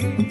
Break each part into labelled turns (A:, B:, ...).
A: see.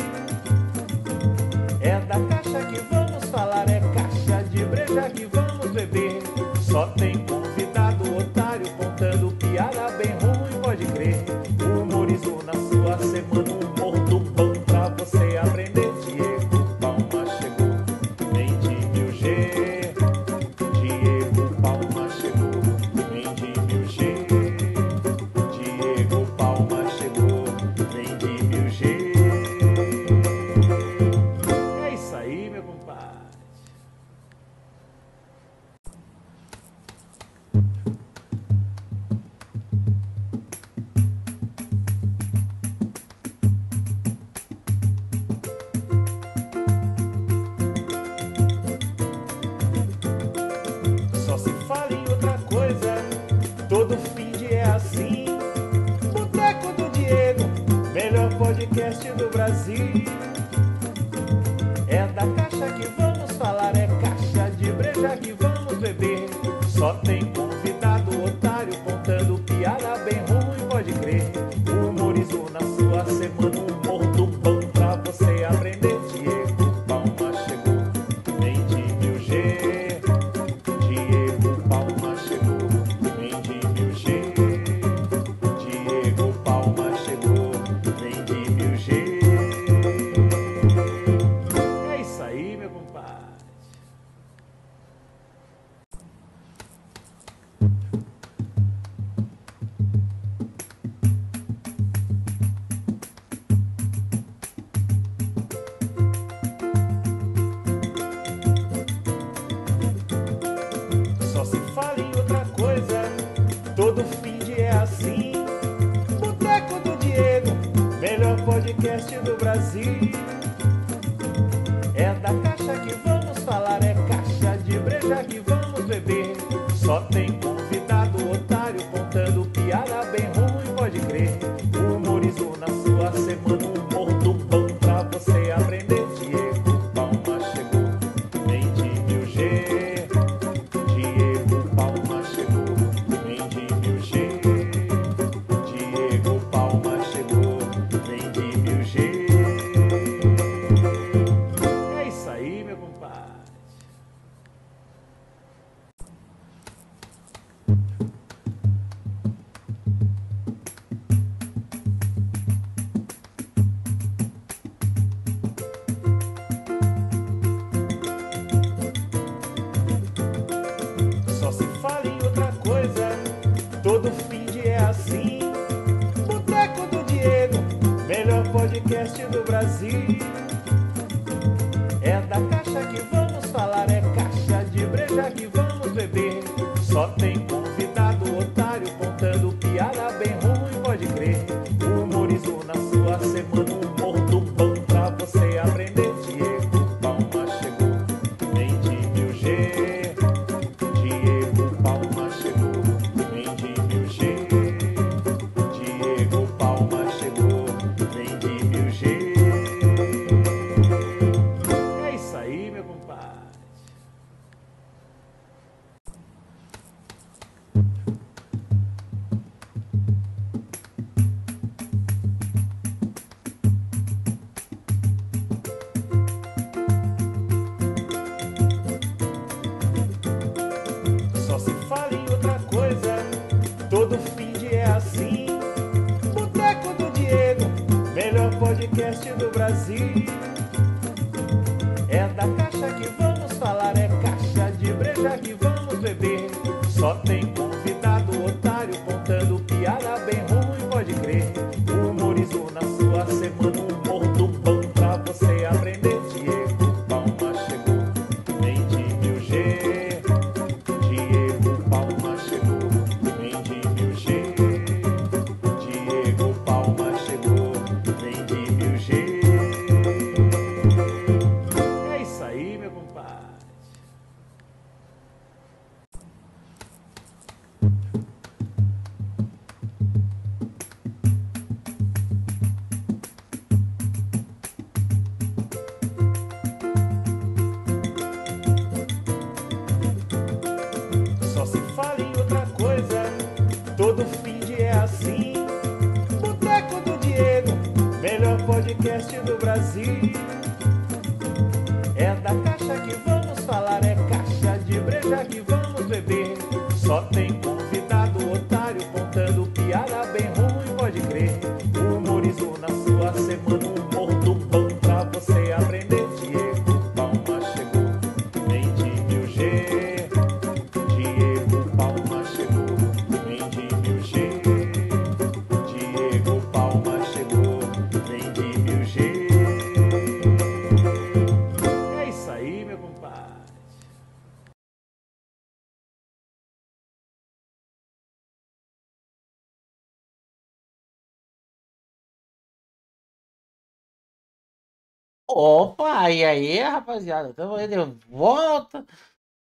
B: Opa, e aí,
C: rapaziada? Estamos aí de volta.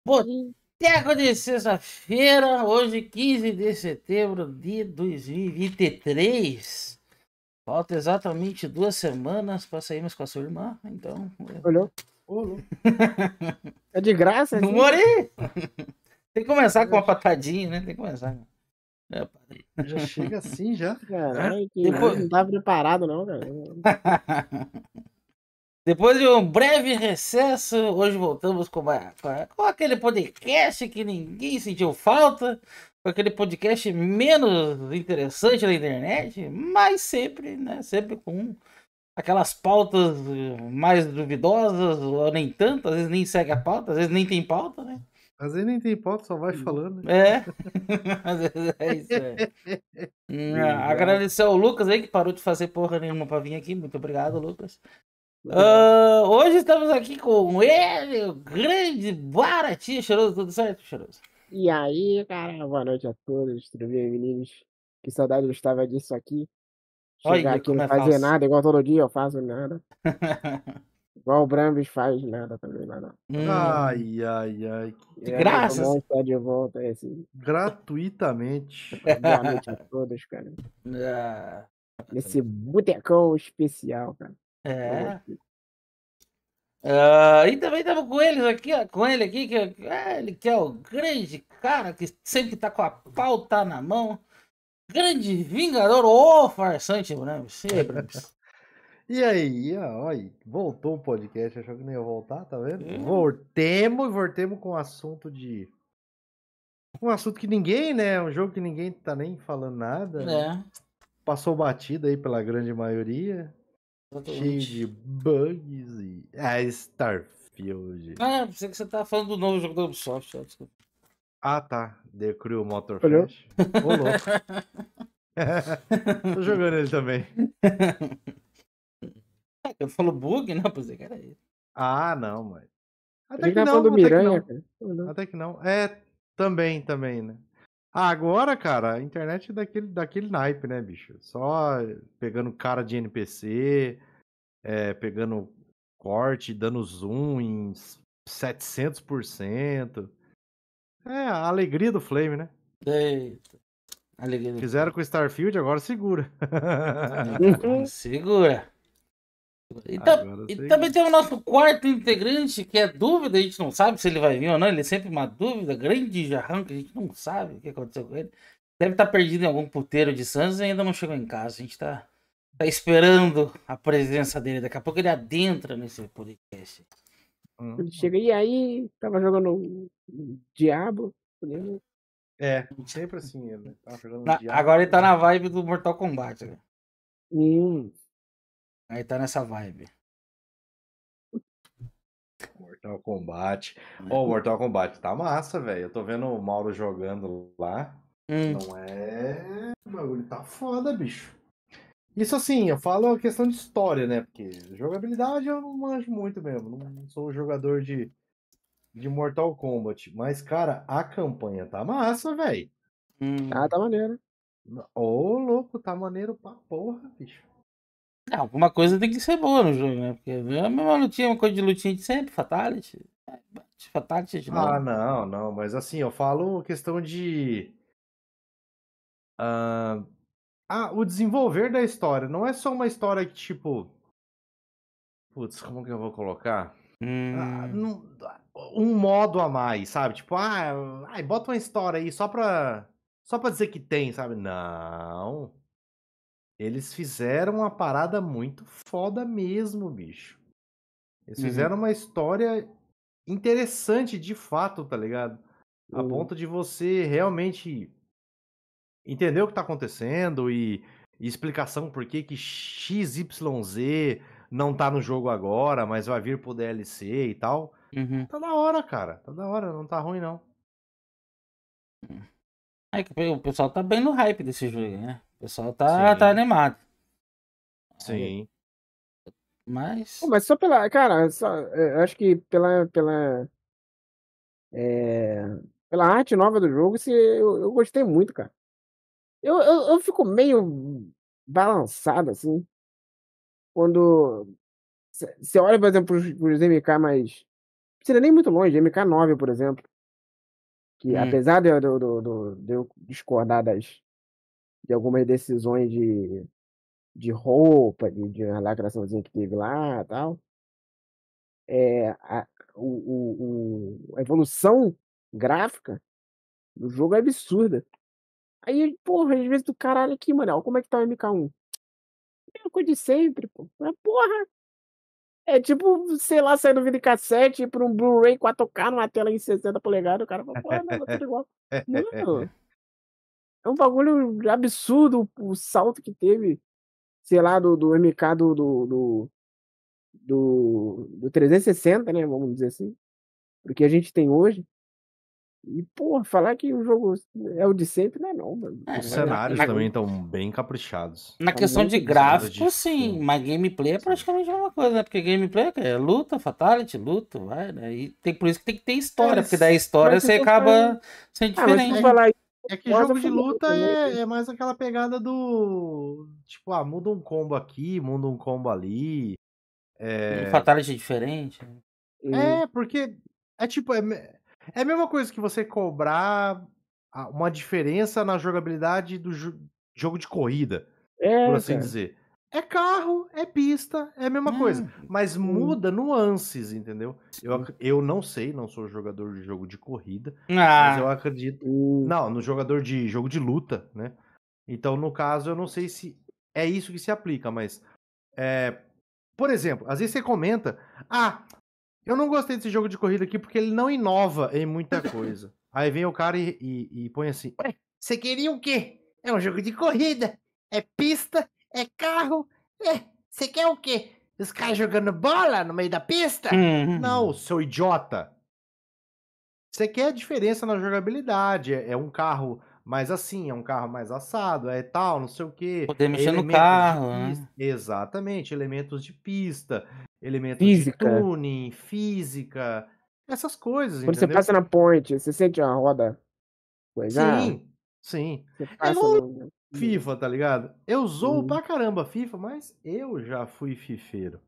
C: Boteco de sexta-feira, hoje 15 de setembro de 2023. Falta exatamente duas semanas para sairmos com a sua irmã, então. É. Olhou? é de graça, assim. Morei! Tem que começar com uma patadinha, né? Tem que começar. É, já chega
D: assim, já. Caralho, é?
C: que Depois... não
E: tá preparado, não, cara.
C: Depois de um breve recesso, hoje voltamos com, uma, com, aquele podcast que ninguém sentiu falta, com aquele podcast menos interessante da internet, mas sempre, né? Sempre com aquelas pautas eh, mais duvidosas, ou nem tanto, às vezes nem segue a pauta, às vezes nem tem pauta, né? Às vezes nem tem pauta, só vai hum, falando. Né? É, às vezes é isso. É. Hum, agradecer ao Lucas aí que parou de fazer porra nenhuma pra vir aqui. Muito obrigado, Lucas. Uh, hoje estamos aqui com ele, o grande Baratinho Cheiroso, tudo certo, Cheiroso? E
E: aí, cara, boa noite a todos, tudo bem, meninos? Que saudade eu estava disso aqui.
F: Chegar Olha, aqui não é fazer falso. nada,
E: igual todo dia eu faço nada. igual o Brambis
D: faz nada também, nada. É hum. Ai, ai,
E: ai. De é, graça. Tá de volta esse.
D: Gratuitamente. Boa noite a todos, cara.
E: Ah. Nesse botecão especial, cara.
C: É. Uh, e também estamos com eles aqui, ó, com ele aqui, que é, é, ele que é o grande cara que sempre tá com a pauta na mão. Grande Vingador, ô farsante, Brambis. Né,
D: e aí, e aí, ó, ó, voltou o podcast, achou que não ia voltar, tá vendo? É. Voltemos, voltemos com o assunto de. Um assunto que ninguém, né? Um jogo que ninguém tá nem falando nada. Né? É. Né? Passou batida aí pela grande maioria.
C: Exatamente. Cheio de
D: bugs e. Ah, é Starfield.
C: Ah, pensei que você tava falando do novo jogo da Ubisoft, desculpa.
D: Ah, tá. The Crew Motor Olhou? Flash.
C: Ô, louco.
D: Tô jogando ele também.
C: É, eu falo bug, não, pois é, cara. É
D: ah, não, mas. Até que não, até, que não. até que não. É, também, também, né? Agora, cara, a internet é daquele, daquele naipe, né, bicho? Só pegando cara de NPC, é, pegando corte, dando zoom em 700%. É a alegria do Flame, né? Eita. Alegria do Fizeram com o Starfield, agora segura.
C: segura. E, e também tem o nosso quarto integrante, que é dúvida, a gente não sabe se ele vai vir ou não. Ele é sempre uma dúvida grande de arranque, a gente não sabe o que aconteceu com ele. Deve estar tá perdido em algum puteiro de Santos e ainda não chegou em casa. A gente está tá esperando a presença dele. Daqui a pouco ele adentra nesse podcast. Uhum. Ele
E: chega, e aí, tava jogando Diabo. Né?
C: É, sempre assim. Ele né? na, agora ele tá na vibe do Mortal Kombat. Né? Hum. Aí tá nessa vibe.
D: Mortal Kombat. Né? Ô, oh, Mortal Kombat tá massa, velho. Eu tô vendo o Mauro jogando lá. Hum. Não é. O bagulho tá foda, bicho. Isso assim, eu falo a questão de história, né? Porque jogabilidade eu não manjo muito mesmo. Não sou jogador de, de Mortal Kombat. Mas, cara, a campanha tá
G: massa, velho.
C: Hum. Ah, tá maneiro. Ô,
G: oh, louco, tá maneiro pra porra, bicho.
C: Ah, alguma coisa tem que ser boa no jogo, né? Porque é a mesma lutinha, uma coisa de lutinha de sempre, Fatality. É, fatality de ah, novo. Ah, não, não, mas assim, eu falo questão
D: de. Uh... Ah, o desenvolver da história. Não é só uma história que, tipo. Putz, como que eu vou colocar? Ah, hum... Ah, Um modo a mais, sabe? Tipo, ah, ai, bota uma história aí só pra. Só pra dizer que tem, sabe? Não. Eles fizeram uma parada muito foda mesmo, bicho. Eles uhum. fizeram uma história interessante de fato, tá ligado? A uhum. ponto de você realmente entender o que tá acontecendo e, e explicação por que que XYZ não tá no jogo agora, mas vai vir pro DLC e tal. Uhum. Tá da hora, cara. Tá da hora, não tá ruim não.
C: É que o pessoal tá bem no hype desse jogo, né? pessoal tá, tá animado. Sim. Mas.
E: Pô, mas só pela. Cara, só, é, eu acho que pela. pela é, pela arte nova do jogo, se, eu, eu gostei muito, cara. Eu, eu, eu fico meio balançado, assim. Quando. Você olha, por exemplo, pros, pros MK mais. Não seria nem muito longe, MK9, por exemplo.
B: Que hum. apesar
E: de eu, de, de eu discordar das, de algumas decisões de, de roupa, de, de uma lacraçãozinha que teve lá tal. É, a, o, o, a evolução gráfica do jogo é absurda. Aí, porra, às vezes do caralho aqui, mano, ó, como é que tá o MK1? Mesma coisa de sempre, pô. Mas, porra! É tipo, sei lá, sair do videocassete pra um Blu-ray 4K numa tela em 60 polegadas, o cara fala, porra, não, tá tudo
B: igual. Mano,
E: é um bagulho absurdo o salto que teve, sei lá, do, do MK do, do, do, do, do 360, né? Vamos dizer assim. Do que a gente tem hoje. E, pô, falar que o jogo é o de sempre, não é não. Mano. É, Os
C: é cenários na... também
D: estão bem caprichados.
C: Na tá questão de gráfico, de... sim, mas gameplay é praticamente a mesma coisa, né? Porque gameplay é, é luta, fatality, luta, vai, né? E tem, por isso que tem que ter história, é, porque daí história você acaba sendo diferente. Ah, mas falar é que jogo de luta né,
D: é, é, mais aquela pegada do. Tipo, ah, muda um combo aqui, muda um combo ali.
C: É... Um fatality diferente.
D: Né? É, porque. É tipo. É, é a mesma coisa que você cobrar uma diferença na jogabilidade do jo jogo de corrida. É, por assim cara. dizer. É carro, é pista, é a mesma hum, coisa. Mas tipo, muda nuances, entendeu? Eu, eu não sei, não sou jogador de jogo de corrida, ah. mas eu ah. acredito. Não, no jogador de jogo de luta, né? Então, no caso, eu não sei se é isso que se aplica, mas. É, por exemplo, às vezes você comenta: Ah, eu não gostei desse jogo de corrida aqui porque ele não inova em muita coisa. Aí vem o cara e, e, e põe assim: Ué, você queria o quê? É um jogo de corrida, é pista é carro. É, você quer o quê? Os caras jogando bola no meio da pista? Uhum. Não, seu idiota. Você quer a diferença na jogabilidade. É, é, um carro mais assim, é um carro mais assado, é tal, não sei o quê. Poder mexer no carro, né? Exatamente, elementos de pista, elementos física. de tuning, física, essas coisas, Quando entendeu? você passa na
E: ponte, você sente uma roda
D: coisa? É. Sim, sim. Você é passa no... FIFA, tá ligado? Eu zoo uhum. pra caramba FIFA, mas eu já fui fifeiro.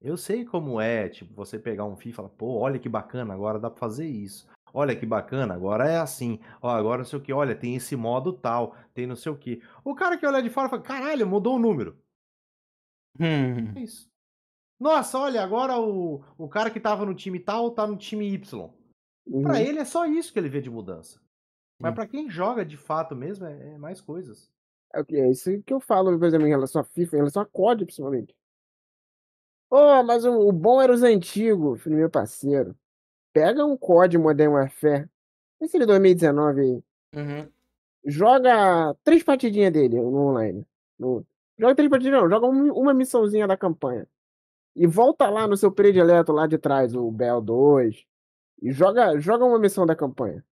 D: Eu sei como é, tipo, você pegar um FIFA e falar, pô, olha que bacana, agora dá pra fazer isso. Olha que bacana, agora é assim. Ó, agora não sei o que, olha, tem esse modo tal, tem não sei o que. O cara que olha de fora fala, caralho, mudou o número. Hum. É isso. Nossa, olha, agora o, o cara que tava no time tal tá no time Y. Uhum. Pra ele é só isso que ele vê de mudança. Mas para quem joga de fato mesmo, é, é mais coisas.
E: É, é isso que eu falo, por exemplo, em relação a FIFA, em relação a COD, principalmente. Oh, mas o, o bom era os antigos, filho meu parceiro. Pega um COD Modern Warfare, esse é de 2019 aí. Uhum. Joga três partidinhas dele no online. No... Joga três partidinhas, não. Joga um, uma missãozinha da campanha. E volta lá no seu predileto lá de trás, o Bell 2. E joga, joga uma missão da campanha.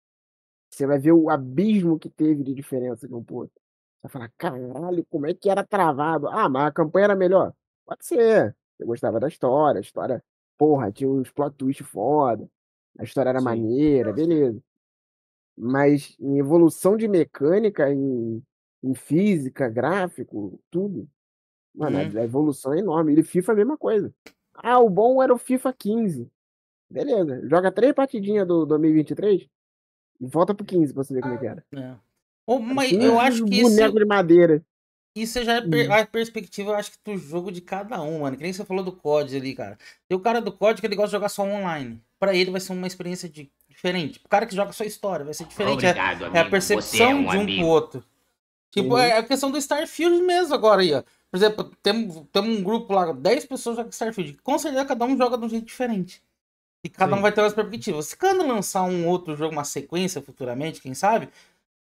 E: Você vai ver o abismo que teve de diferença com o pro outro. Você fala, caralho, como é que era travado? Ah, mas a campanha era melhor. Pode ser. Eu gostava da história, a história, porra, tinha uns plot twist foda, a história era Sim. maneira, beleza. Mas em evolução de mecânica, em, em física, gráfico, tudo, mano, hum. a evolução é enorme. E FIFA é a mesma coisa. Ah, o bom era o FIFA 15. Beleza, joga três partidinhas do 2023 e volta pro 15 é. pra você ver como é que ah, era.
C: É. Oh, mas assim eu é acho que é boneco isso...
E: de madeira.
C: Isso é já é per... Hum. a perspectiva, eu acho que, do jogo de cada um, mano. Que nem você falou do COD ali, cara. Tem o cara do COD que ele gosta de jogar só online. Pra ele vai ser uma experiência de... diferente. O cara que joga só história vai ser diferente. Obrigado, é, amigo. é a percepção é um de um amigo. pro outro. Tipo, uhum. é a questão do Starfield mesmo agora aí, ó. Por exemplo, temos tem um grupo lá, 10 pessoas jogam Starfield. Com certeza cada um joga de um jeito diferente. E cada Sim. um vai ter uma perspectivas. Se cada lançar um outro jogo, uma sequência futuramente, quem sabe,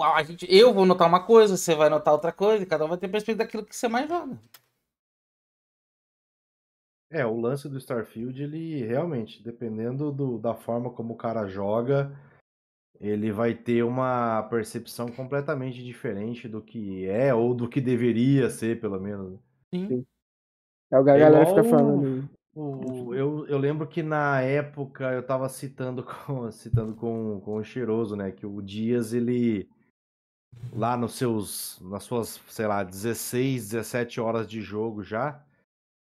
C: a gente, eu vou notar uma coisa, você vai notar outra coisa, e cada um vai ter perspectiva daquilo que você mais joga.
D: É, o lance do Starfield, ele realmente, dependendo do, da forma como o cara joga, ele vai ter uma percepção completamente diferente do que é ou do que deveria ser, pelo menos.
E: Sim. É o
D: que a é galera fica falando. O, o, eu, eu lembro que na época eu tava citando com, citando com, com o Cheiroso, né? Que o Dias, ele lá nos seus, nas suas, sei lá, 16, 17 horas de jogo já,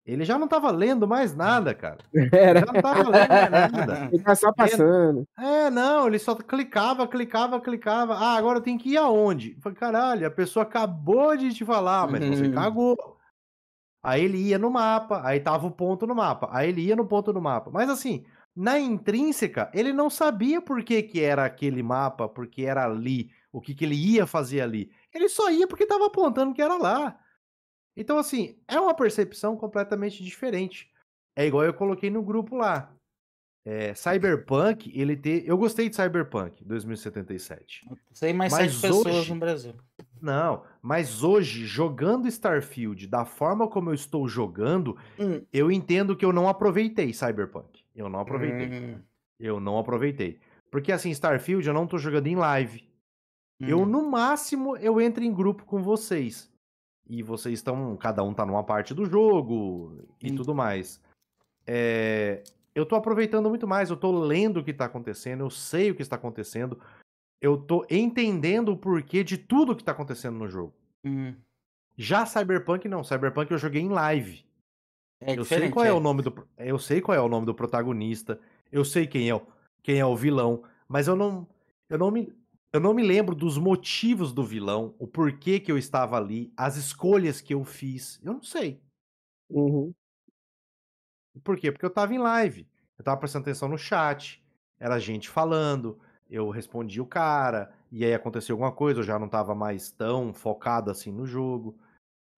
D: ele já não tava lendo mais nada, cara. Era. já não tava lendo mais nada. Ele tá só passando. É, não, ele só clicava, clicava, clicava. Ah, agora tem que ir aonde? Falei, caralho, a pessoa acabou de te falar, ah, mas uhum. você cagou. Aí ele ia no mapa, aí tava o ponto no mapa, aí ele ia no ponto no mapa. Mas assim, na intrínseca, ele não sabia por que que era aquele mapa, porque era ali o que, que ele ia fazer ali. Ele só ia porque estava apontando que era lá. Então, assim, é uma percepção completamente diferente. É igual eu coloquei no grupo lá. É, Cyberpunk, ele ter. Eu gostei de Cyberpunk 2077. Sei mais mas sete hoje... pessoas no Brasil. Não, mas hoje, jogando Starfield da forma como eu estou jogando, hum. eu entendo que eu não aproveitei Cyberpunk. Eu não aproveitei. Hum. Eu não aproveitei. Porque assim, Starfield eu não estou jogando em live. Hum. Eu, uhum. no máximo, eu entro em grupo com vocês. E vocês estão. Cada um tá numa parte do jogo e hum. tudo mais. É, eu tô aproveitando muito mais, eu tô lendo o que tá acontecendo, eu sei o que está acontecendo, eu tô entendendo o porquê de tudo que tá acontecendo no jogo. Hum. Já Cyberpunk não, Cyberpunk eu joguei em live. É eu sei qual é, é, o nome do eu sei qual é o nome do protagonista, eu sei quem é o, quem é o vilão, mas eu não eu não me eu não me lembro dos motivos do vilão, o porquê que eu estava ali, as escolhas que eu fiz. Eu não sei. Uhum. Por quê? Porque eu estava em live. Eu estava prestando atenção no chat. Era gente falando. Eu respondi o cara. E aí aconteceu alguma coisa. Eu já não estava mais tão focado assim no jogo.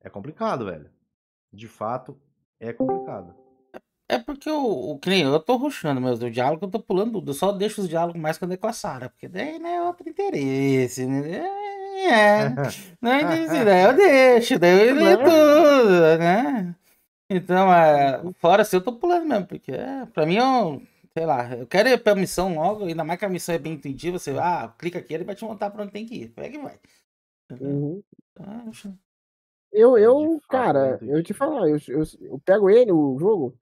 D: É complicado, velho.
C: De fato, é complicado. É porque eu, o que nem eu, eu tô ruxando meus diálogos, diálogo, eu tô pulando tudo. Eu só deixo os diálogos mais quando é com a Sara, porque daí não né, é outro interesse, né? É, é. não é interesse, daí eu deixo, daí eu leio tudo, né? Então, é, fora assim, eu tô pulando mesmo, porque é, pra mim eu, sei lá, eu quero ir pra missão logo, ainda mais que a missão é bem intuitiva, você ah, clica aqui, ele vai te montar pra onde tem que ir, como é que vai? Uhum. Então, eu, eu,
E: é, cara, é eu te falar, eu, eu, eu pego ele, o jogo,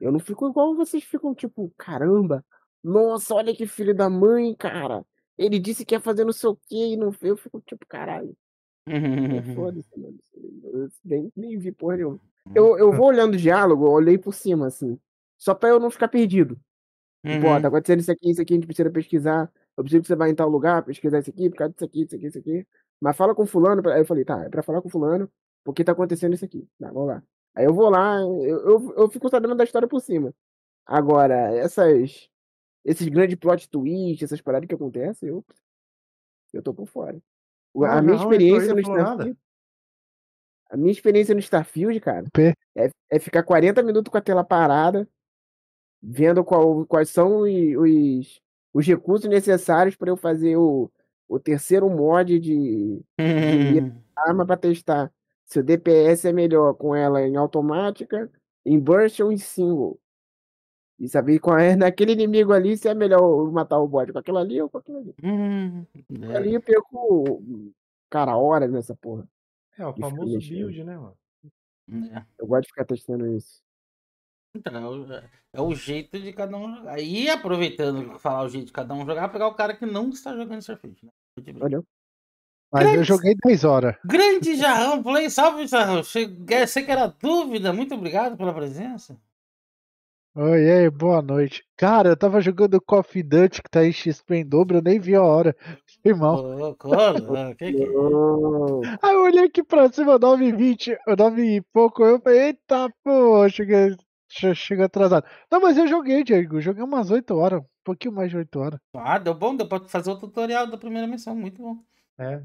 E: eu não fico igual vocês ficam tipo, caramba, nossa, olha que filho da mãe, cara. Ele disse que ia fazer não sei o que e não fez. Eu fico tipo, caralho. é Foda-se, mano. Eu nem, nem vi porra nenhuma. Eu, eu vou olhando o diálogo, eu olhei por cima, assim. Só pra eu não ficar perdido. Pô, tipo, uhum. tá acontecendo isso aqui, isso aqui, a gente precisa pesquisar. Eu preciso que você vá em tal lugar, pesquisar isso aqui, por causa disso aqui, isso aqui, isso aqui. Mas fala com fulano. Aí eu falei, tá, é pra falar com fulano, porque tá acontecendo isso aqui. Tá, vamos lá. Aí eu vou lá, eu, eu, eu fico sabendo da história por cima. Agora, essas. Esses grandes plot twists, essas paradas que acontecem, eu. Eu tô por fora. Não, a minha não, experiência no Starfield. A minha experiência no Starfield, cara, é, é ficar 40 minutos com a tela parada, vendo qual, quais são os, os recursos necessários para eu fazer o, o terceiro mod de, de arma para testar se o DPS é melhor com ela em automática, em burst ou em single. E saber com é naquele inimigo ali se é melhor matar o bode com aquilo ali ou com
H: aquilo ali. Hum,
E: é. Ali eu perco, cara, horas nessa porra. É, o famoso build, né, mano? É. Eu gosto de ficar testando isso.
C: Então, é o é, é jeito de cada um jogar. E aproveitando falar o jeito de cada um jogar, pegar o cara que não está jogando Surface, né? Tipo assim.
G: Mas grande, eu joguei 10 horas.
C: Grande Jarrão Play, salve Jarrão. Cheguei, sei que era dúvida, muito obrigado pela presença.
G: Oi, aí, boa noite. Cara, eu tava jogando Coffee Dutch que tá em XP em dobro, eu nem vi a hora. Irmão.
H: Oh, que que... Oh.
G: Aí eu olhei aqui pra cima, 9h20, 9 e pouco, eu falei, eita, pô, cheguei, cheguei atrasado. Não, mas eu joguei, Diego, joguei umas 8 horas, um pouquinho mais de 8 horas.
C: Ah, deu bom, deu pra fazer o tutorial da primeira missão, muito bom. É,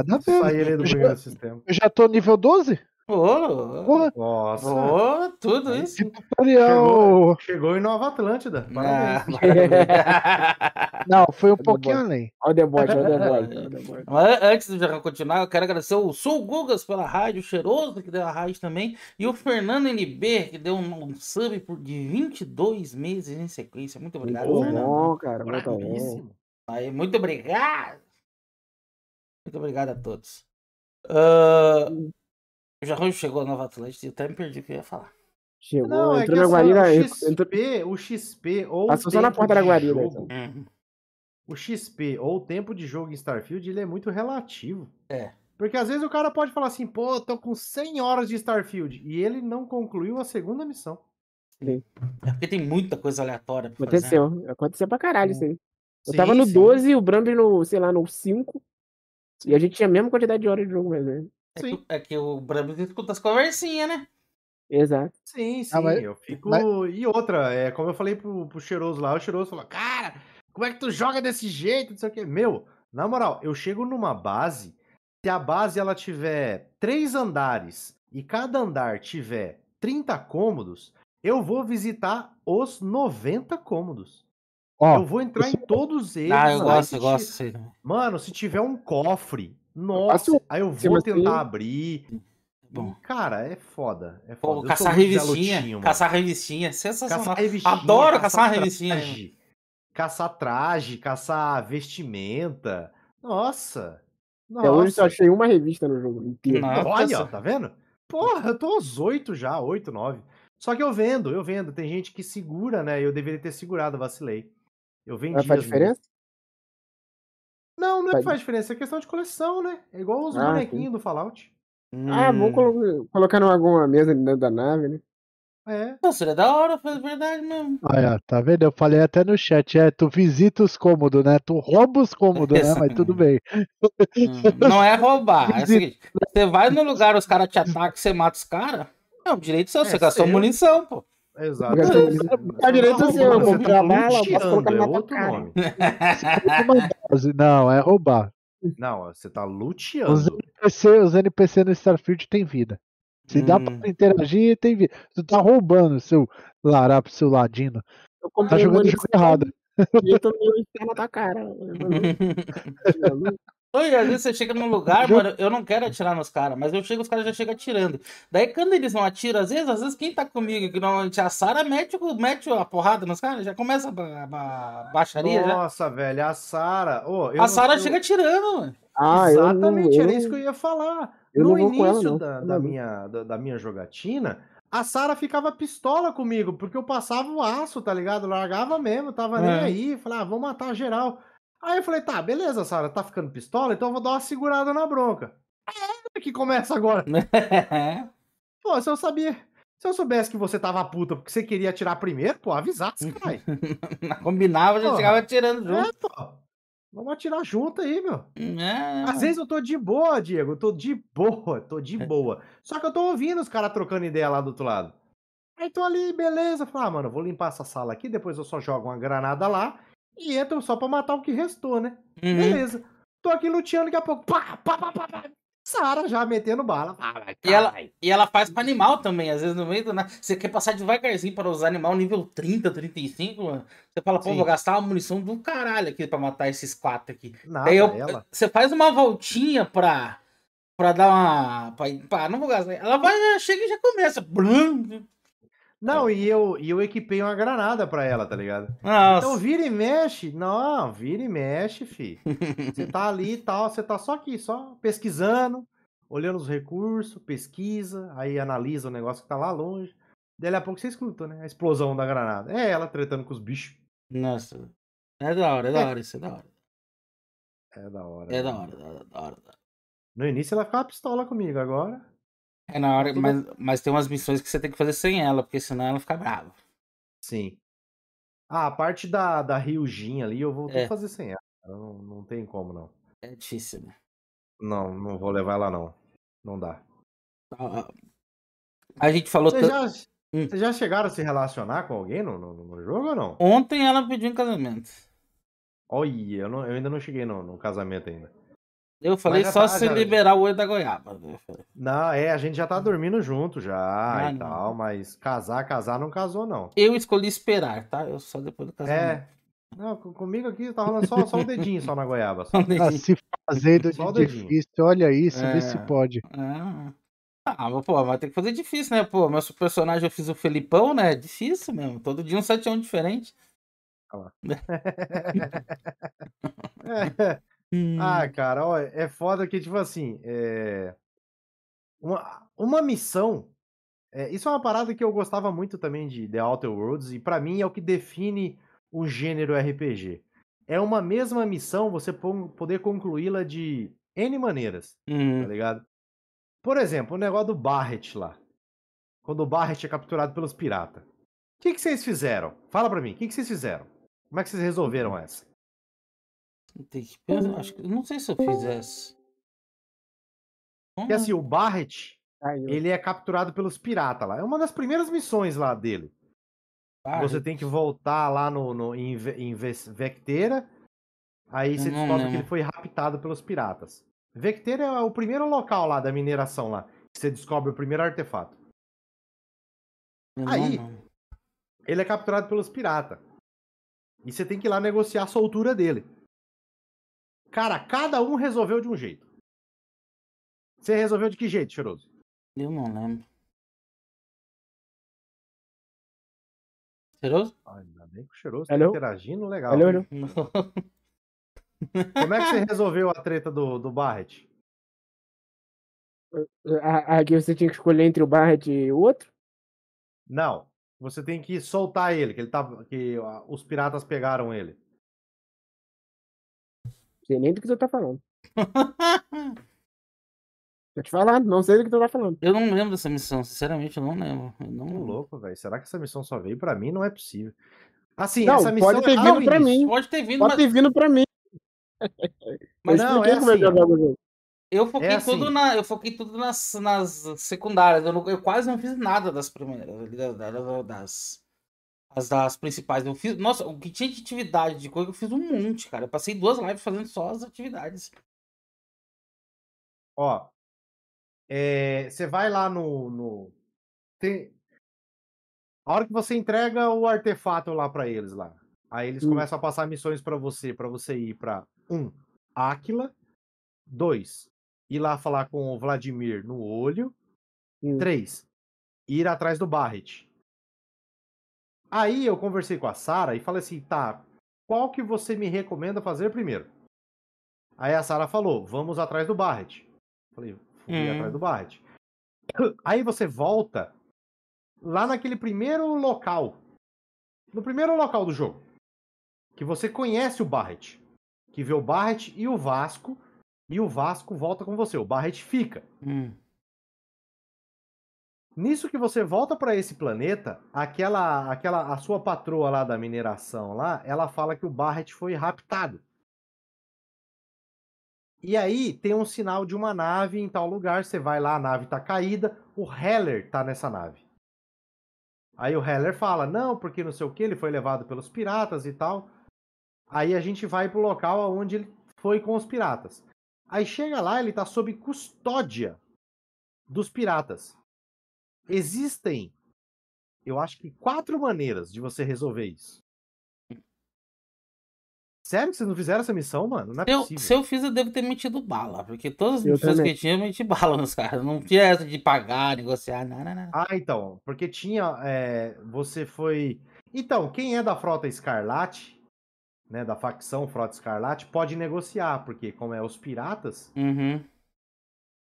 C: Nada a ver. Né? do primeiro sistema.
G: Eu já tô nível 12? Oh, Nossa.
D: Oh, tudo isso. Chegou, chegou em Nova Atlântida.
C: Ah, parabéns. Não,
G: foi um pouquinho além. Olha o boy, olha
C: Mas antes de continuar, eu quero agradecer o Sul Gugas pela rádio, o Cheiroso que deu a rádio também, e o Fernando NB que deu um, um sub por de 22 meses em sequência. Muito obrigado, muito Bom, cara, muito bom. Aí, muito obrigado. Muito obrigado a todos. Uh, o chegou a Nova Atlântica e eu até me perdi o que eu ia falar. Chegou, não, é entrou é na guarida. O XP,
D: entrou... o XP ou. Passou só na porta da Guarira. Né, jogo, então. É. O XP ou o tempo de jogo em Starfield ele é muito relativo. É. Porque às vezes o cara pode falar assim, pô, tô com 100 horas de Starfield e ele não concluiu a segunda missão.
C: Sim. É porque tem muita coisa aleatória. Aconteceu.
E: Fazer. Né? Aconteceu pra caralho sim isso hum. aí.
C: Eu sim, tava no sim. 12,
E: o Brambler no, sei lá, no 5.
D: E a gente tinha a mesma quantidade de horas de jogo mais velho. Né?
C: É Que, é que o Brabo escuta as conversinhas, né? Exato. Sim, ah, sim. Ah, mas... Eu
H: fico.
D: Mas... E outra, é como eu falei pro, pro cheiroso lá, o cheiroso falou: Cara, como é que tu joga desse jeito? Não sei o quê. Meu, na moral, eu chego numa base, se a base ela tiver três andares e cada andar tiver 30 cômodos, eu vou visitar os 90 cômodos. Ó, eu vou entrar isso... em todos é eles. Ah, eu mano. gosto, eu gosto. Se... Mano, se tiver um cofre, nossa, eu... aí eu vou tentar tem... abrir. Bom. Cara, é foda. É foda. Pô, caçar revistinha. caçar revistinha. Sensacional. Caçar revistinha, Adoro caçar, caçar revistinha. Traje, caçar traje, caçar vestimenta. Nossa.
E: Nossa. hoje só achei uma revista no jogo inteiro. Olha, ó, tá
D: vendo? Porra, eu tô aos oito já, oito, nove. Só que eu vendo, eu vendo. Tem gente que segura, né? Eu deveria ter segurado, vacilei. Eu vendi. Mas faz diferença?
G: Minhas. Não, não é faz... que faz diferença,
D: é questão de coleção, né? É igual os ah, bonequinhos sim. do Fallout.
E: Ah, hum. Ah, vou colo colocar em alguma mesa dentro da nave,
C: né? É. nossa é da hora, foi verdade mesmo.
G: Aí, ó, tá vendo? Eu falei até no chat, é, tu visita os cômodos, né? Tu rouba os cômodos, né? Mas tudo bem. Hum,
C: não é roubar. É o seguinte, você vai no lugar, os caras te atacam, você mata os caras. Não, direito seu, é, você gastou munição, pô. Exato. Tá direito assim, eu vou virar tá bala, posso colocar é outro nome.
G: Não, é roubar.
D: Não, você tá luteando. Os
G: NPC, os NPC no Starfield tem vida. Se hum. dá pra hum. interagir, tem vida. Tu tá roubando seu Larap, seu Ladino. Tá jogando o jogo errado. Eu tô
E: meio na tua cara.
C: Oi, às vezes você chega num lugar, mano, eu não quero atirar nos caras, mas eu chego, os caras já chegam atirando. Daí quando eles não atiram, às vezes, às vezes quem tá comigo, que normalmente é a Sara, mete, mete a porrada nos caras, já começa a,
D: baixaria. Nossa, já. velho, a Sara. Oh, a Sara eu... chega
C: atirando, mano.
D: Ah, Exatamente, eu eu... era isso que eu
C: ia falar. Eu no início ela, da, da
D: minha, da, da minha jogatina, a Sara ficava pistola comigo, porque eu passava o aço, tá ligado? Largava mesmo, tava é. nem aí. Falava, ah, vou matar geral. Aí eu falei, tá, beleza, Sara, tá ficando pistola, então eu vou dar uma segurada na bronca. É que começa agora. É. pô, se eu sabia. Se eu soubesse que você tava puta porque você queria atirar primeiro, pô, avisasse, caralho. Combinava, já chegava atirando é, junto. É, pô. Vamos atirar junto aí, meu. É. Às vezes eu tô de boa, Diego. Eu tô de boa, tô de boa. Só que eu tô ouvindo os caras trocando ideia lá do outro lado. Aí tô ali, beleza. Falar, ah, mano, vou limpar essa sala aqui, depois eu só jogo uma granada lá e entram só pra matar o que restou, né? Uhum. Beleza. Tô aqui luteando daqui a pouco. Pá, pá, pá, pá, pá. Sara já metendo bala. e, ela,
C: e ela faz pra animal também, às vezes no meio do nada. Você quer passar devagarzinho para usar animal nível 30, 35, mano. Você fala, pô, Sim. vou gastar uma munição do caralho aqui pra matar esses quatro aqui. Nada, eu, ela... Você faz uma voltinha pra, pra dar uma. Pra, pra, não vou gastar. Ela vai, chega e já começa. Blum, não, tá. e eu, e eu equipei uma granada pra ela, tá ligado?
D: Então Nossa. Então vira e mexe. Não, vira e mexe, fi. Você tá ali e tal, você tá só aqui, só pesquisando, olhando os recursos, pesquisa, aí analisa o negócio que tá lá longe. Daí a pouco você escuta, né? A explosão da granada. É ela tretando com os bichos. Nossa. É da hora, é da é. hora, isso é da hora.
F: É da hora. É né? da hora, da hora, da hora. Da hora.
C: No início ela ficava pistola comigo, agora. É na hora, mas, mas tem umas missões que você tem que fazer sem ela, porque senão ela fica brava. Sim.
D: Ah, a parte da, da Ryujin ali eu vou é. fazer sem ela. Não, não tem como, não. É difícil, né? Não, não vou levar ela, não. Não dá. Ah, ah. a gente falou... Você já, hum. Vocês já chegaram a se relacionar com alguém no, no, no jogo ou não? Ontem
C: ela pediu em casamento.
D: Olha, eu, não, eu ainda não cheguei no, no casamento ainda. Eu falei só tá, se já...
C: liberar o olho da goiaba. Né? Não, é, a gente já tá dormindo junto
D: já ah, e tal, mas casar, casar não casou, não. Eu escolhi esperar, tá? Eu só depois do é. casamento. É.
G: Não, comigo aqui tá rolando só, só o dedinho
D: só na goiaba. Só, ah, se fazendo só
G: de difícil, olha isso, é. vê se é. pode. Ah.
C: ah, mas pô, vai ter que fazer difícil, né? Pô, meu personagem eu fiz o Felipão, né? difícil mesmo. Todo dia um 7 diferente. Olha lá.
D: é. Ah, hum. Ah, cara, ó, é foda que, tipo assim, é... uma, uma missão. É, isso é uma parada que eu gostava muito também de The Outer Worlds, e para mim é o que define o gênero RPG. É uma mesma missão, você poder concluí-la de N maneiras, tá hum. tá ligado? Por exemplo, o negócio do Barret lá. Quando o Barret é capturado pelos piratas. O que, que vocês fizeram? Fala pra mim, o que, que vocês fizeram? Como é que vocês resolveram uhum. essa? Tem que pensar. Acho que, não sei se eu fizesse. Porque assim, o Barret, ele é capturado pelos piratas lá. É uma das primeiras missões lá dele. Você tem que voltar lá no, no em, em Vectera. Aí você não, descobre não. que ele foi raptado pelos piratas. Vectera é o primeiro local lá da mineração lá. você descobre o primeiro artefato. Não, aí, ele é capturado pelos piratas.
B: E você tem que ir lá negociar a soltura dele. Cara, cada um resolveu de um jeito. Você resolveu de que jeito, Cheiroso? Eu não lembro. Cheiroso? Ainda bem que o Cheiroso tá interagindo legal. Alô, alô.
D: Como é que você resolveu a treta do, do Barret?
E: Aqui você tinha que escolher entre o Barret
D: e o outro? Não. Você tem que soltar ele, que ele tá. que os piratas pegaram ele sei nem do que você tá falando. Vou te falar, não sei do que tu tá falando. Eu não lembro dessa missão, sinceramente, eu não lembro. Eu não... louco, velho. Será que essa missão só veio pra mim? Não é possível. Assim, não, essa missão... Pode ter é vindo ah, pra mim.
C: Pode ter vindo, pode mas... ter vindo pra mim. Mas não, é, é, é assim, eu... eu foquei é assim. tudo, na, eu foquei tudo nas, nas secundárias. Eu, não, eu quase não fiz nada das primeiras. das, das as, as principais. Né? Eu fiz. Nossa, o que tinha de atividade de coisa, eu fiz um monte, cara. Eu passei duas lives fazendo só as atividades. Ó. É, você é, vai lá no. no...
D: Tem... A hora que você entrega o artefato lá para eles lá. Aí eles hum. começam a passar missões para você, para você ir para um, Áquila, dois, ir lá falar com o Vladimir no olho, hum. três, ir atrás do Barret. Aí eu conversei com a Sara e falei assim, tá, qual que você me recomenda fazer primeiro? Aí a Sara falou, vamos atrás do Barret. Falei, fui hum. atrás do Barret. Aí você volta lá naquele primeiro local, no primeiro local do jogo, que você conhece o Barret, que vê o Barret e o Vasco, e o Vasco volta com você, o Barret fica. Hum. Nisso que você volta para esse planeta, aquela, aquela, a sua patroa lá da mineração lá, ela fala que o Barret foi raptado. E aí tem um sinal de uma nave em tal lugar, você vai lá, a nave tá caída, o Heller tá nessa nave. Aí o Heller fala, não, porque não sei o que, ele foi levado pelos piratas e tal. Aí a gente vai pro local onde ele foi com os piratas. Aí chega lá, ele tá sob custódia dos piratas. Existem, eu acho que quatro maneiras de você resolver isso.
C: Sério que vocês não fizeram essa missão, mano? Não é eu, se eu fiz, eu devo ter metido bala. Porque todas as eu missões também. que eu tinha, eu meti bala nos caras. Não tinha essa de pagar, negociar, nada,
D: nada. Ah, então. Porque tinha. É, você foi. Então, quem é da Frota Escarlate, né? Da facção Frota Escarlate, pode negociar. Porque, como é os piratas, uhum.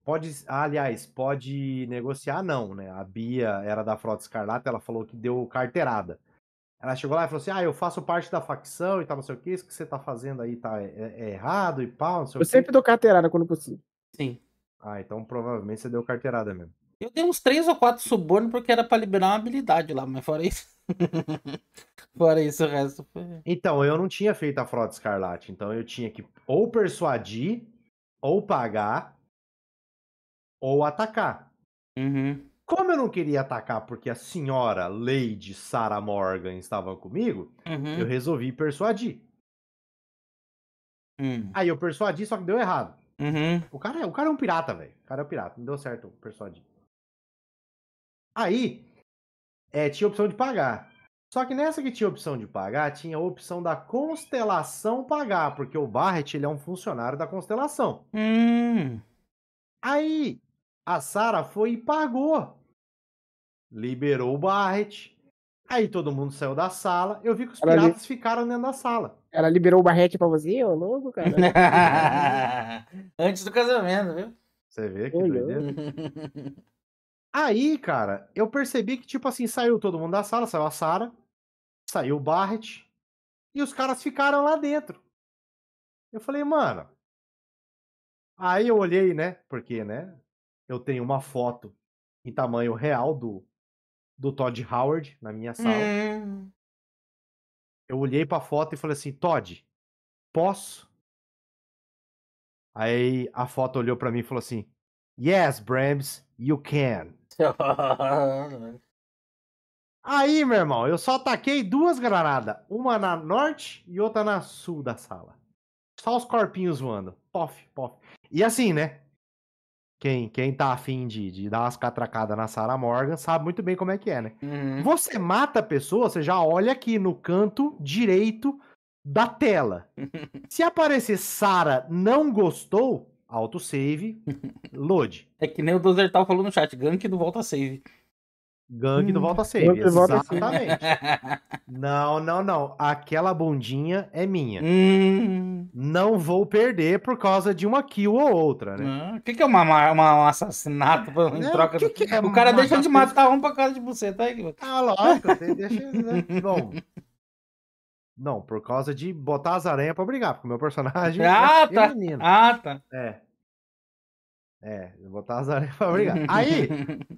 D: Pode, ah, aliás, pode negociar, não, né? A Bia era da Frota Escarlata, ela falou que deu carteirada. Ela chegou lá e falou assim: Ah, eu faço parte da facção e tal, não sei o que, isso que você tá fazendo aí tá é, é errado e pau, não sei eu o que. Eu sempre dou carteirada quando possível. Sim. Ah, então provavelmente você deu carteirada mesmo.
C: Eu dei uns três ou quatro suborno porque era para liberar uma habilidade lá, mas fora isso.
D: fora isso, o resto foi. Então, eu não tinha feito a Frota Escarlate, então eu tinha que ou persuadir, ou pagar, ou atacar. Uhum. Como eu não queria atacar porque a senhora Lady Sarah Morgan estava comigo, uhum. eu resolvi persuadir. Uhum. Aí eu persuadi, só que deu errado. Uhum. O, cara é, o cara é um pirata, velho. O cara é um pirata. Não deu certo persuadir. Aí, é, tinha opção de pagar. Só que nessa que tinha opção de pagar, tinha a opção da constelação pagar, porque o Barrett ele é um funcionário da constelação. Hum. Aí a Sara foi e pagou. Liberou o Barret. Aí todo mundo saiu da sala. Eu vi que os Ela piratas li... ficaram dentro da sala.
E: Ela liberou o Barret pra você, ô louco, cara.
C: Antes do casamento, viu? Você vê que
B: Olhou.
D: doideira. Aí, cara, eu percebi que, tipo assim, saiu todo mundo da sala, saiu a Sara, saiu o Barret, e os caras ficaram lá dentro. Eu falei, mano. Aí eu olhei, né? Porque, né? eu tenho uma foto em tamanho real do, do Todd Howard na minha sala. Hum. Eu olhei pra foto e falei assim, Todd, posso? Aí a foto olhou para mim e falou assim, Yes, Brams, you can. Aí, meu irmão, eu só taquei duas granadas. Uma na norte e outra na sul da sala. Só os corpinhos voando. Pof, pof. E assim, né? quem, quem tá afim de, de dar umas catracadas na Sarah Morgan sabe muito bem como é que é, né? Uhum. Você mata a pessoa, você já olha aqui no canto direito da tela. Se aparecer Sara não gostou,
C: autosave, load. É que nem o Dozertal falou no chat, gank do volta save.
H: Gangue hum, do Volta a Ser. Exatamente.
C: não, não, não. Aquela
D: bundinha é minha. Hum. Não vou perder por causa de uma kill
C: ou outra, né? Ah, o hum. que, que é uma, uma, um assassinato em é, troca que do... que é O cara deixa de matar um por causa de você, tá aí? Ah, lógico. deixa... Né? Bom...
D: Não, por causa de botar as aranhas pra brigar, porque o meu personagem é ah, é tá. feminino.
C: Ah, tá. É.
D: É, botar as aranhas pra brigar. Aí...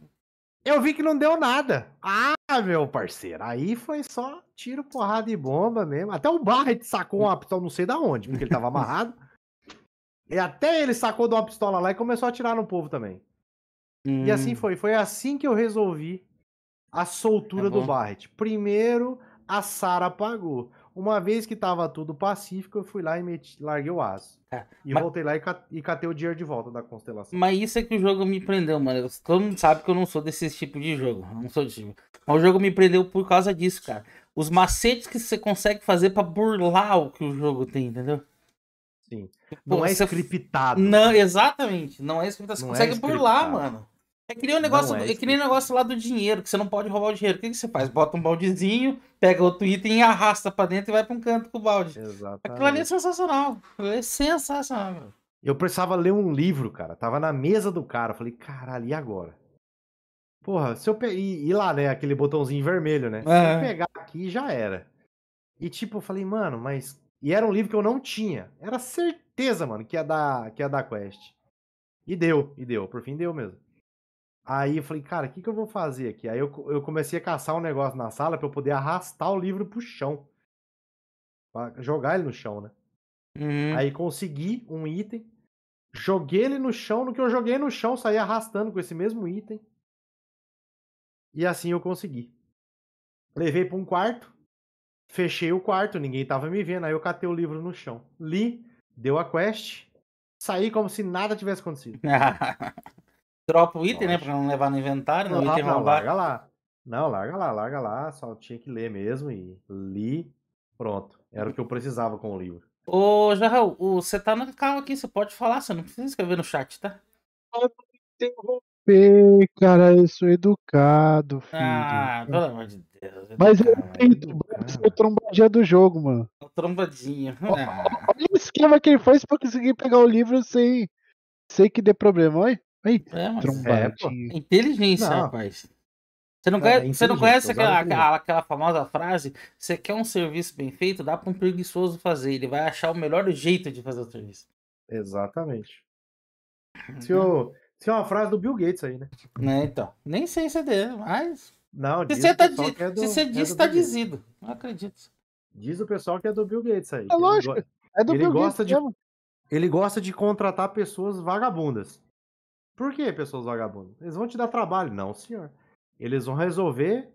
C: Eu vi que
D: não deu nada. Ah, meu parceiro, aí foi só tiro, porrada e bomba mesmo. Até o Barret sacou uma pistola, não sei da onde, porque ele tava amarrado. e até ele sacou de uma pistola lá e começou a atirar no povo também. Hum. E assim foi. Foi assim que eu resolvi a soltura é do Barret. Primeiro, a Sara pagou. Uma vez que tava tudo pacífico, eu fui lá e meti, larguei o aço. É, e mas... voltei lá e, cat, e catei o dinheiro de volta da constelação.
C: Mas isso é que o jogo me prendeu, mano. Todo mundo sabe que eu não sou desse tipo de jogo. não sou desse tipo. Mas o jogo me prendeu por causa disso, cara. Os macetes que você consegue fazer para burlar o que o jogo tem, entendeu? Sim. Não é você... scriptado. Não, exatamente. Não é scriptado. Você não é consegue é scriptado. burlar, mano. É que nem um negócio, é, é que nem um negócio lá do dinheiro, que você não pode roubar o dinheiro. O que, que você faz? Bota um baldezinho, pega outro item e arrasta pra dentro e vai pra um canto com o balde. É Exato. Aquilo ali é sensacional. É sensacional, meu. Eu precisava
D: ler um livro, cara. Tava na mesa do cara. falei, caralho, e agora? Porra, se eu pe... e, e lá, né? Aquele botãozinho vermelho, né? É. Se eu pegar aqui, já era. E tipo, eu falei, mano, mas. E era um livro que eu não tinha. Era certeza, mano, que ia dar, que ia dar quest. E deu, e deu. Por fim deu mesmo. Aí eu falei, cara, o que, que eu vou fazer aqui? Aí eu, eu comecei a caçar um negócio na sala para eu poder arrastar o livro pro chão. Pra jogar ele no chão, né? Uhum. Aí consegui um item, joguei ele no chão. No que eu joguei no chão, saí arrastando com esse mesmo item. E assim eu consegui. Levei para um quarto, fechei o quarto, ninguém tava me vendo. Aí eu catei o livro no chão. Li, deu a quest, saí como se nada tivesse acontecido. Dropa o item, Nossa. né? Pra não levar no inventário, não, né, item não, Larga lá. Não, larga lá, larga lá. Só tinha que ler mesmo e li. Pronto. Era o que eu precisava com o livro.
C: Ô, Jarrão, você tá no carro aqui, você pode falar, você não precisa escrever no chat, tá?
G: Interromper, cara, eu sou educado,
C: filho. Ah, pelo amor de
G: Deus. Mas eu tenho né? sou trombadinha do jogo,
C: mano. Trombadinha. Olha
G: o esquema que ele faz pra conseguir pegar o livro sem, sem que dê problema, olha. Aí,
C: é, mas... É, Inteligência, não. rapaz. Você não, é, conhece, é você não conhece aquela, aquela, aquela, famosa frase? Você quer um serviço bem feito, dá para um preguiçoso fazer. Ele vai achar o melhor jeito de fazer o serviço.
D: Exatamente. Isso se é uma frase do Bill Gates aí, né? Né,
C: então. Nem sei se é dele, mas.
D: Não, se você, tá di... é do, se você é diz, é tá dizido. Não acredito. Diz o pessoal que é do Bill Gates aí. É lógico. Ele... É do ele Bill gosta Gates. De... Ele gosta de contratar pessoas vagabundas. Por que pessoas vagabundas? Eles vão te dar trabalho. Não, senhor. Eles vão resolver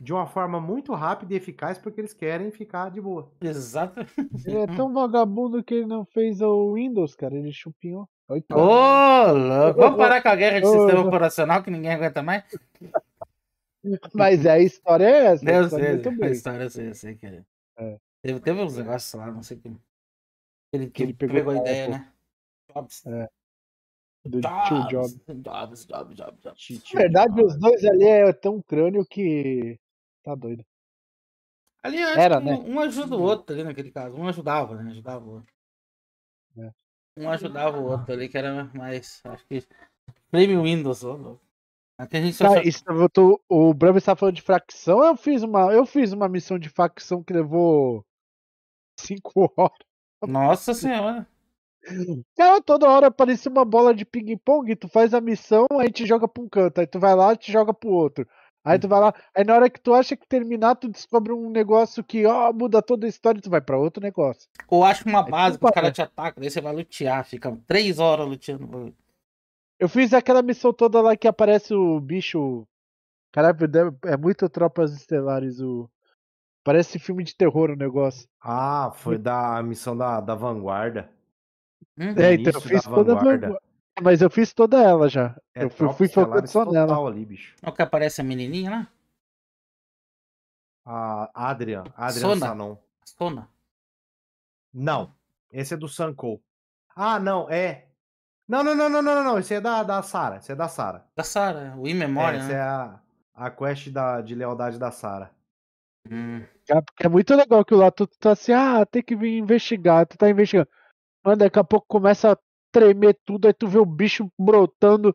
D: de uma forma muito rápida e eficaz porque eles querem ficar de
C: boa. Exato.
G: Ele é tão vagabundo que ele não fez o Windows, cara. Ele chupinhou. Ô, louco. Vamos parar com a guerra de oh, sistema oh.
C: operacional que ninguém aguenta mais?
G: Mas a história é essa. Eu é sei, é bem. a
C: história eu sei, eu sei que é. é. Teve, uns negócios lá, não sei que. Ele, que ele pegou, pegou a ideia, né? É. Do Jobs. Jobs,
E: Jobs, Jobs, Jobs. Na
C: verdade, os dois ali
G: é tão crânio que. Tá doido. Ali Era, né? um, né? um ajuda o
C: outro ali naquele caso. Um ajudava, né? Ajudava o outro. É. Um ajudava o outro ali, que era mais. Acho que. Prêmio Windows, Até a gente só... tá,
G: tô, o Bravo está falando de facção. Eu fiz uma, eu fiz uma missão de facção que levou 5 horas. Nossa senhora. Cara, toda hora parece uma bola de ping-pong, tu faz a missão, aí te joga pra um canto, aí tu vai lá te joga pro outro. Aí tu hum. vai lá, aí na hora que tu acha que terminar, tu descobre um negócio que, ó, muda toda a história, e tu vai pra outro negócio.
C: Ou acho uma base que os caras te atacam, daí você vai lutear, fica três horas luteando.
G: Eu fiz aquela missão toda lá que aparece o bicho. Caralho, é muito Tropas Estelares o. Parece filme de terror o negócio. Ah, foi
D: da missão da, da vanguarda. Uhum. é, então eu fiz toda
G: a é, Mas eu fiz toda ela já. É, eu fui, fui focando só nela. Ali, bicho.
C: Olha que aparece a menininha lá. A Adrian. Adrian Sona. Sanon.
D: Sona. Não. Esse é do Sanko. Ah, não, é. Não, não, não, não, não, não. Esse é da, da Sara. Esse é da Sara. Da Sara, o In Memória. É, essa né? é a, a quest da, de lealdade da Sara. Hum.
G: É, é muito legal que o Lato tá assim, ah, tem que vir investigar, tu tá investigando. Mas daqui a pouco começa a tremer tudo, aí tu vê o bicho brotando.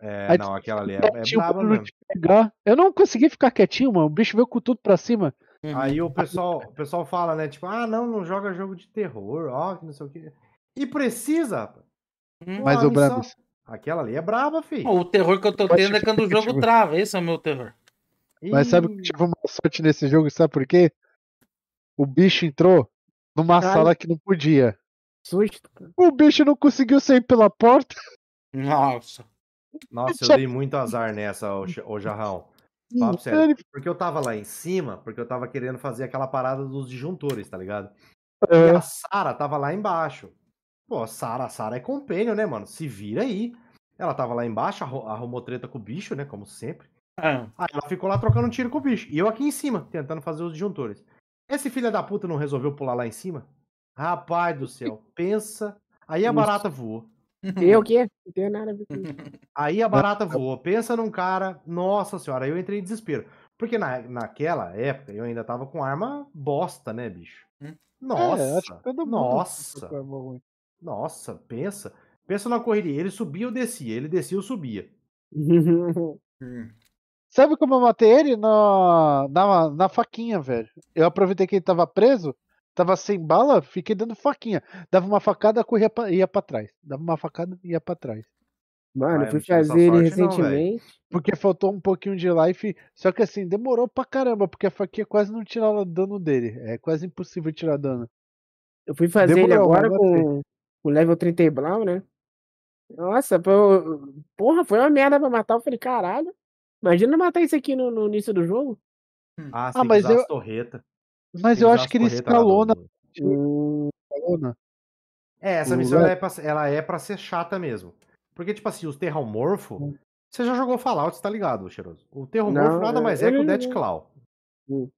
B: É, aí não, aquela ali é, é brava mesmo.
G: Pegar. Eu não consegui ficar quietinho, mano. O bicho veio com tudo pra cima. Uhum. Aí o pessoal, o pessoal
D: fala, né? Tipo, ah, não, não joga jogo de terror, ó, que não sei o que. E precisa,
C: uhum. Mas o missão... Aquela ali é brava filho. O terror que eu tô tendo é tipo, quando o jogo tipo, trava, esse é o meu terror.
G: Mas sabe que tive uma sorte nesse jogo, sabe por quê? O bicho entrou numa sala que não podia susto. O bicho não conseguiu sair pela porta.
D: Nossa. Nossa, eu dei muito azar nessa, ô, ô Jarrão. pra você, Porque eu tava lá em cima, porque eu tava querendo fazer aquela parada dos disjuntores, tá ligado? É. E a Sara tava lá embaixo. Pô, Sara, Sara é companheiro, né, mano? Se vira aí. Ela tava lá embaixo, arrumou treta com o bicho, né? Como sempre. Ah. Aí ela ficou lá trocando um tiro com o bicho. E eu aqui em cima, tentando fazer os disjuntores. Esse filho da puta não resolveu pular lá em cima? Rapaz do céu, pensa. Aí a barata voou. Eu o
E: quê? Não tenho nada a ver com isso.
D: Aí a barata voou. Pensa num cara. Nossa senhora, aí eu entrei em desespero. Porque na, naquela época eu ainda tava com arma bosta, né, bicho? Hum. É, nossa, é, nossa, nossa, pensa, pensa na correria. Ele subia, ou descia, ele descia, ou subia.
G: Hum. Sabe como eu matei ele? Na, na, na faquinha, velho. Eu aproveitei que ele tava preso, Tava sem bala, fiquei dando faquinha. Dava uma facada, corria pra, ia pra trás. Dava uma facada, ia pra trás. Mano, ah, fui fazer ele recentemente. Não, porque faltou um pouquinho de life. Só que assim, demorou pra caramba, porque a faquinha quase não tirava dano dele. É quase impossível tirar dano. Eu fui fazer demorou, ele agora com
E: o level 30 e blau, né? Nossa, porra, foi uma merda pra matar. Eu falei, caralho. Imagina matar isso aqui no, no início do jogo. Ah, ah mas eu... torreta. Mas eu acho que ele
D: escalou na. É, essa missão é pra, ela é pra ser chata mesmo. Porque, tipo assim, os Terramorfo. Hum. Você já jogou Fallout, você tá ligado, Cheiroso? O Terramorfo nada é, mais é, é que o Deathclaw. Claw. Hum.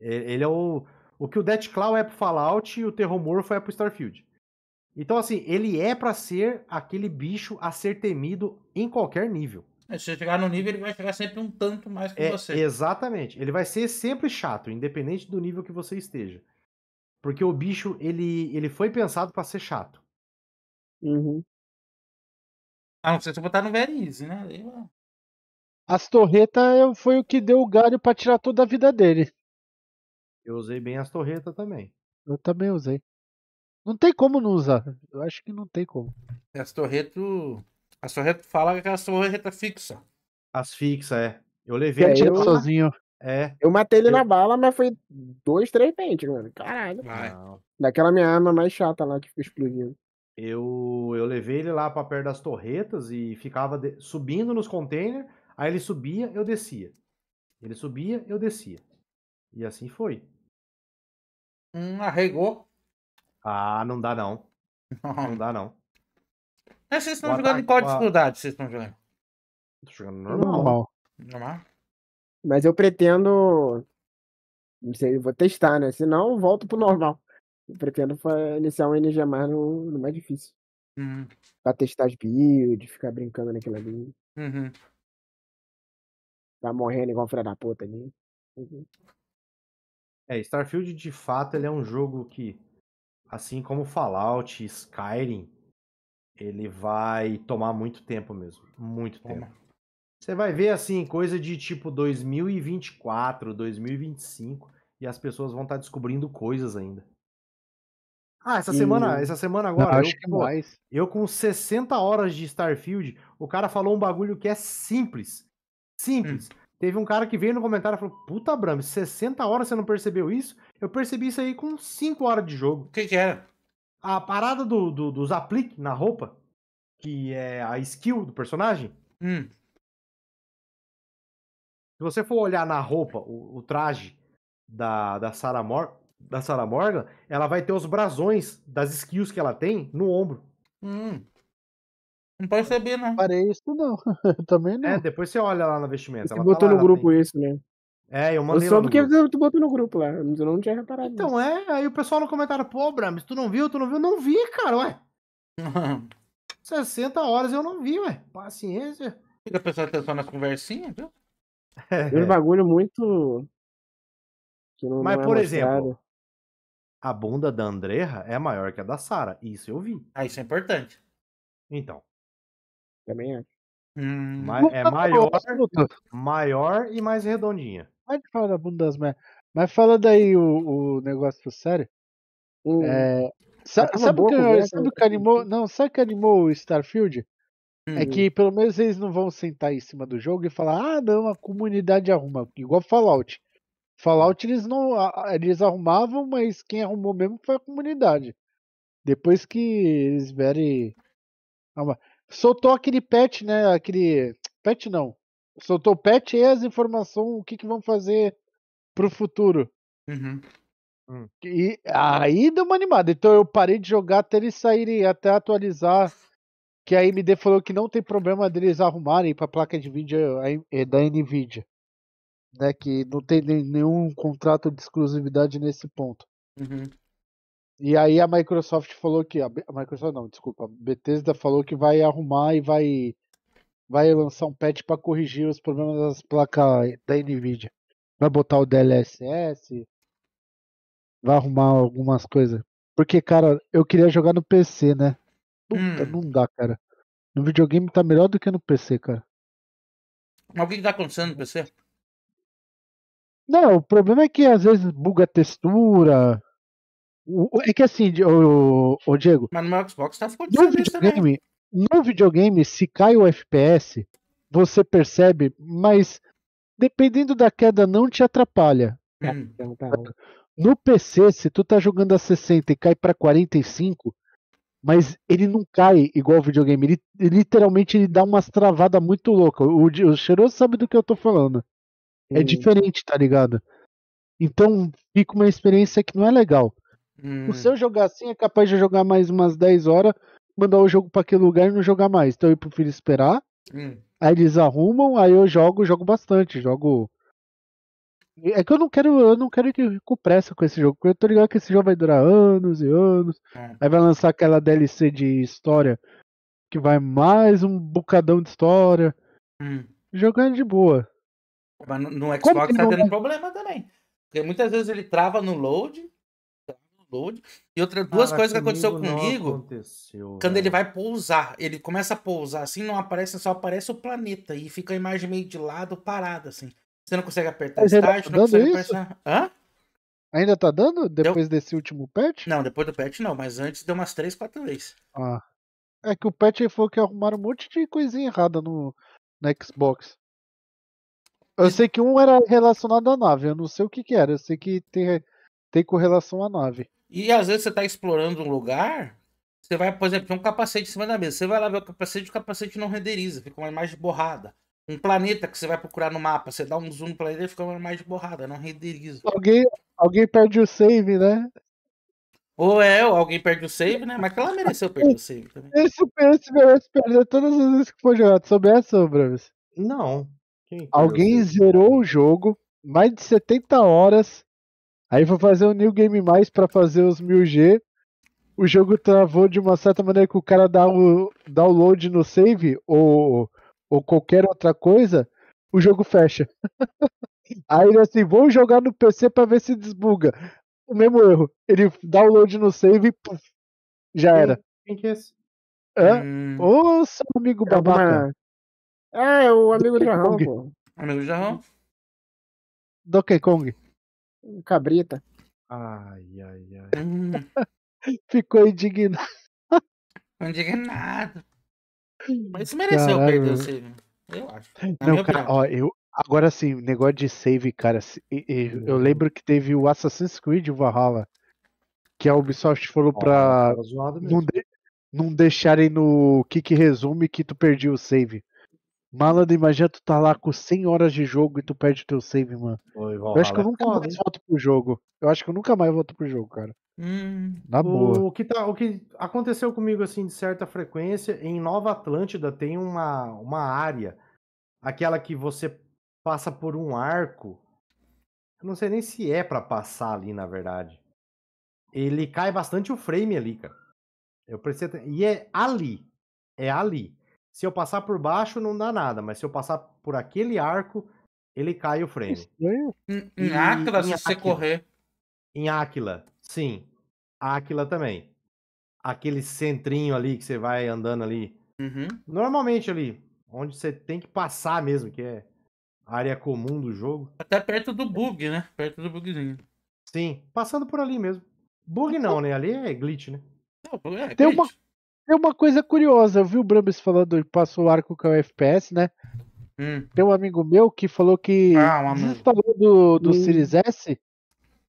D: Ele é o. O que o Deathclaw Claw é pro Fallout e o Terramorfo é pro Starfield. Então, assim, ele é para ser aquele bicho a ser temido em qualquer nível.
C: É, se você chegar no nível, ele vai chegar sempre um tanto mais que é, você.
D: Exatamente. Ele vai ser sempre chato, independente do nível que você esteja. Porque o bicho, ele, ele foi pensado para ser chato. Uhum.
B: Ah, não precisa botar no Easy, né?
G: As torretas foi o que deu o galho para tirar toda a vida dele.
D: Eu usei bem as torretas também.
G: Eu também usei. Não tem como não usar. Eu acho que não tem como.
C: As torretas a reta fala que a reta fixa. As fixa, é.
D: Eu levei ele é eu... sozinho. É.
E: Eu matei ele eu... na bala, mas foi dois, três pentes, mano. Caralho. Não. Daquela minha arma mais chata lá que ficou explodindo.
D: Eu, eu levei ele lá pra perto das torretas e ficava de... subindo nos containers. Aí ele subia, eu descia. Ele subia, eu descia. E assim foi. Hum, arregou. Ah, não dá não. Não dá não.
C: Mas é, vocês estão jogando em qual dificuldade vocês estão jogando? Tô jogando normal. normal. Normal?
E: Mas eu pretendo. Não sei, vou testar, né? Se não, volto pro normal. Eu pretendo iniciar um NG mais no, no mais difícil. Uhum. Pra testar as builds, ficar brincando naquilo ali. Uhum. Tá morrendo igual um filho da puta ali.
D: Uhum. É, Starfield de fato ele é um jogo que, assim como Fallout, Skyrim, ele vai tomar muito tempo mesmo. Muito tempo. Você vai ver assim, coisa de tipo 2024, 2025, e as pessoas vão estar tá descobrindo coisas ainda. Ah, essa e... semana, essa semana agora, Não, eu, acho que pô, mais. eu com 60 horas de Starfield, o cara falou um bagulho que é simples. Simples. Hum. Teve um cara que veio no comentário e falou: Puta, Bram, 60 horas você não percebeu isso? Eu percebi isso aí com 5 horas de jogo. O que, que era? a parada do, do, dos apliques na roupa, que é a skill do personagem. Hum. Se você for olhar na roupa, o, o traje da, da Sarah Mor da Sarah Morgan, ela vai ter os brasões das skills que ela tem no ombro. Hum.
G: Não percebi, não. Né? Parei isso, não. Também é,
D: não. É, depois você olha lá na vestimenta. Você ela tá botou tá no grupo tem... isso mesmo. Né? É, eu mandei. Eu porque
E: tu botou no grupo lá. Eu não tinha reparado. Então isso. é,
D: aí o pessoal no comentário, pô, Brams, tu não viu, tu não viu? Não vi, cara, ué.
G: 60 horas eu não vi, ué. Paciência.
C: Fica prestando atenção nas conversinhas, viu?
B: É. um bagulho muito. Não, Mas, não é por mostrado. exemplo,
D: a bunda da Andreja é maior que a da Sara. Isso eu vi. Ah, isso é importante. Então. Também acho. Hum. É. Hum... Ma é maior, maior
G: e mais redondinha. Pode falar da bunda das mulheres. Mas fala daí o, o negócio sério. Hum. É, sabe, é, sabe, que, né? sabe que animou? Não, sabe que animou o Starfield? É hum. É que pelo menos eles não vão sentar em cima do jogo e falar, ah não, a comunidade arruma. Igual Fallout. Fallout eles não. Eles arrumavam, mas quem arrumou mesmo foi a comunidade. Depois que eles verem. Soltou aquele patch, né? Aquele. Patch não. Soltou o patch e as informações, o que, que vão fazer pro futuro. Uhum. Hum, e aí deu uma animada. Então eu parei de jogar até eles saírem, até atualizar. Que a AMD falou que não tem problema deles arrumarem para placa de vídeo é, da Nvidia. Né, que não tem nenhum contrato de exclusividade nesse ponto. Uhum. E aí a Microsoft falou que. A, Microsoft não, desculpa. A Bethesda falou que vai arrumar e vai vai lançar um patch para corrigir os problemas das placas da Nvidia. Vai botar o DLSS, vai arrumar algumas coisas. Porque, cara, eu queria jogar no PC, né? Puta, hum. não dá, cara. No videogame tá melhor do que no PC, cara.
C: Mas o que, que tá acontecendo no PC?
G: Não, o problema é que às vezes buga a textura. É que assim, o, o Diego.
C: Mas no meu Xbox tá ficando
G: no videogame, também. No videogame, se cai o FPS, você percebe, mas dependendo da queda, não te atrapalha. Hum. No PC, se tu tá jogando a 60 e cai para 45, mas ele não cai igual o videogame. Ele, literalmente ele dá umas travadas muito loucas. O, o cheiroso sabe do que eu tô falando. É diferente, tá ligado? Então fica uma experiência que não é legal. Hum. O seu jogar assim é capaz de jogar mais umas 10 horas mandar o jogo para aquele lugar e não jogar mais. Então eu prefiro esperar. Hum. Aí eles arrumam, aí eu jogo, jogo bastante, jogo. É que eu não quero, eu não quero que com pressa com esse jogo, porque eu tô ligado que esse jogo vai durar anos e anos. É. Aí vai lançar aquela DLC de história que vai mais um bocadão de história. Hum. Jogando de boa.
C: Mas no, no Xbox tá tendo não... problema também. Porque muitas vezes ele trava no load, e outras duas coisas que aconteceu comigo.
D: Aconteceu, quando
C: velho. ele vai pousar, ele começa a pousar assim, não aparece, só aparece o planeta e fica a imagem meio de lado, parada assim. Você não consegue apertar Mas start, tá não consegue isso? apertar. Hã? Ainda tá dando? Depois deu... desse último patch? Não, depois do patch não, mas antes deu umas 3, 4 vezes. Ah.
G: É que o patch foi que arrumaram um monte de coisinha errada no, no Xbox. Eu sei que um era relacionado à nave, eu não sei o que, que era, eu sei que tem, tem correlação à nave.
C: E às vezes você está explorando um lugar, você vai, por exemplo, tem um capacete em cima da mesa. Você vai lá ver o capacete, o capacete não renderiza, fica uma imagem borrada. Um planeta que você vai procurar no mapa, você dá um zoom no planeta e fica uma imagem borrada, não renderiza.
G: Alguém, alguém perde o save, né?
C: Ou é, ou alguém perde o save, né? Mas que ela mereceu perder o save também.
G: Esse, esse merece perder todas as vezes que foi jogado. Sobre essa, Bravis? Não. Alguém é zerou o jogo, mais de 70 horas, Aí vou fazer o um New Game Mais para fazer os 1000G. O jogo travou de uma certa maneira que o cara dá o download no save ou, ou qualquer outra coisa, o jogo fecha. Aí ele é assim, vou jogar no PC para ver se desbuga. O mesmo erro. Ele download no save e já era. Quem que é esse? Hã? Hum. seu amigo é babaca. Uma... É, o amigo do Jarrão, pô.
C: Amigo Jarrão?
G: Donkey Kong. Um cabrita.
D: Ai, ai, ai.
G: Hum. Ficou indignado. Indignado.
C: Mas isso mereceu
G: perder o save. Eu acho. Não, cara, ó, eu, agora sim, negócio de save, cara. Eu, eu hum. lembro que teve o Assassin's Creed Valhalla. Que a Ubisoft falou ó, pra. Tá não, de, não deixarem no que que resume que tu perdi o save. Malandro, imagina tu tá lá com 100 horas de jogo e tu perde teu save, mano. Oi, eu acho que eu nunca mais volto pro jogo. Eu acho que eu nunca mais volto pro jogo, cara. Hum, Na boa. O
D: que, tá, o que aconteceu comigo, assim, de certa frequência, em Nova Atlântida tem uma, uma área, aquela que você passa por um arco. Eu não sei nem se é para passar ali, na verdade. Ele cai bastante o frame ali, cara. Eu preciso. E é ali. É ali se eu passar por baixo, não dá nada, mas se eu passar por aquele arco, ele cai o frame. Em, em se você correr. Em Aquila sim. Aquila também. Aquele centrinho ali que você vai andando ali. Uhum. Normalmente ali, onde você tem que passar mesmo, que é área comum do jogo.
C: Até perto do bug, né? Perto do bugzinho.
D: Sim, passando por ali mesmo. Bug então não, né? Ali é glitch, né? Não, é
G: glitch. Tem uma tem é uma coisa curiosa, eu vi o Brambis falando e passou o arco com o FPS, né? Hum. Tem um amigo meu que falou que ah, desinstalou do, do hum. Series S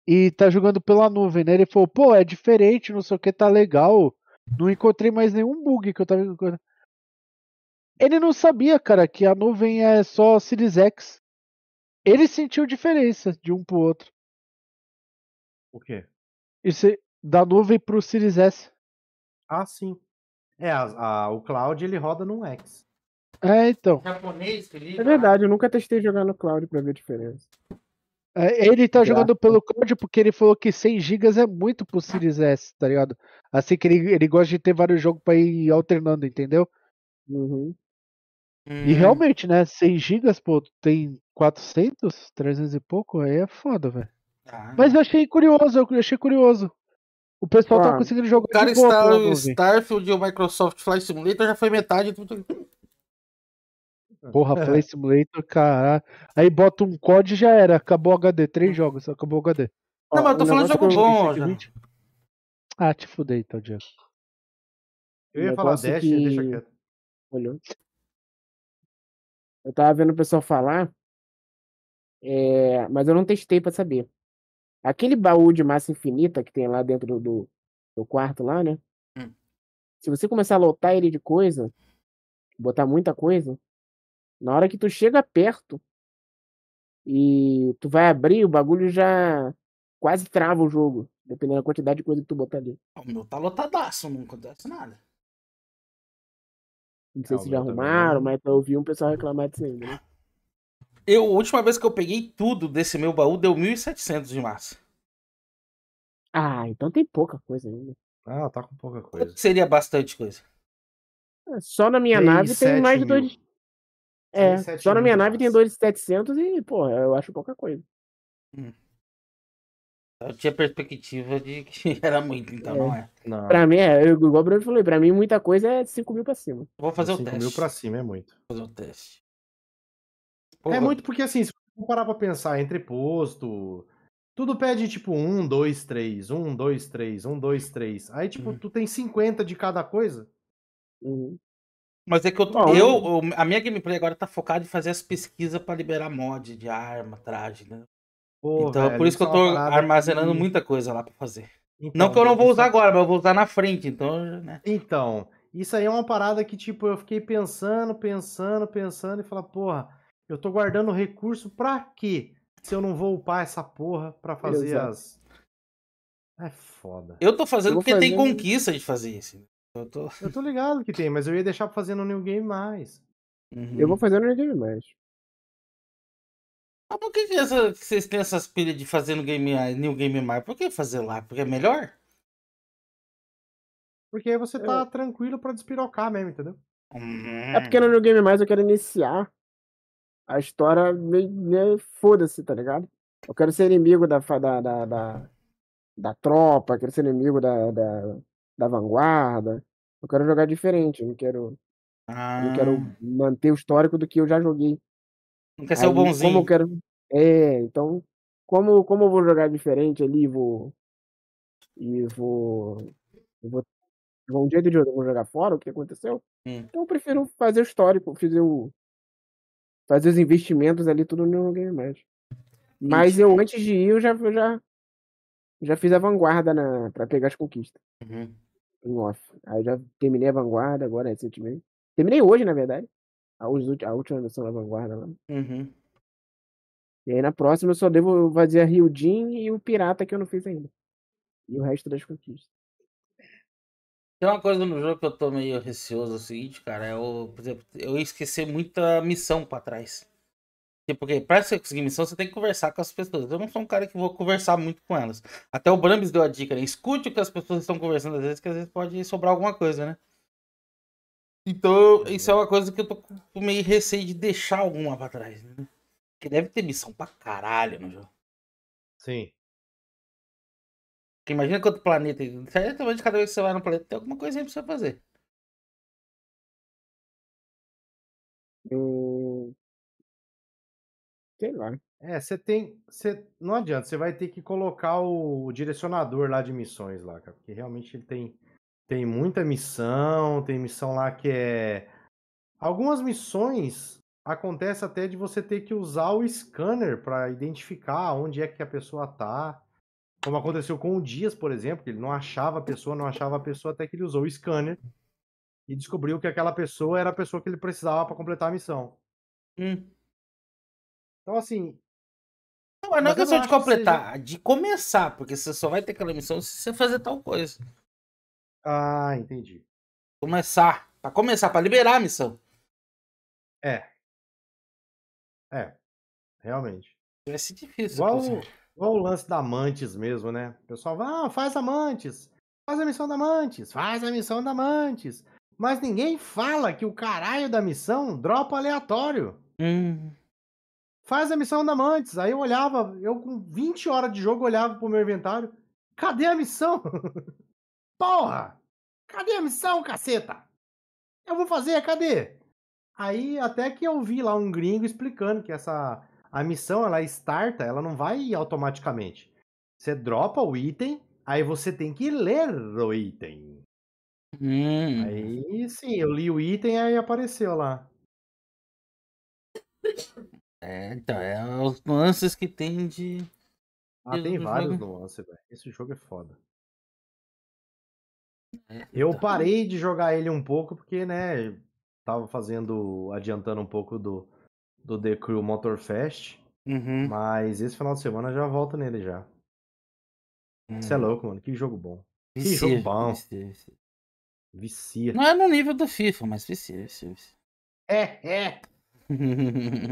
G: e tá jogando pela nuvem, né? Ele falou, pô, é diferente, não sei o que, tá legal. Não encontrei mais nenhum bug que eu tava encontrando. Ele não sabia, cara, que a nuvem é só Series X.
B: Ele sentiu diferença de um pro outro. O quê? Isso
G: é da nuvem pro Series S.
D: Ah, sim. É, a, a, o cloud ele roda num X.
G: É, então. Japonês, Felipe. É verdade, eu nunca testei jogar no cloud pra ver a diferença. É, ele tá Graças. jogando pelo cloud porque ele falou que 100 GB é muito pro Series S, tá ligado? Assim que ele, ele gosta de ter vários jogos pra ir alternando, entendeu? Uhum. Hum. E realmente, né? 100 GB, pô, tem 400, 300 e pouco, aí é foda, velho. Ah. Mas eu achei curioso, eu achei curioso. O pessoal tá conseguindo jogar. O cara está o
C: Starfield e o Microsoft Flight Simulator já foi metade do.
G: Porra, é. Flight Simulator, caralho. Aí bota um COD e já era. Acabou o HD. Três hum. jogos, acabou o HD. Não, Ó, mas eu tô
C: falando de jogo bom, já.
G: Ah, te fudei então, Diego. Eu ia falar Dash, que... deixa quieto.
B: Olhou. Eu tava vendo o pessoal falar,
E: é... mas eu não testei pra saber. Aquele baú de massa infinita que tem lá dentro do, do quarto lá, né? Hum. Se você começar a lotar ele de coisa, botar muita coisa, na hora que tu chega perto e tu vai abrir, o bagulho já quase trava o jogo, dependendo da quantidade de coisa que tu botar ali.
C: Ah, o meu tá lotadaço, não acontece nada.
E: Não é, sei é, se já arrumaram, também. mas eu ouvi um pessoal reclamar disso ainda, né?
C: Eu, a última vez que eu peguei tudo desse meu baú deu 1.700 de massa.
E: Ah,
D: então tem pouca coisa ainda. Ah, tá com pouca coisa.
C: Seria bastante coisa.
E: Só na minha nave tem mais de dois. É, só na minha é, nave tem dois e, pô, eu acho pouca coisa.
C: Hum. Eu tinha perspectiva de que era muito, então é. não é. Não. Pra
E: mim, é, igual o Bruno falou, pra mim muita coisa é 5 mil pra cima. Vou fazer é o 5 teste. 5 mil
D: pra cima é muito. Vou fazer o teste. Porra. É muito porque, assim, se você parar pra pensar, entreposto, tudo pede tipo um dois três um dois
C: três um dois três Aí, tipo, uhum. tu tem 50 de cada coisa. Uhum. Mas é que eu, Bom, eu, a minha gameplay agora tá focada em fazer as pesquisas para liberar mod de arma, traje, né? Pô, então, é velho, por isso que eu é tô armazenando que... muita coisa lá para fazer. Então, não que eu não vou usar agora, mas eu vou usar na frente, então, né? Então, isso
D: aí é uma parada que, tipo, eu fiquei pensando, pensando, pensando e falar, porra, eu tô guardando recurso pra quê? Se eu não vou upar essa porra pra fazer Exato. as.
C: É foda. Eu tô fazendo eu porque tem conquista de fazer isso. Né? Eu tô... eu
D: tô ligado que tem, mas eu ia deixar pra fazer no New Game mais. Uhum. Eu vou fazer no New Game mais.
C: Ah, por que, que, essa, que vocês têm essas pilhas de fazer no Game New Game mais? Por que fazer lá? Porque é melhor?
D: Porque aí você tá eu... tranquilo pra despirocar mesmo, entendeu? Uhum. É porque
E: no New Game mais eu quero iniciar a história meio, meio foda-se, tá ligado? Eu quero ser inimigo da, da, da, da, da tropa, quero ser inimigo da, da, da, vanguarda. Eu quero jogar diferente, eu não quero. Ah. Eu não quero ah. manter o histórico do que eu já joguei.
B: Não quer Aí, ser o bonzinho. Como eu
E: quero. É, então. Como, como eu vou jogar diferente ali, vou. E vou. Eu vou um dia de jogo eu vou jogar fora, o que aconteceu. Hum. Então eu prefiro fazer o histórico, fazer o, fazer os investimentos ali tudo no Game Master. Mas eu, antes de ir, eu já, eu já, já fiz a vanguarda na, pra pegar as conquistas. Uhum. Em off. Aí já terminei a vanguarda agora, recentemente. Terminei hoje, na verdade. A, a última missão da vanguarda lá. Uhum. E aí na próxima eu só devo fazer a Rio Jean e o Pirata que eu não fiz ainda. E o resto das conquistas.
C: Tem uma coisa no jogo que eu tô meio receoso, é o seguinte, cara, eu, é por exemplo, eu esquecer muita missão pra trás. Tipo, porque pra você conseguir missão, você tem que conversar com as pessoas. Eu não sou um cara que vou conversar muito com elas. Até o Brambis deu a dica, né? Escute o que as pessoas estão conversando às vezes, que às vezes pode sobrar alguma coisa, né? Então, isso é uma coisa que eu tô com meio receio de deixar alguma pra trás, né? Porque deve ter missão pra
B: caralho no jogo. Sim. Imagina quanto planeta. Certamente é cada vez que você vai no planeta tem alguma coisa pra você fazer. Eu... Sei lá.
D: É, você tem. Você, não adianta, você vai ter que colocar o, o direcionador lá de missões lá, cara. Porque realmente ele tem, tem muita missão, tem missão lá que é. Algumas missões acontece até de você ter que usar o scanner para identificar onde é que a pessoa tá. Como aconteceu com o Dias, por exemplo, que ele não achava a pessoa, não achava a pessoa, até que ele usou o scanner e descobriu que aquela pessoa era a pessoa que ele precisava para completar a missão. Hum. Então, assim. Não,
H: mas não é questão de completar, seja...
C: É de começar, porque você só vai ter aquela missão se você fazer tal coisa. Ah, entendi. Começar. Pra começar, pra
B: liberar
D: a missão. É. É. Realmente. Vai ser difícil. Igual, Igual o lance da Mantis mesmo, né? O pessoal vai, ah, faz a faz a missão da Mantis, faz a missão da Mantis. Mas ninguém fala que o caralho da missão dropa aleatório. Hum. Faz a missão da Mantis. Aí eu olhava, eu com 20 horas de jogo olhava pro meu inventário. Cadê a missão? Porra! Cadê a missão, caceta? Eu vou fazer, cadê? Aí até que eu vi lá um gringo explicando que essa a missão ela starta, ela não vai automaticamente. Você dropa o item, aí você tem que ler o item. Hum. Aí sim, eu li o item
G: aí apareceu lá.
D: É, então, é os nuances que tem de. Ah, tem vários nuances, velho. Esse jogo é foda. É, eu então... parei de jogar ele um pouco porque, né, tava fazendo, adiantando um pouco do do The Crew Motorfest. Uhum. Mas esse final de semana já volta nele já. Você é hum. é louco, mano. Que jogo
C: bom. Que jogo bom. Vicia, vicia. vicia, Não é no nível do FIFA, mas vicia, vicia, vicia. É, é.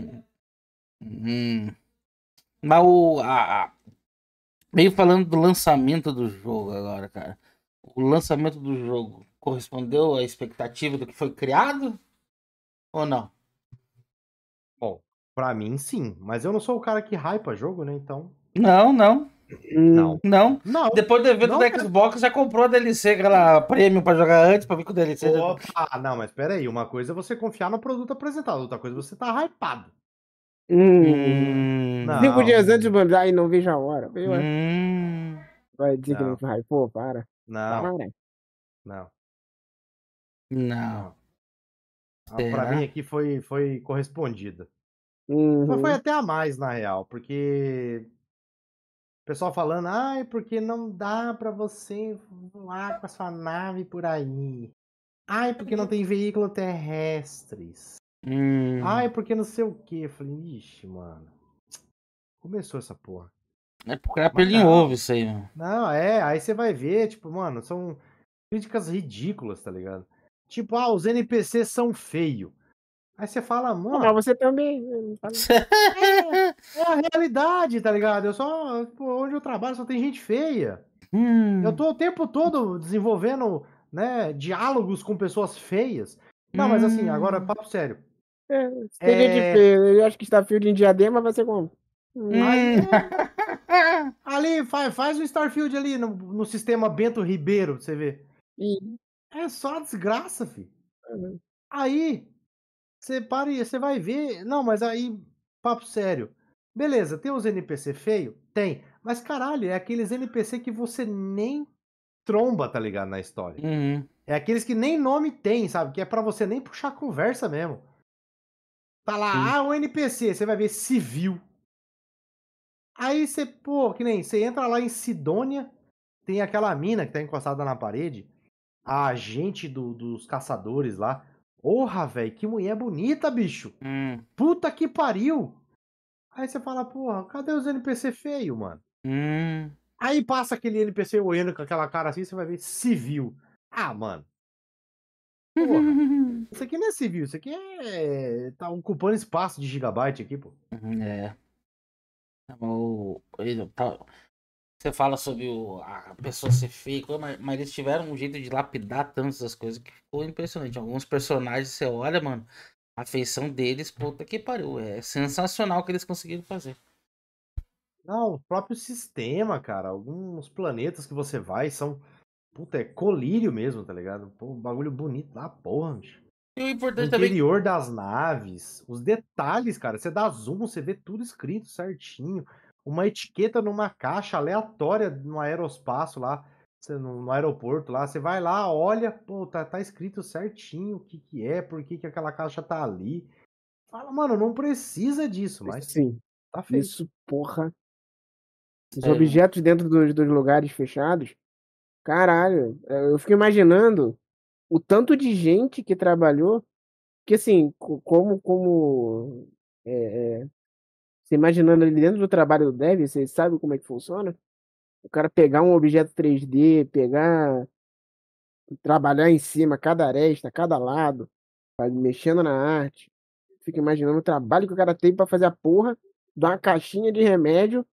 C: hum. Mas o. a, meio falando do lançamento do jogo agora, cara. O lançamento do jogo correspondeu à expectativa do que foi criado? Ou não? Pra mim, sim. Mas eu não sou o
D: cara que hypa jogo, né? Então.
C: Não, não. Não. Não. não. Depois do evento não, da é. Xbox, já comprou a DLC, aquela prêmio pra jogar antes, pra vir com o DLC. Opa, já... não, mas pera aí. Uma
D: coisa é você confiar no produto apresentado, outra coisa é você tá hypado. Hum.
E: Cinco dias antes de mandar e não vejo a hora. Hum. Vai dizer que não hypou,
D: para. Não. Para. Não. Não. não. Ah, pra mim aqui foi, foi correspondida. Uhum. Mas foi uhum. até a mais, na real, porque. O pessoal falando, ai, porque não dá para você voar com a sua nave por aí. Ai, porque não tem veículo terrestres. Hum. Ai, porque não sei o que. Falei, ixi, mano. Começou essa porra. É
C: porque é pelo em ovo isso aí, mano. Né?
D: Não, é, aí você vai ver, tipo, mano, são críticas ridículas, tá ligado? Tipo, ah, os NPCs são feio. Aí você fala, mano. Mas você também. Né, é, é a realidade, tá ligado? Eu só. Onde eu trabalho só tem gente feia. Hum. Eu tô o tempo todo desenvolvendo né, diálogos com pessoas feias. Não, hum. mas assim, agora, hum. papo sério. É, é... De feio. Eu acho que Starfield tá em diadema vai ser como? Hum. Aí, é. ali, faz, faz o Starfield ali no, no sistema Bento Ribeiro, pra você ver. É só desgraça, filho. Uhum. Aí, você para e você vai ver. Não, mas aí, papo sério. Beleza, tem uns NPC feio? Tem. Mas caralho, é aqueles NPC que você nem tromba, tá ligado? Na história. Uhum. É aqueles que nem nome tem, sabe? Que é para você nem puxar conversa mesmo. Tá lá, Sim. ah, um NPC, você vai ver civil. Aí você, pô, que nem, você entra lá em Sidônia, tem aquela mina que tá encostada na parede, a agente do, dos caçadores lá. Porra, velho, que mulher bonita, bicho. Hum. Puta que pariu. Aí você fala, porra, cadê os NPC feio, mano? Hum. Aí passa aquele NPC olhando com aquela cara assim, você vai ver civil. Ah, mano. Porra. isso aqui não é civil, isso aqui é. tá ocupando espaço de gigabyte aqui, pô. Uhum, é.
C: Tá o... Tá... Você fala sobre o, a pessoa ser feia, mas, mas, eles tiveram um jeito de lapidar tantas essas coisas que ficou impressionante. Alguns personagens, você olha, mano, a feição deles, puta que pariu. É sensacional o que eles conseguiram fazer. Não, o próprio sistema, cara.
D: Alguns
C: planetas que você vai
D: são. Puta, é colírio mesmo, tá ligado? Pô, bagulho bonito lá, porra, bicho.
C: E o importante o interior
D: também... das naves, os detalhes, cara. Você dá zoom, você vê tudo escrito certinho uma etiqueta numa caixa aleatória no aeroespaço lá, no, aeroporto lá. Você vai lá, olha, pô, tá, tá escrito certinho o que, que é, por que, que aquela caixa tá ali. Fala, mano, não precisa disso, mas Sim. tá feito.
B: Isso, porra. Os é. objetos
E: dentro dos, dos lugares fechados. Caralho, eu fico imaginando o tanto de gente que trabalhou, que assim, como como é, é, você imaginando ali dentro do trabalho do dev, você sabe como é que funciona? O cara pegar um objeto 3D, pegar. trabalhar em cima, cada aresta, cada lado, mexendo na arte. Fica imaginando o trabalho que o cara tem para fazer a porra de uma caixinha de remédio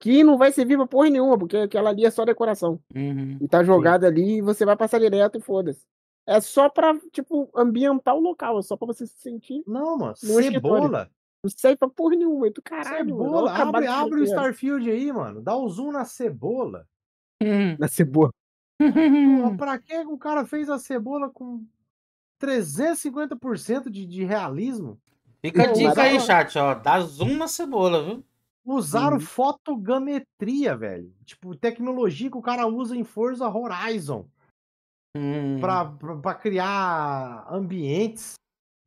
E: que não vai servir pra porra nenhuma, porque aquela ali é só decoração. Uhum, e tá jogada ali e você vai passar direto e foda-se. É só pra, tipo, ambientar o local, é só pra você se sentir. Não, mano, cebola. Escritório. Não sei pra porra nenhuma, é do caralho. Cebola, mano, abre, abre o
D: Starfield aí, mano. Dá o um zoom na cebola. Hum. Na cebola. pra que o cara fez a cebola com 350% de, de realismo?
C: Fica a dica aí, chat, ó. Dá zoom na cebola, viu?
D: Usaram hum. fotogrametria, velho. Tipo, tecnologia que o cara usa em Forza Horizon. Hum. Pra, pra, pra criar ambientes.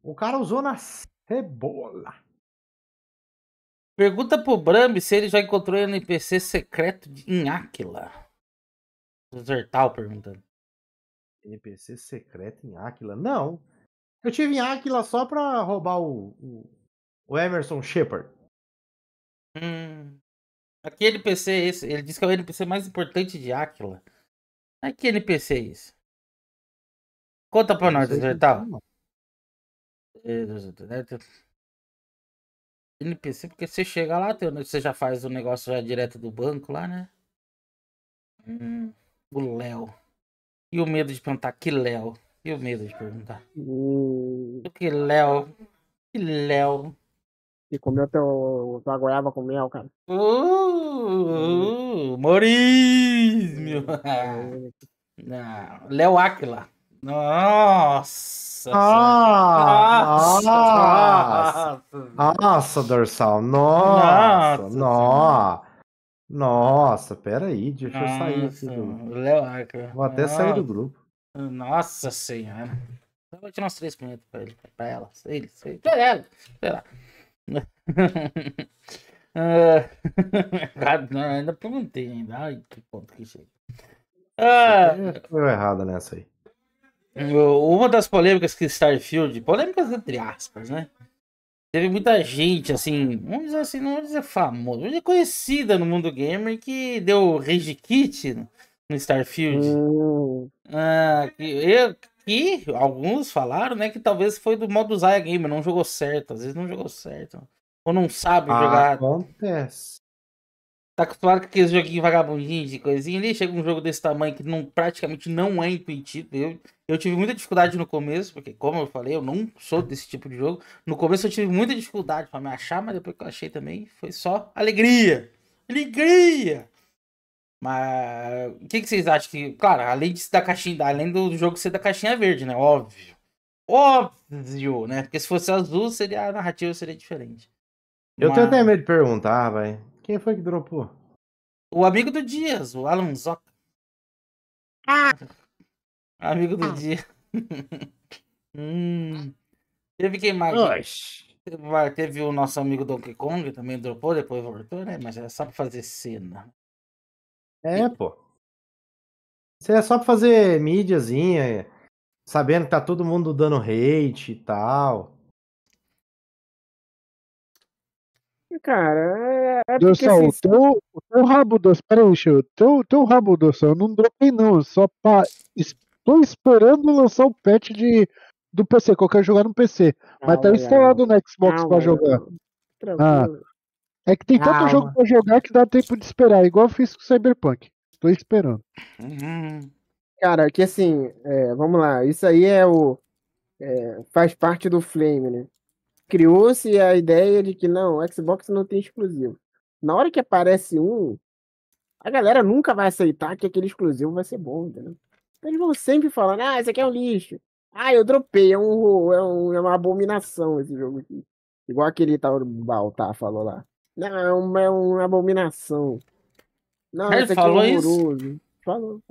C: O cara usou na cebola. Pergunta pro Brambi se ele já encontrou NPC secreto de, em Áquila. Zertal perguntando. NPC secreto em Aquila? Não. Eu tive em Aquila só pra roubar o, o, o Emerson Shepard. Hum. Aquele NPC é esse. Ele disse que é o NPC mais importante de Aquila. Mas ah, que NPC é esse? Conta pra nós, Zertal. É, NPC, porque você chega lá, né, você já faz o negócio já direto do banco lá, né? Hum, o Léo. E o medo de perguntar que Léo? E o medo de perguntar?
B: E... Hum.
E: Que Léo? Que Léo? E comeu teu, tua goiaba com mel,
C: cara. Uh, uh, uh Morismo! Hum. Léo Aquila. Nossa! Ah, nossa! Nossa,
D: nossa, dorsal! Nossa! Nossa! Nossa, peraí, deixa nossa. eu
C: sair ah, Vou até nossa. sair do grupo. Nossa senhora! Eu vou tirar uns três pimentas pra, ele, pra ela. Sei, sei. Pra Sei lá. não, ainda perguntei ainda. Ai, que ponto que chega. Ah, foi errado nessa aí. Uma das polêmicas que Starfield, polêmicas entre aspas, né? Teve muita gente, assim, vamos dizer assim, não vamos dizer famosa, vamos dizer conhecida no mundo gamer que deu rage kit no Starfield. Hum. Ah, que, eu, que alguns falaram, né, que talvez foi do modo Zaya Gamer, não jogou certo, às vezes não jogou certo. Ou não sabe ah, jogar.
D: Acontece.
C: Tá acostumado com aqueles joguinhos vagabundinhos de coisinha ali, chega um jogo desse tamanho que não, praticamente não é intuitivo. Eu, eu tive muita dificuldade no começo, porque, como eu falei, eu não sou desse tipo de jogo. No começo eu tive muita dificuldade para me achar, mas depois que eu achei também, foi só alegria! Alegria! Mas o que, que, vocês acham que. Claro, além de da caixinha, além do jogo ser da caixinha verde, né? Óbvio. Óbvio, né? Porque se fosse azul, seria a narrativa seria diferente. Eu Mas... tenho até
D: medo de perguntar,
C: vai. Quem foi que dropou? O amigo do Dias, o Alonso. Ah! Amigo do ah. dia. hum. Teve quem mais? Teve o nosso amigo Donkey Kong, também dropou, depois voltou, né? Mas era é só pra fazer cena.
D: É, pô. Isso é só pra fazer mídiazinha, sabendo que tá todo mundo dando hate e
G: tal.
B: Cara, é, é
G: Doção, assim, teu, o teu rabo doce, peraí, Xô, teu, teu rabo doce, eu não dropei não, só pra Tô esperando lançar o patch de, do PC, que eu quero jogar no PC. Mas tá instalado no Xbox para jogar. Ah, é que tem tanto jogo pra jogar que dá tempo de esperar, igual eu fiz com o Cyberpunk. Tô esperando.
H: Uhum.
E: Cara, que assim, é, vamos lá, isso aí é o. É, faz parte do Flame, né? Criou-se a ideia de que não, o Xbox não tem exclusivo. Na hora que aparece um, a galera nunca vai aceitar que aquele exclusivo vai ser bom, entendeu? Eles vão sempre falando, ah, Esse aqui é um lixo. Ah, eu dropei, é, um, é, um, é uma abominação esse jogo aqui. Igual aquele tal Baltar falou lá. Não, é uma, é uma abominação. Não, ele é falou é horroroso. Isso? Falou.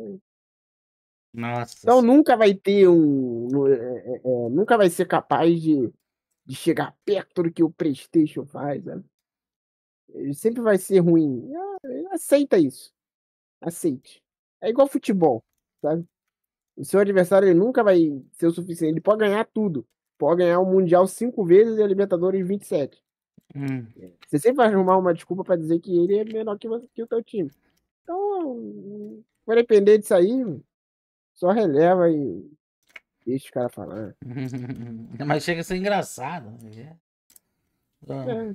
E: Nossa. Então nunca vai ter um. É é, é, é, nunca vai ser capaz de, de chegar perto do que o PlayStation faz, né? Ele sempre vai ser ruim. Ah, aceita isso. Aceite. É igual futebol, sabe? O seu adversário ele nunca vai ser o suficiente. Ele pode ganhar tudo. Pode ganhar o Mundial cinco vezes e a Libertadores 27. Hum. Você sempre vai arrumar uma desculpa para dizer que ele é menor que, que o teu time.
B: Então,
E: vai depender disso aí, só releva e deixa o cara falar. Mas
C: chega a ser engraçado. Né? É. é.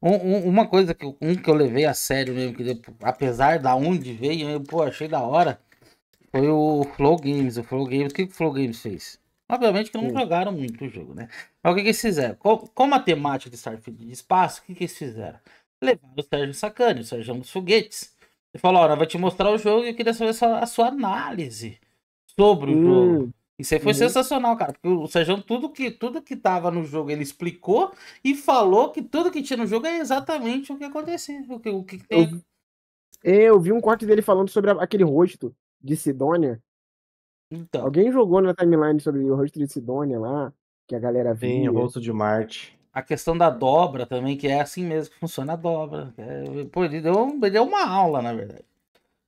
C: Um, um, uma coisa que, um que eu levei a sério mesmo, que depois, apesar da onde veio, eu pô, achei da hora. Foi o Flow Games, o Flow Games. O que o Flow Games fez? Obviamente que não Sim. jogaram muito o jogo, né? Mas o que, que eles fizeram? Com a temática de Starfield de espaço, o que, que eles fizeram? Levaram o Sérgio Sacani, o Sérgio dos Foguetes. Ele falou: Olha, vai te mostrar o jogo e eu queria saber a sua, a sua análise sobre o hum. jogo. Isso aí foi hum. sensacional, cara. Porque o Sérgio, tudo que, tudo que tava no jogo, ele explicou e falou que tudo que tinha no jogo é exatamente o que acontecia. O que, o que Eu,
E: eu vi um corte dele falando sobre aquele rosto de Sidônia. Então. Alguém jogou na timeline sobre o rosto de Sidônia lá,
D: que a galera vem Tem o rosto de Marte.
C: A questão da dobra também, que é assim mesmo que funciona a dobra. É, pô, ele deu, ele deu uma aula, na verdade.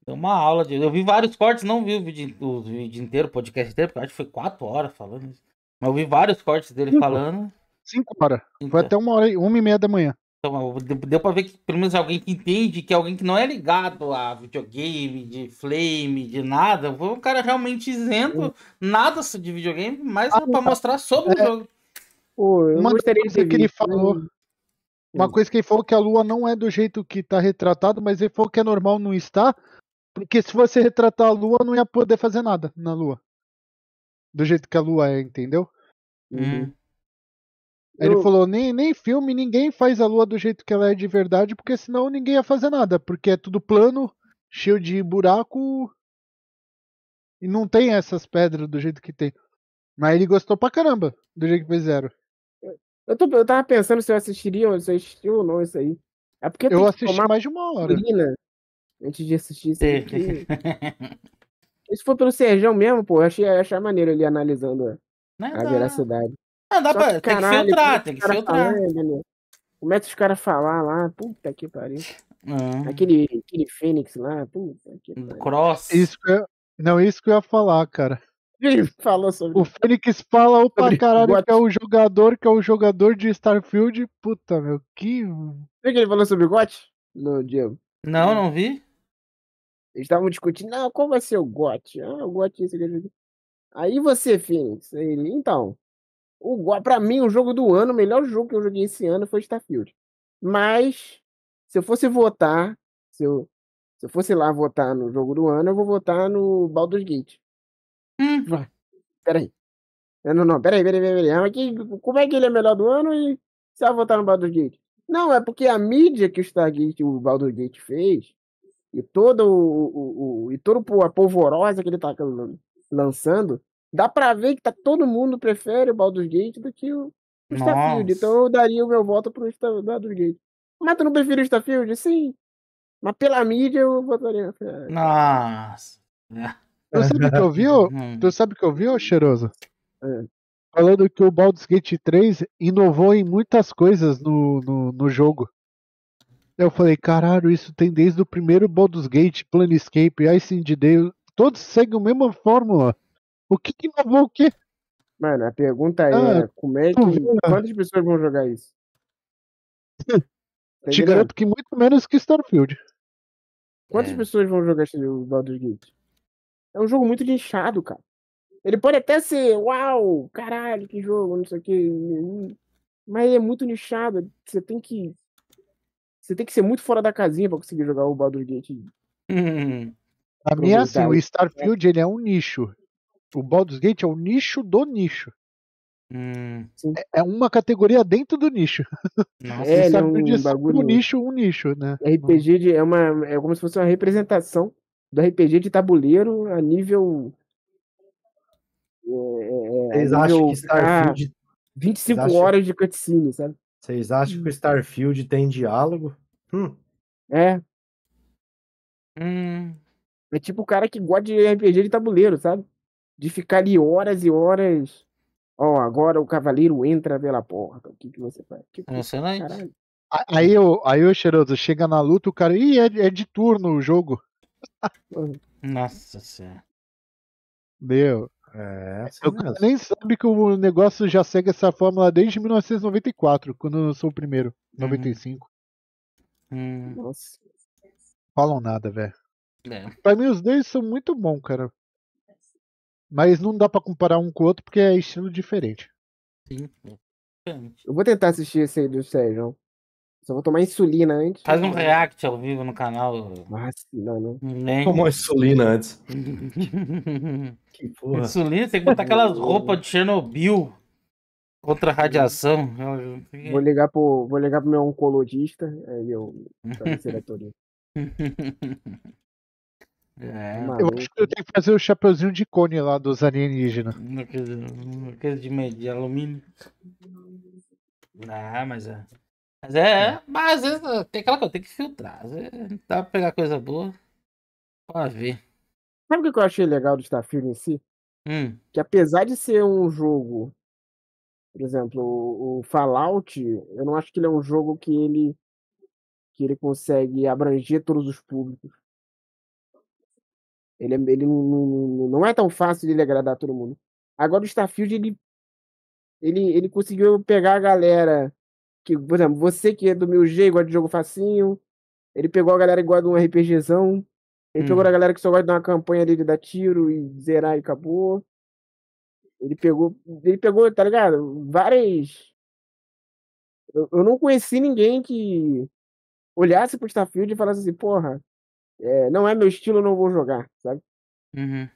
C: Deu uma aula. De, eu vi vários cortes, não vi o vídeo, o vídeo inteiro, o podcast inteiro, porque acho que foi quatro horas falando isso. Mas eu vi vários cortes dele Cinco. falando. Cinco horas. Então. Foi até uma hora, uma e meia da manhã. Então, deu pra ver que pelo menos alguém que entende, que é alguém que não é ligado a videogame, de flame, de nada, foi um cara realmente isento, nada de videogame, mas ah, pra tá. mostrar sobre é... o jogo.
G: uma coisa que ele falou. Uma coisa que ele falou que a lua não é do jeito que tá retratado, mas ele falou que é normal não estar, porque se você retratar a lua, não ia poder fazer nada na lua. Do jeito que a lua é, entendeu? Uhum. Ele falou: nem, nem filme, ninguém faz a lua do jeito que ela é de verdade, porque senão ninguém ia fazer nada, porque é tudo plano, cheio de buraco e não tem essas pedras do jeito que tem. Mas ele gostou pra caramba do jeito que fizeram. Eu, tô, eu tava pensando se eu assistiria ou se eu ou não isso aí. É
E: porque eu assisti mais de uma hora. Antes de assistir isso aqui. Isso foi pelo Serjão mesmo, pô. Eu achei, achei maneiro ele analisando a, a veracidade.
H: Ah, dá Só pra. Que, tem caralho, é que filtrar, tem que filtrar.
E: Falando, começa é os caras a falar lá, puta que pariu. É. Aquele, aquele Fênix lá, puta que pariu.
G: Cross. Isso que eu, não, isso que eu ia falar, cara.
E: falou sobre.
G: O Fênix fala, pra caralho, que é o jogador, que é o jogador de Starfield. Puta, meu, que. Viu
E: que ele falou sobre o GOT? No Diego. Não, não vi. Eles estavam discutindo, não, qual vai ser o GOT? Ah, o GOT, isso aqui. Aí você, Fênix, ele, então, para mim, o jogo do ano, o melhor jogo que eu joguei esse ano foi Starfield. Mas, se eu fosse votar, se eu, se eu fosse lá votar no jogo do ano, eu vou votar no Baldur's Gate. Hum. Peraí. É, não, não, peraí, peraí, peraí. peraí. Mas que, como é que ele é melhor do ano e você vai votar no Baldur's Gate? Não, é porque a mídia que o Stargate, o Baldur's Gate fez, e todo o, o, o e toda a polvorosa que ele tá lançando, Dá pra ver que tá, todo mundo prefere o Baldur's Gate do que o, Starfield. Então eu daria o meu voto pro Baldur's Gate. Mas tu não prefere o Starfield? Sim. Mas pela mídia eu votaria. É, é.
C: Nossa.
G: Tu sabe que eu vi, hum. tu sabe que eu vi, cheiroso? É. Falando que o Baldur's Gate 3 inovou em muitas coisas no, no, no jogo. Eu falei, caralho, isso tem desde o primeiro Baldur's Gate, Planescape, Ice in the Day, todos seguem a mesma fórmula. O que que inovou o quê? Mano, a pergunta é: ah, como é que. Quantas pessoas vão jogar isso? Tá Te garanto que muito menos que Starfield. Quantas é.
E: pessoas vão jogar o Baldur's Gate? É um jogo muito lixado, cara. Ele pode até ser, uau, caralho, que jogo, não sei o que. Mas é muito nichado. Você tem que. Você tem que ser muito fora da casinha pra conseguir jogar o Baldur's Gate.
G: Hum. A minha, assim, o Starfield, ele é um nicho o Baldur's Gate é o nicho do nicho. Hum. É, é uma categoria dentro do nicho. Nossa, é, é um bagulho... um nicho, um
E: nicho, né? RPG de, é uma é como se fosse uma representação do RPG de tabuleiro a nível
H: é, é
E: Vocês acham que Starfield
D: 25 ah, acham... horas de cutscene, sabe? Vocês acham que o Starfield tem diálogo?
E: Hum. É. Hum. É tipo o cara que gosta de RPG de tabuleiro, sabe? de ficar ali horas e horas. Ó, oh, agora o
G: cavaleiro entra pela
C: porta. O que, que você faz? Que Emocionante. Caralho.
G: Aí, o, aí o cheiroso chega na luta, o cara. Ih, é, é de turno o jogo.
C: Nossa senhora.
G: meu É, eu é mesmo. nem sabe que o negócio já segue essa fórmula desde 1994, quando eu sou o primeiro, uhum. 95. Hum. Nossa. Falam nada, velho. É. Pra mim, os dois são muito bons, cara. Mas não dá para comparar um com o outro porque é estilo diferente.
D: Sim. É.
G: Eu vou tentar assistir esse aí do Sérgio. Só vou tomar insulina antes.
C: Faz um react ao vivo no canal. Nossa, ah, não, não. Nem. Tomou insulina antes. que porra. Insulina, tem que botar aquelas roupas de Chernobyl contra a radiação. Vou
E: ligar pro, vou ligar pro meu oncologista, aí eu.
F: Pra É, eu acho
C: que eu
G: tenho que fazer o chapeuzinho de cone lá dos alienígenas. Aquele de, de alumínio.
C: Ah, mas é. Mas é, é. mas às vezes tem aquela coisa, tem que filtrar. Dá pra pegar coisa boa pra ver. Sabe o que eu
E: achei legal do Starfield em si? Hum. Que apesar de ser um jogo, por exemplo, o Fallout, eu não acho que ele é um jogo que ele que ele consegue abranger todos os públicos. Ele, é, ele não, não, não é tão fácil de ele agradar todo mundo. Agora o Starfield, ele, ele, ele conseguiu pegar a galera que, por exemplo, você que é do meu jeito, gosta de jogo facinho, ele pegou a galera que gosta de um RPGzão, ele hum. pegou a uhum. galera que só gosta de uma campanha dele dar tiro e zerar e acabou. Ele pegou, ele pegou, tá ligado? Várias. Eu, eu não conheci ninguém que olhasse pro Starfield e falasse assim, porra, é, não é meu estilo, não vou jogar, sabe?
C: Uhum.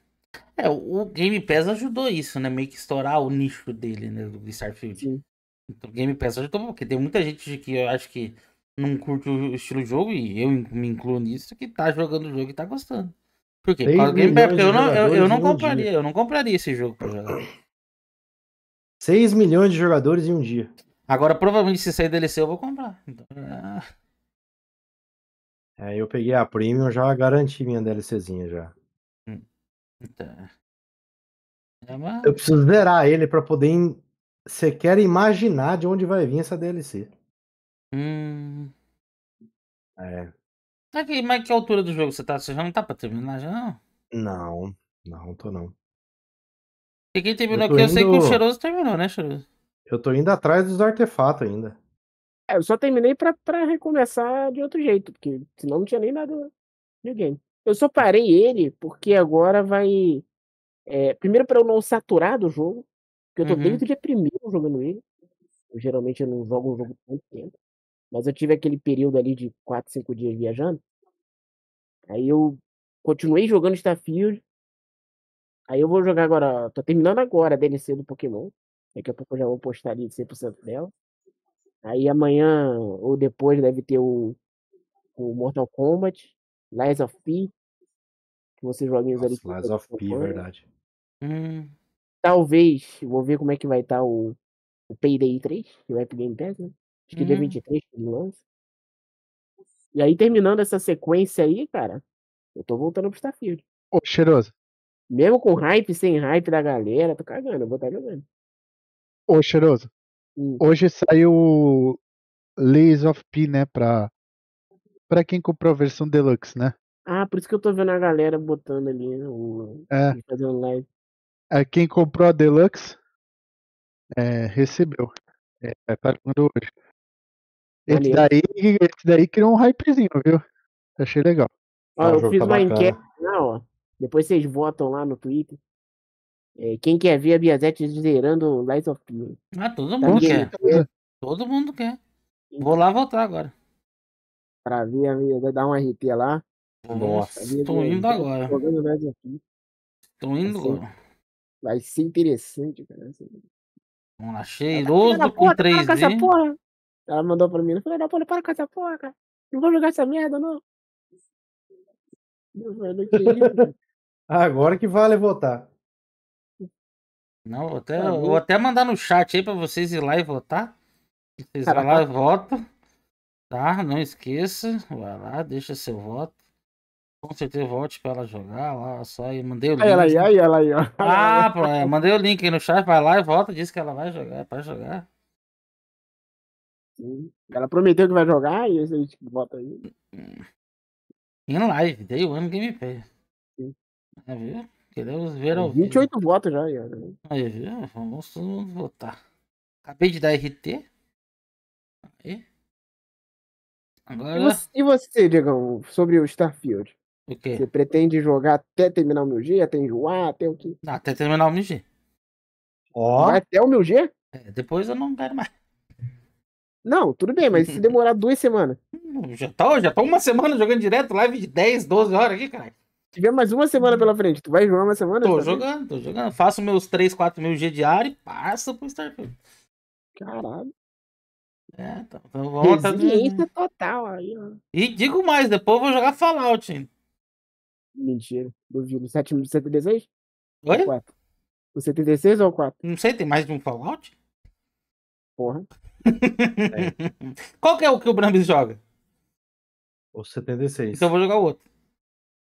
C: É, o Game Pass ajudou isso, né? Meio que estourar o nicho dele, né? Do Starfield. Sim. Então, Game Pass ajudou, porque tem muita gente que eu acho que não curte o estilo do jogo, e eu me incluo nisso, que tá jogando o jogo e tá gostando. Por quê? Por Game Pass, porque eu não, eu, eu não compraria, eu não compraria esse jogo pra jogar. 6 milhões de jogadores em um dia. Agora, provavelmente, se sair DLC, eu vou comprar. Então, é,
D: é, eu peguei a Premium, já garanti minha DLCzinha já. Hum, então, é, é uma... Eu preciso zerar ele para poder in... sequer imaginar de onde vai vir essa DLC. Hum.
C: É. mas que altura do jogo você tá? Você já não tá pra terminar já não? Não, não tô não. E quem terminou eu aqui, indo... eu sei que o Cheiroso terminou, né, Cheiroso?
D: Eu tô indo atrás dos artefatos ainda.
E: É, eu só terminei pra, pra recomeçar de outro jeito, porque senão não tinha nem nada de game. Eu só parei ele porque agora vai. É, primeiro, para eu não saturar do jogo, porque eu tô uhum. desde o dia primeiro jogando ele. Eu, geralmente eu não jogo um jogo muito tempo. Mas eu tive aquele período ali de 4, 5 dias viajando. Aí eu continuei jogando Starfield. Aí eu vou jogar agora. Tô terminando agora a DLC do Pokémon. Daqui a pouco eu já vou postar ali 100% dela. Aí amanhã ou depois deve ter o, o Mortal Kombat, Lies of P, que vocês jogam Nossa, ali. Lies
H: of
B: P, verdade.
H: Hum.
E: Talvez, vou ver como é que vai estar tá o, o Payday 3, que vai pro Game Pass, né? Acho que hum. dia 23 que ele lança. E aí, terminando essa sequência aí, cara, eu tô voltando pro Starfield.
G: Ô, cheiroso.
E: Mesmo com hype, sem hype da galera, tô cagando, eu vou estar tá jogando.
G: Ô, cheiroso. Hum. Hoje saiu Lays of P, né? Pra, pra quem comprou a versão deluxe, né?
E: Ah, por isso que eu tô vendo a galera botando ali, né? O,
B: é. Fazendo live.
G: É, quem comprou a deluxe é,
B: recebeu.
G: É, tá jogando hoje. Esse daí, esse daí criou um hypezinho, viu? Achei legal. Ó, ah, eu fiz tá uma bacana. enquete
E: lá, né, ó. Depois vocês votam lá no Twitter. É, quem quer ver a Biazete zerando Lies of P?
G: Né?
C: Ah, todo então, mundo quer. Todo mundo quer. Vou lá voltar agora.
E: Pra ver a Biazete dar um RT lá. Nossa, estou indo agora. Estou indo agora. Vai ser interessante, cara. Vamos lá, tá cheiroso com 3D. Ela mandou pra mim, não
B: falei, porra, para com essa porra, cara. Não vou jogar essa merda, não. que Agora
D: que vale votar. Não,
C: vou até, vou até mandar no chat aí para vocês ir lá e votar. Vocês vão lá tá e votam. Tá? Não esqueça. Vai lá, deixa seu voto. Com certeza volte para ela jogar lá. Só aí, mandei o link. Ela aí, aí, ela aí, ó. Ah, pô, é, mandei o link aí no chat. Vai lá e volta. Diz que ela vai jogar. É jogar.
B: Ela prometeu que vai jogar e a gente vota aí.
C: Em live, o ano gameplay. Sim. Tá é, vendo? Queremos ver ao 28 vivo. votos já, Iago. Aí, Vamos todos votar. Acabei de dar RT. Aí. Agora... E
E: você, você, Diego, sobre o Starfield? O quê? Você pretende jogar até terminar o meu G, até enjoar, até o quê?
C: Ah, até terminar o meu G.
E: até o meu G? É, depois
C: eu não quero mais.
E: Não, tudo bem, mas se demorar duas semanas. Hum, já tá, já tá uma semana jogando direto, live de 10, 12 horas aqui, caralho tiver mais uma semana uhum. pela frente, tu vai jogar uma semana?
C: Tô jogando, vez? tô jogando. Faço meus 3, 4 mil G diário e passo pro Starfield. Caralho. É, tá. Então, então volta Resiliência do... total aí, ó. E digo mais, depois eu vou jogar Fallout ainda.
E: Mentira, duvido. 7.76?
C: Oi? 4. O 76 ou o 4? Não sei, tem mais de um Fallout? Porra. é. Qual que é o que o Brambis joga? O 76. Então eu vou jogar o outro.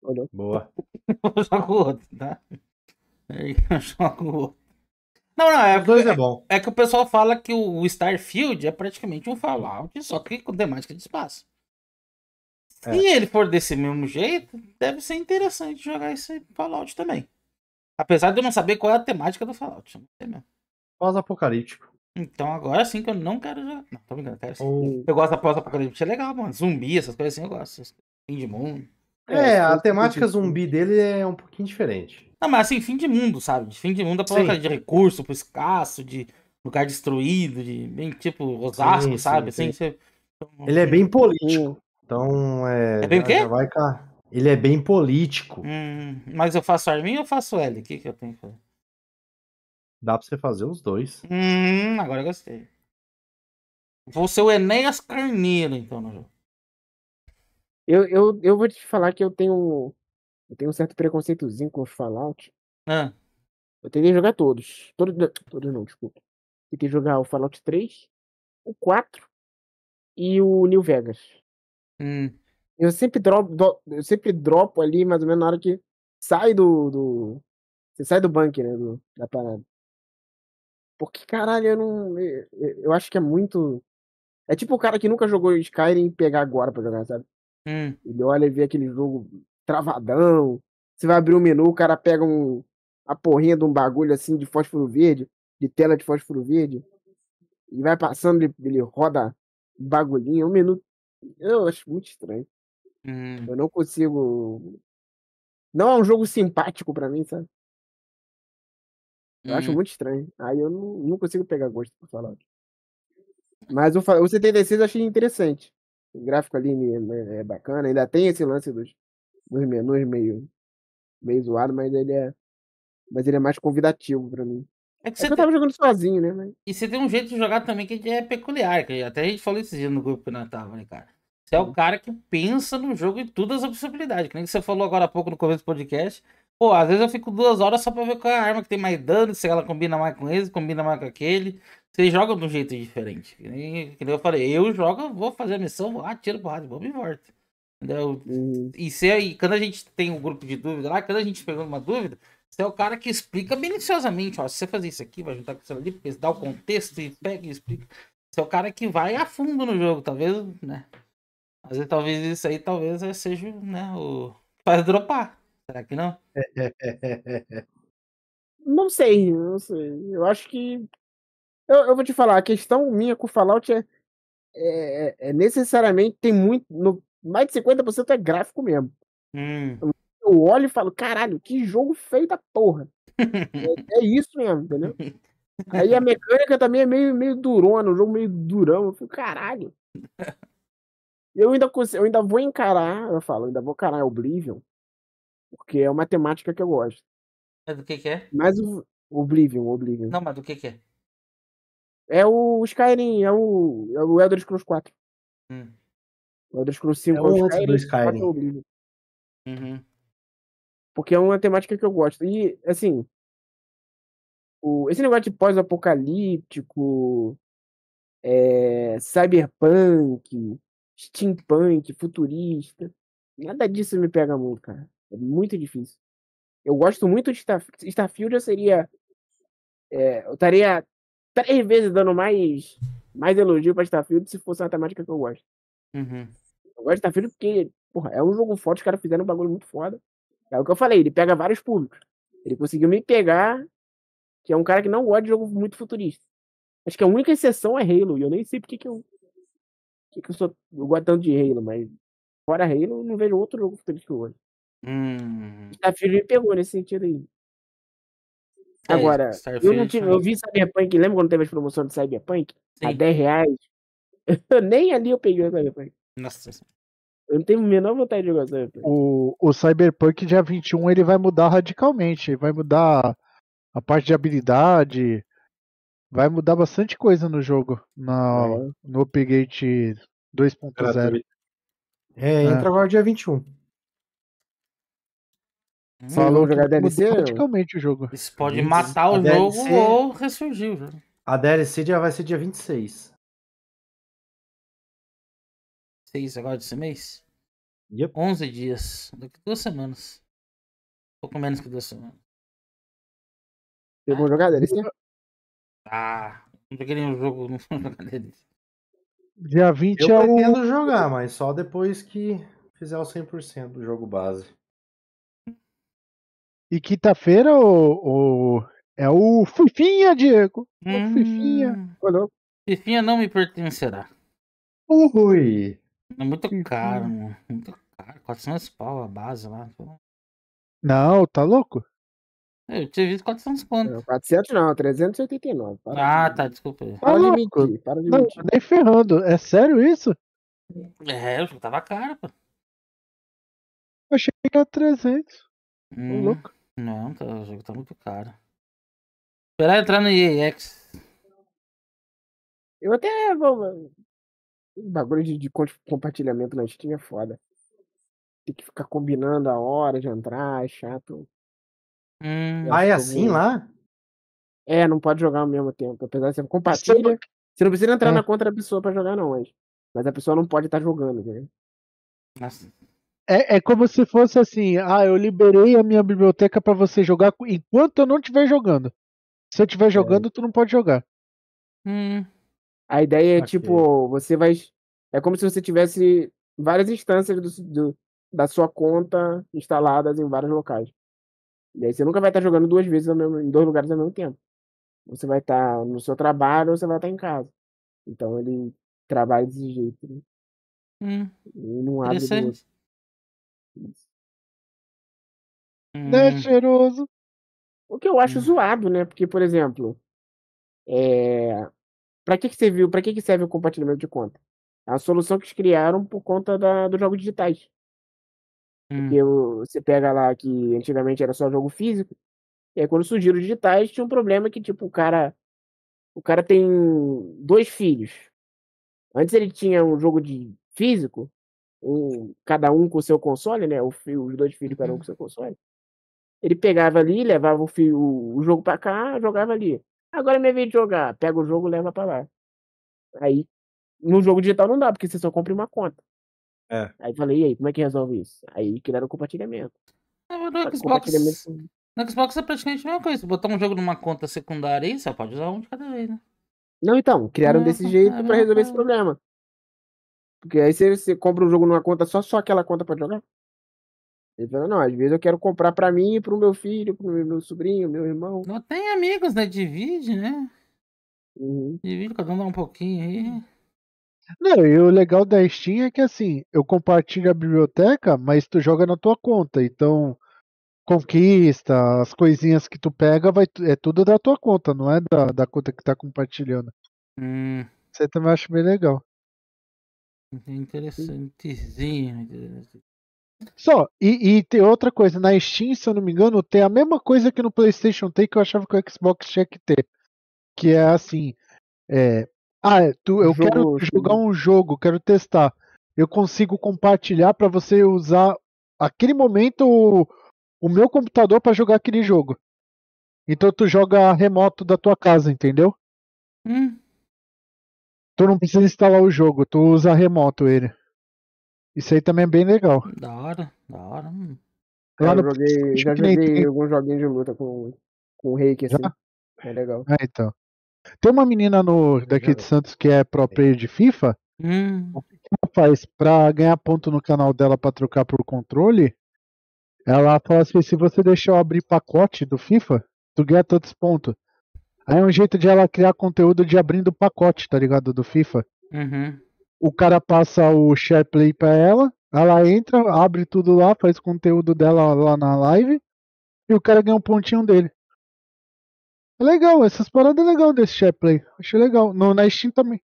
C: Olhou. Boa. eu jogo o outro, tá? Eu é, jogo o outro. Não, não, é, dois é, é, bom. é que o pessoal fala que o Starfield é praticamente um Fallout, só que com temática de espaço. É. Se ele for desse mesmo jeito, deve ser interessante jogar esse Fallout também. Apesar de eu não saber qual é a temática do Fallout. Pós-apocalíptico. Então agora sim que eu não quero jogar. Não, tô me eu quero sim. Ou... Eu gosto da pós-apocalíptica, é legal, mano. Zumbi, essas coisas assim eu gosto. Fim de mundo. É, é, a temática
D: zumbi dele é um pouquinho diferente.
C: Ah, mas assim, fim de mundo, sabe? De fim de mundo é pra lugar de recurso, pro escasso, de lugar destruído, de bem tipo Osasco, sim, sabe? Sim, assim, sim. Você...
D: Ele é bem político. Então é. É bem o quê? Vai cá. Ele é bem político.
C: Hum, mas eu faço Armin, ou faço L? O que, que eu tenho que fazer?
D: Dá pra você fazer os dois.
C: Hum, agora eu gostei. Vou ser o Enéas Carneiro, então, no jogo.
E: Eu, eu, eu vou te falar que eu tenho. Eu tenho um certo preconceitozinho com os Fallout. Ah. Eu tentei jogar todos. Todos, todos não, desculpa. Tentei jogar o Fallout 3, o 4 e o New Vegas. Hum. Eu sempre dropo, do, eu sempre dropo ali mais ou menos na hora que sai do. do você sai do bunker, né? Do, da parada. Porque, caralho, eu não. Eu, eu acho que é muito. É tipo o cara que nunca jogou Skyrim pegar agora pra jogar, sabe? Hum. Ele olha e vê aquele jogo travadão. Você vai abrir o um menu, o cara pega um, a porrinha de um bagulho assim de fósforo verde, de tela de fósforo verde, e vai passando, ele, ele roda bagulhinho. É um menu eu acho muito estranho.
B: Hum. Eu não consigo. Não é um jogo simpático para mim, sabe? Eu hum. acho muito estranho. Aí eu não, não consigo pegar gosto por falar.
E: Mas o, o 76 eu achei interessante. O gráfico ali é bacana, ainda tem esse lance dos, dos menus meio, meio zoado, mas ele é. Mas ele é mais convidativo
C: para mim.
B: É que é você é que eu tava jogando sozinho, né? Mas...
C: E você tem um jeito de jogar também que é peculiar, que até a gente falou esses dias no grupo que né, nós tava, né, cara? Você é o cara que pensa no jogo e todas as possibilidades. Que nem que você falou agora há pouco no começo do podcast. Pô, às vezes eu fico duas horas só pra ver qual é a arma que tem mais dano, se ela combina mais com esse, combina mais com aquele. Vocês jogam de um jeito diferente. Que nem, que nem eu falei, eu jogo, vou fazer a missão, vou lá, tiro porrada, vou e volto. Entendeu? Uhum. E, se, e quando a gente tem um grupo de dúvida lá, quando a gente pegando uma dúvida, você é o cara que explica minuciosamente, ó, se você fazer isso aqui, vai juntar com isso ali, porque dá o contexto e pega e explica. Você é o cara que vai a fundo no jogo, talvez, né? Mas talvez isso aí talvez seja, né, o... faz dropar. Será que não?
E: não sei, não sei. Eu acho que. Eu, eu, vou te falar, a questão minha com o Fallout é, é, é, é necessariamente tem muito. No, mais de 50% é gráfico mesmo. Hum. Eu olho e falo, caralho, que jogo feio da porra. é, é, isso mesmo, entendeu? Aí a mecânica também é meio, meio durona, um jogo meio durão. Eu falo, caralho. Eu ainda, consigo, eu ainda vou encarar, eu falo, ainda vou encarar Oblivion porque é uma temática que eu gosto.
C: É do que que é?
E: Mas o Oblivion, Oblivion. Não, mas do que que é? É o Skyrim, é o, é o Elder Scrolls 4. Hum. O
B: Elder Scrolls 5 é, é o Skyrim, do é Skyrim.
E: Oblivion. Uhum. Porque é uma temática que eu gosto. E, assim, o, esse negócio de pós-apocalíptico, é, cyberpunk, steampunk, futurista, nada disso me pega muito, cara. É muito difícil. Eu gosto muito de Starfield, eu seria. É, eu estaria três vezes dando mais, mais elogio pra Starfield se fosse uma temática que eu gosto. Uhum. Eu gosto de Starfield porque, porra, é um jogo forte, os caras fizeram um bagulho muito foda. É o que eu falei, ele pega vários públicos. Ele conseguiu me pegar, que é um cara que não gosta de jogo muito futurista. Acho que a única exceção é Halo, e eu nem sei porque que eu. Porque que eu, sou, eu gosto tanto de Halo, mas fora Halo, não vejo outro jogo futurista que eu gosto. Hum. Starfield me pegou nesse sentido aí. É, agora, eu, não tive, eu vi Cyberpunk, lembra quando teve as promoções de Cyberpunk? Sim. A 10 reais? Nem ali eu peguei o Cyberpunk. Nossa. Eu
G: não tenho a menor vontade de jogar Cyberpunk. O, o Cyberpunk dia 21 ele vai mudar radicalmente. vai mudar a parte de habilidade. Vai mudar bastante coisa no jogo. Na, é. No Upgate 2.0. É, é, entra
D: é. agora dia 21. Hum, Falou jogar DLC? Praticamente o
C: jogo. Isso pode Isso. matar o a jogo DLC... ou ressurgir o jogo.
D: A DLC já vai ser dia 26.
C: 6 agora desse mês?
B: Yep. 11 dias. Daqui duas semanas. Pouco menos que duas semanas. Eu vou jogar DLC? Ah, ah, não joguei nenhum jogo,
G: não vou jogar DLC.
D: Dia 20 eu é o. Eu pretendo jogar, mas só depois que fizer o 100% do jogo base.
G: E quinta-feira o, o, é o Fifinha, Diego.
C: Hum. O Fifinha. Olha. Fifinha não me pertencerá.
G: Ui.
C: É muito Fifinha. caro, mano. Muito caro. 400 pau a base lá.
G: Não, tá louco?
E: É, eu tinha visto 400 pontos. 400 não, 389. Para ah, tá, desculpa. Tá para tá de
G: mentir, para de não, mentir. Nem ferrando, é sério isso?
C: É, eu tava caro, pô.
G: Eu achei que era 300.
C: Hum. Tô louco. Não,
B: o jogo tá muito caro. Esperar entrar no EAX. Eu até vou.
E: O bagulho de, de compartilhamento na Steam é foda. Tem que ficar combinando a hora de entrar, é chato.
H: Hum.
B: Ah, é, é assim lá?
E: É, não pode jogar ao mesmo tempo. Apesar de você compartilha. Você não precisa entrar é. na conta da pessoa pra jogar, não, mas. Mas a pessoa não pode estar tá jogando, né?
C: Nossa.
G: É, é como se fosse assim: ah, eu liberei a minha biblioteca para você jogar enquanto eu não estiver jogando. Se eu estiver é. jogando, é. tu não pode jogar. Hum.
E: A ideia é okay. tipo: você vai. É como se você tivesse várias instâncias do, do, da sua conta instaladas em vários locais. E aí você nunca vai estar jogando duas vezes mesmo, em dois lugares ao mesmo tempo. Você vai estar no seu trabalho ou você vai estar em casa. Então ele trabalha desse jeito. Né? Hum. E não abre. Interessante.
B: Né, hum. Né, cheiroso? O que eu acho hum. zoado, né? Porque, por exemplo, é... Eh,
E: para que, que serviu? Para que, que serve o compartilhamento de conta? É a solução que eles criaram por conta da, dos jogos digitais. Hum. Porque você pega lá que antigamente era só jogo físico, e aí quando surgiram os digitais, tinha um problema que, tipo, o cara. O cara tem dois filhos. Antes ele tinha um jogo de físico, um, cada um com o seu console, né? Filho, os dois filhos, cada um uhum. com o seu console. Ele pegava ali, levava o, fio o jogo pra cá, jogava ali. Agora é minha vez de jogar. Pega o jogo, leva pra lá. Aí, no jogo digital não dá, porque você só compra uma conta. É. Aí falei, e aí, como é que resolve isso? Aí criaram o
C: compartilhamento. no, é, Xbox, compartilhamento... no Xbox é praticamente a mesma coisa. Botar um jogo numa conta secundária aí, só pode usar um de cada vez, né?
E: Não, então, criaram é, desse então, jeito é, para resolver esse problema. Porque aí você, você compra um jogo numa conta só, só aquela conta para jogar. Ele falou, não, às vezes eu quero comprar para mim, pro meu filho, pro meu, meu
C: sobrinho, meu irmão. Não tem amigos, né? Divide, né? Uhum. Divide, cada um dá um pouquinho aí.
G: Não, e o legal da Steam é que assim, eu compartilho a biblioteca, mas tu joga na tua conta. Então, conquista, as coisinhas que tu pega, vai, é tudo da tua conta, não é da, da conta que tá compartilhando. Hum. Você também acha bem legal.
C: É interessantezinho.
G: É Só, e, e, tem outra coisa, na Steam, se eu não me engano, tem a mesma coisa que no PlayStation tem que eu achava que o Xbox tinha que ter. Que é assim: é, ah, é, tu, eu jogo, quero jogar um jogo, quero testar. Eu consigo compartilhar para você usar aquele momento o, o meu computador para jogar aquele jogo. Então tu joga remoto da tua casa, entendeu? Hum. Tu não precisa instalar o jogo, tu usa remoto ele. Isso aí também é bem legal.
E: Da hora, da hora.
G: Claro, Eu Lá joguei, já joguei
E: alguns joguinhos de luta com, com o Reiki, assim. Já? É legal.
G: É, então. Tem uma menina no, daqui de Santos que é pro player de FIFA. Hum. O que ela faz pra ganhar ponto no canal dela pra trocar por controle? Ela fala assim: se você deixar eu abrir pacote do FIFA, tu ganha tantos pontos. Aí é um jeito de ela criar conteúdo de abrindo o pacote, tá ligado? Do FIFA. Uhum. O cara passa o SharePlay pra ela, ela entra, abre tudo lá, faz conteúdo dela lá na live, e o cara ganha um pontinho dele. É legal, essas paradas é legal desse SharePlay. Achei legal. No, na Steam também.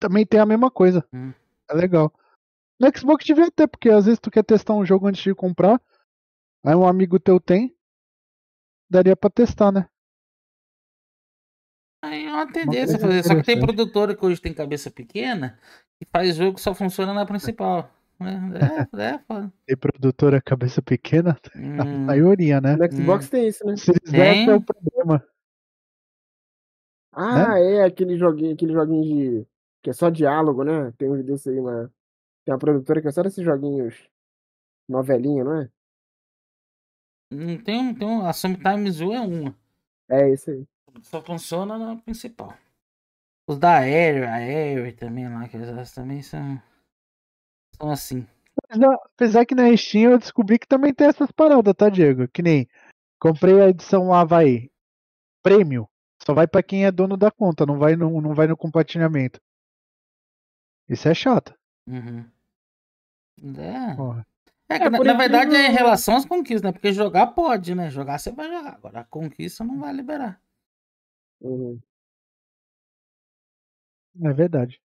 G: Também tem a mesma coisa. Uhum. É legal. No Xbox devia ter, porque às vezes tu quer testar um jogo antes de comprar. Aí um amigo teu tem. Daria pra testar, né?
C: É uma tendência fazer. Só que tem produtora que hoje tem cabeça pequena e faz jogo que só funciona na principal. Né? É, é, foda.
G: Tem produtora cabeça pequena? Hum. A maioria, né? No Xbox hum. tem isso, né? Se eles deram, é o problema. Né?
E: Ah, né? é aquele joguinho, aquele joguinho de. que é só diálogo, né? Tem uns desse aí, mas. Tem uma produtora que é só desses joguinhos.
B: Novelinha, não é? Não hum, tem um. Tem um a Summertime
C: Zoo é uma. É isso aí só funciona na principal. Os da Aero, a Aero também lá, que elas também são, são assim.
G: apesar que na Steam eu descobri que também tem essas paradas, tá, Diego? Que nem comprei a edição Havaí Prêmio. Só vai para quem é dono da conta, não vai no, não vai no
C: compartilhamento.
G: Isso é chato. Uhum. É.
C: Porra. É, é na, na, verdade, eu... é em relação às conquistas, né? Porque jogar pode, né? Jogar você vai jogar. Agora a conquista não vai liberar. Uhum. É verdade.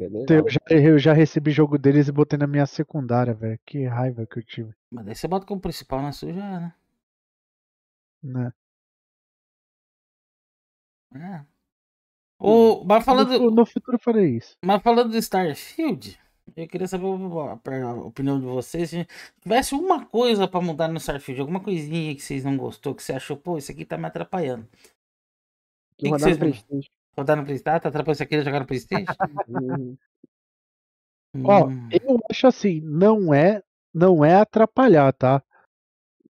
C: é então, Eu já,
G: eu já recebi jogo deles e botei na minha secundária, velho. Que raiva que eu tive.
C: Mas daí você bota como principal na sua,
B: já é, né? Né? É. Hum. mas falando... No,
G: no futuro eu farei isso.
C: Mas falando do Starfield, eu queria saber a opinião de vocês. Se tivesse uma coisa para mudar no Starfield, alguma coisinha que vocês não gostou, que você achou, pô, isso aqui tá me atrapalhando. Que que rodar, que vocês... no rodar no Playstation. Ah, tá, atrapalhando isso aqui de né? jogar no Playstation? Uhum.
G: hum. Ó, eu acho assim, não é, não é atrapalhar, tá?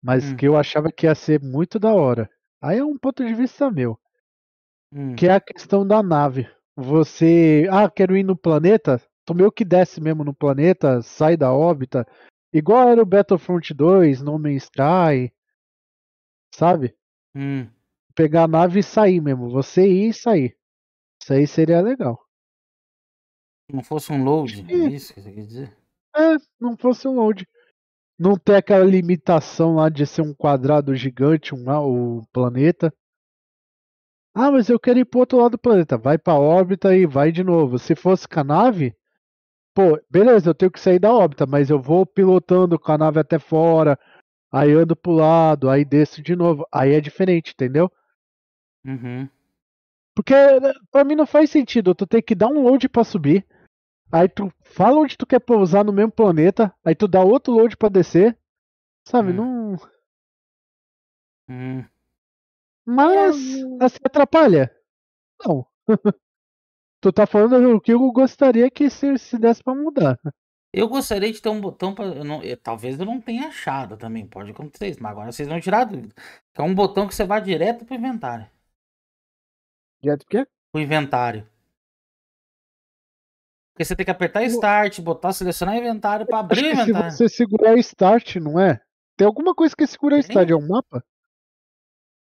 G: Mas hum. que eu achava que ia ser muito da hora. Aí é um ponto de vista meu. Hum. Que é a questão da nave. Você. Ah, quero ir no planeta? tu meio que desce mesmo no planeta, sai da órbita. Igual era o Battlefront 2, No Man's Sky, sabe? Hum. Pegar a nave e sair mesmo, você ir e sair. Isso aí seria legal. Não fosse um load, é isso
H: que você quer dizer?
G: É, não fosse um load. Não ter aquela limitação lá de ser um quadrado gigante, um, um ah, planeta. Ah, mas eu quero ir pro outro lado do planeta. Vai pra órbita e vai de novo. Se fosse com a nave, pô, beleza, eu tenho que sair da órbita, mas eu vou pilotando com a nave até fora, aí ando pro lado, aí desço de novo. Aí é diferente, entendeu? Uhum. Porque né, pra mim não faz sentido, tu tem que dar um load pra subir, aí tu fala onde tu quer pousar no mesmo planeta, aí tu dá outro load pra descer, sabe? Hum. Não. Hum. Mas, assim, atrapalha? Não. Tu tá falando o que eu gostaria que se, se desse pra mudar.
C: Eu gostaria de ter um botão pra. Eu não, eu, talvez eu não tenha achado também, pode acontecer isso, mas agora vocês vão tirar. dúvida. É um botão que você vai direto pro inventário. Direto o quê? Pro inventário. Porque você tem que apertar Start, botar selecionar inventário pra abrir o inventário. Se
G: você segurar Start, não é? Tem alguma coisa que é segura Start, é um mapa?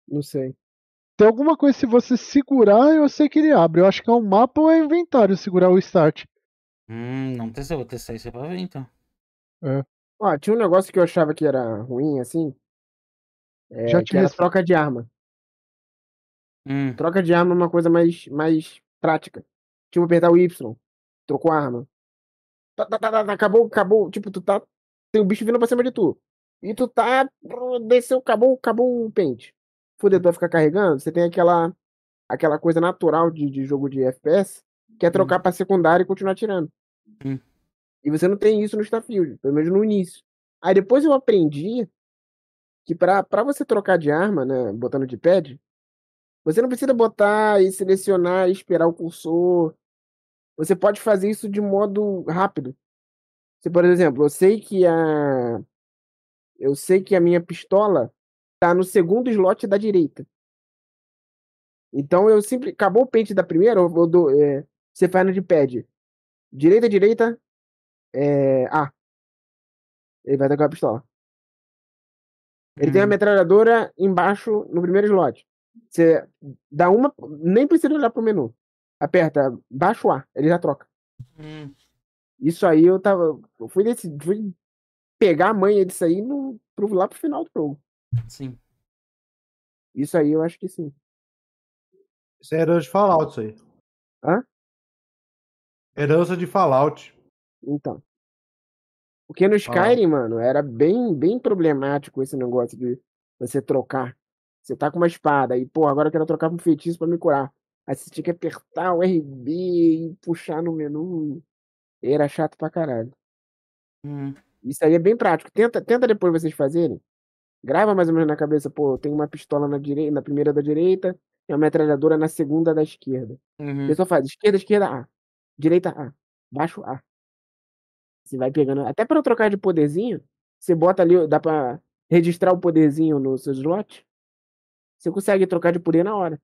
G: Não sei. Tem alguma coisa se você segurar, eu sei que ele abre. Eu acho que é um mapa ou é inventário segurar o start. Hum, não
C: testei, eu vou testar isso pra ver então.
G: É.
E: Ah, tinha um negócio que eu achava que era ruim, assim.
B: É,
C: Já que era troca de arma. Hum.
E: Troca de arma é uma coisa mais, mais prática. Tipo, apertar o Y, trocou a arma. Tá, tá, tá, tá, tá acabou, acabou. Tipo, tu tá. Tem um bicho vindo pra cima de tu. E tu tá. Desceu, acabou, acabou o pente fudetor ficar carregando, você tem aquela aquela coisa natural de, de jogo de FPS, que é trocar uhum. pra secundário e continuar tirando. E você não tem isso no Starfield, pelo menos no início. Aí depois eu aprendi que pra, pra você trocar de arma, né, botando de pad, você não precisa botar e selecionar e esperar o cursor. Você pode fazer isso de modo rápido. Você, por exemplo, eu sei que a eu sei que a minha pistola tá no segundo slot da direita. Então eu sempre.
B: Acabou o pente da primeira, eu, eu dou, é, você faz no de pad. Direita, direita. É, A. Ele vai tocar a pistola. Ele hum. tem a metralhadora embaixo no primeiro slot. Você dá uma.
E: Nem precisa olhar pro menu. Aperta, baixo A, ele já troca. Hum. Isso aí eu tava. Eu fui, desse, fui pegar a manha disso aí no, pro, lá pro final do
B: jogo. Sim. Isso aí eu acho que sim. Isso é herança de Fallout, isso aí. Hã? Herança de Fallout.
E: Então. Porque no Skyrim, ah. mano, era bem, bem problemático esse negócio de você trocar. Você tá com uma espada e, pô, agora eu quero trocar um feitiço para me curar. Aí você tinha que apertar o RB e puxar no menu. Era chato pra caralho. Hum. Isso aí é bem prático. Tenta, tenta depois vocês fazerem grava mais ou menos na cabeça, pô, tem uma pistola na, direita, na primeira da direita e uma metralhadora na segunda da esquerda. Uhum. A pessoa faz esquerda, esquerda, A. Direita, A. Baixo, A. Você vai pegando. Até para trocar de poderzinho, você bota ali, dá pra registrar o poderzinho no seu slot. Você consegue trocar de poder na hora.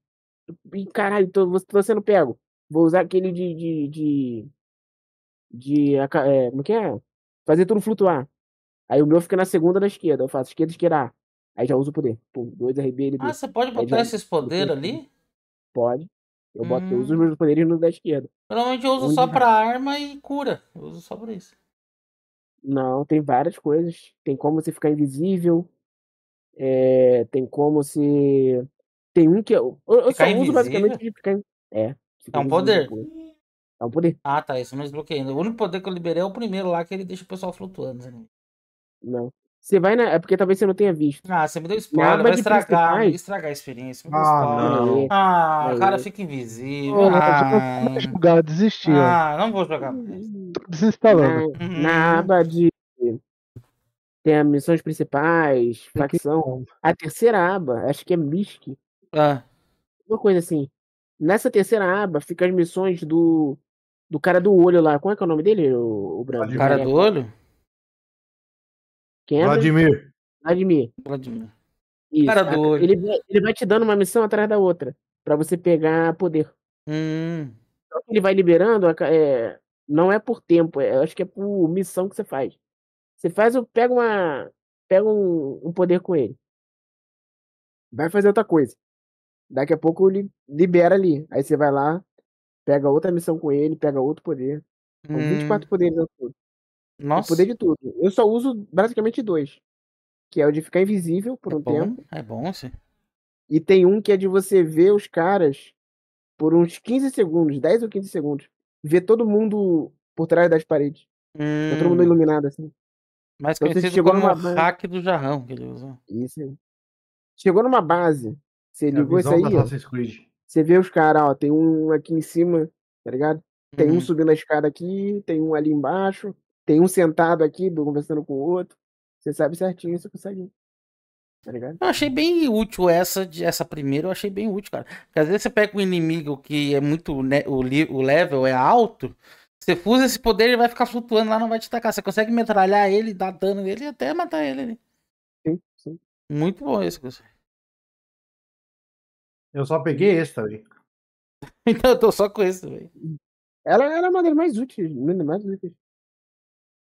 E: E caralho, tô, tô sendo pego. Vou usar aquele de. de. de. de é, como é que é? Fazer tudo flutuar. Aí o meu fica na segunda da esquerda. Eu faço esquerda, esquerda A. Aí já uso o poder. Pum, 2 RB, LB. Ah, você pode botar já... esses poderes ali? Pode. Eu, boto, hum. eu uso os hum. meus poderes no da esquerda.
C: Normalmente eu uso Onde só pra arma e cura. Eu uso só pra isso.
E: Não, tem várias coisas. Tem como você ficar invisível. É... tem como se. Tem um que eu. Eu, eu só invisível? uso basicamente de
C: ficar. É.
E: Ficar é um poder. É um poder.
C: Ah, tá. Isso eu não desbloqueei ainda. O único poder que eu liberei é o primeiro lá que ele deixa o pessoal flutuando. Né?
E: Não. Né? Você vai na. É porque talvez você não tenha visto.
C: Ah, você me deu spoiler, Nada vai estragar, vai estragar a experiência. Me ah, não. ah o é cara fica invisível. ah, não tipo, vou jogar, desisti. Ah, não vou jogar. mais. desinstalando. Na, na aba
E: de. Tem as missões principais, facção. A terceira aba, acho que é misk. Ah. Uma coisa assim. Nessa terceira aba fica as missões do. Do cara do olho lá. Como é que é o nome dele, o, o
B: Branco? O cara do olho?
E: Quem é? Vladimir. Vladimir. Vladimir. Isso. Cara doido. Ele, ele vai te dando uma missão atrás da outra, para você pegar poder. Hum. Então, ele vai liberando, é, não é por tempo, é, acho que é por missão que você faz. Você faz, eu pega uma. Pega um, um poder com ele. Vai fazer outra coisa. Daqui a pouco ele libera ali. Aí você vai lá, pega outra missão com ele, pega outro poder. Com hum. 24 poderes ao né, todo. Nossa. O poder de tudo. Eu só uso basicamente dois. Que é o de ficar invisível por é um bom. tempo. É bom, sim. E tem um que é de você ver os caras por uns 15 segundos, 10 ou 15 segundos. Ver todo mundo por trás das paredes. Hum. todo mundo hum. iluminado, assim. Mas então, conhecido chegou como numa...
C: hack do jarrão que ele usou. Isso
E: Chegou numa base. Você é ligou isso aí, ó, Você vê os caras, ó. Tem um aqui em cima, tá ligado? Tem uhum. um subindo a escada aqui, tem um ali embaixo, tem um sentado aqui, conversando com o outro. Você sabe certinho, você consegue.
C: Tá ligado? Eu achei bem útil essa, essa primeira, eu achei bem útil, cara. Porque às vezes você pega um inimigo que é muito. Né, o, o level é alto. Você usa esse poder, ele vai ficar flutuando lá, não vai te atacar. Você consegue metralhar ele, dar dano nele e até matar ele ali. Sim, sim.
B: Muito bom esse, Gustavo. Eu só peguei esse também. Tá então eu tô só com esse também. Ela era é uma das mais úteis, mais úteis.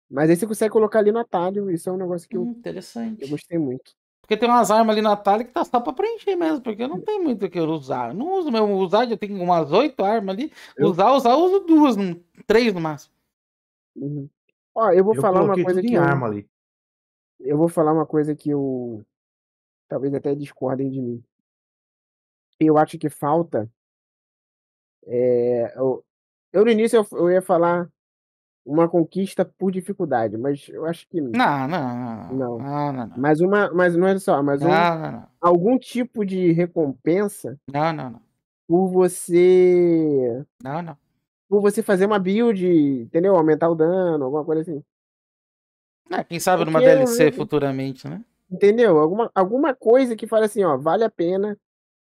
E: Mas aí você consegue colocar ali no atalho, isso é um negócio que hum, eu, interessante. eu gostei muito.
C: Porque tem umas armas ali no atalho que tá só pra preencher mesmo, porque eu não tenho muito o que usar. Eu não uso mesmo, usar, eu tenho umas oito armas ali. Eu... Usar, usar, eu uso duas, três no máximo. Uhum. Ó, eu vou eu falar uma coisa aqui. Eu... Arma
B: ali.
E: eu vou falar uma coisa que eu.
B: Talvez até discordem de mim. Eu acho que falta. É... Eu... eu no início eu, eu ia falar uma conquista
E: por dificuldade, mas eu acho que não. Não, não, não. não. não, não, não. Mas uma, mas não é só, mas um, algum tipo de recompensa. Não, não, não. Por você. Não, não. Por você fazer uma build, entendeu? Aumentar o dano, alguma coisa assim.
C: É, quem sabe Porque numa DLC eu... futuramente, né?
E: Entendeu? Alguma, alguma coisa que fala assim, ó, vale a pena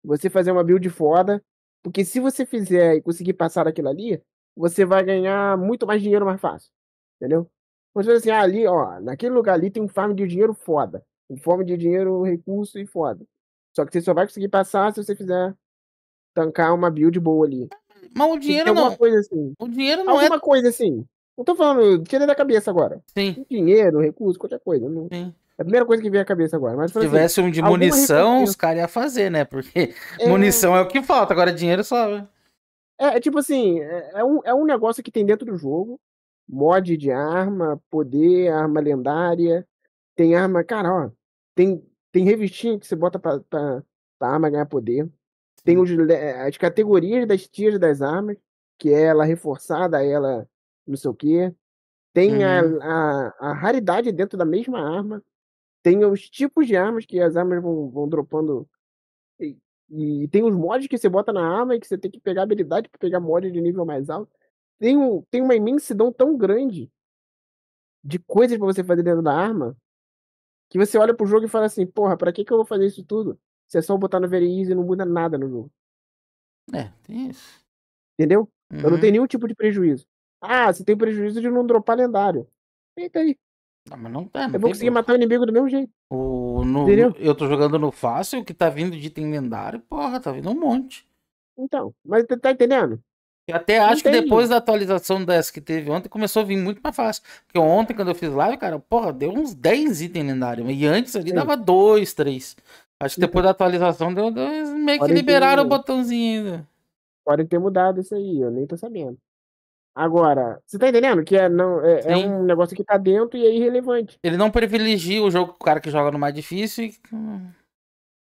E: você fazer uma build foda, porque se você fizer e conseguir passar aquilo ali, você vai ganhar muito mais dinheiro mais fácil. Entendeu? Você vai assim, ah, ali, ó, naquele lugar ali tem um farm de dinheiro foda. Um farm de dinheiro, recurso e foda. Só que você só vai conseguir passar se você fizer tancar uma build boa ali. Mas o dinheiro não.
B: Coisa assim. O dinheiro não é alguma é.
E: coisa assim. Não tô falando, tira
C: da cabeça agora. Sim. Dinheiro, recurso, qualquer coisa. Não... Sim. É a primeira coisa que vem à cabeça agora. Mas, Se assim, tivesse um de munição, recurso... os caras iam fazer, né? Porque é... munição é o que falta, agora dinheiro só. Né?
E: É, é tipo assim, é, é, um, é um negócio que tem dentro do jogo. Mod de arma, poder, arma lendária. Tem arma, cara, ó. Tem, tem revistinha que você bota pra, pra, pra arma ganhar poder. Tem os, eh, as categorias das tias das armas, que é ela reforçada, ela não sei o quê.
F: Tem uhum.
E: a, a, a raridade dentro da mesma arma tem os tipos de armas que as armas vão, vão dropando e tem os mods que você bota na arma e que você tem que pegar habilidade para pegar mod de nível mais alto. Tem, um, tem uma imensidão tão grande de coisas para você fazer dentro da arma que você olha pro jogo e fala assim, porra, pra que, que eu vou fazer isso tudo? Se é só botar no very easy e não muda nada no jogo. É, tem isso. Entendeu? Uhum. Eu não uhum. tenho nenhum tipo de prejuízo. Ah, você tem prejuízo de não dropar lendário. Eita aí.
C: Não, ah, mas não, é, é não eu vou conseguir problema.
E: matar o inimigo do mesmo jeito.
C: O, no, no, eu tô jogando no fácil, que tá vindo de item lendário, porra, tá vindo um monte. Então, mas tá, tá entendendo? Eu até acho Entendi. que depois da atualização dessa que teve ontem, começou a vir muito mais fácil. Porque ontem, quando eu fiz live, cara, porra, deu uns 10 itens lendários. E antes ali Sim. dava 2, 3. Acho que então. depois da atualização deu, meio que liberaram ter... o botãozinho ainda.
E: Pode ter mudado isso aí, eu nem tô sabendo. Agora, você tá entendendo que é, não, é, é, um negócio que tá dentro e é irrelevante.
C: Ele não privilegia o jogo o cara que joga no mais difícil e,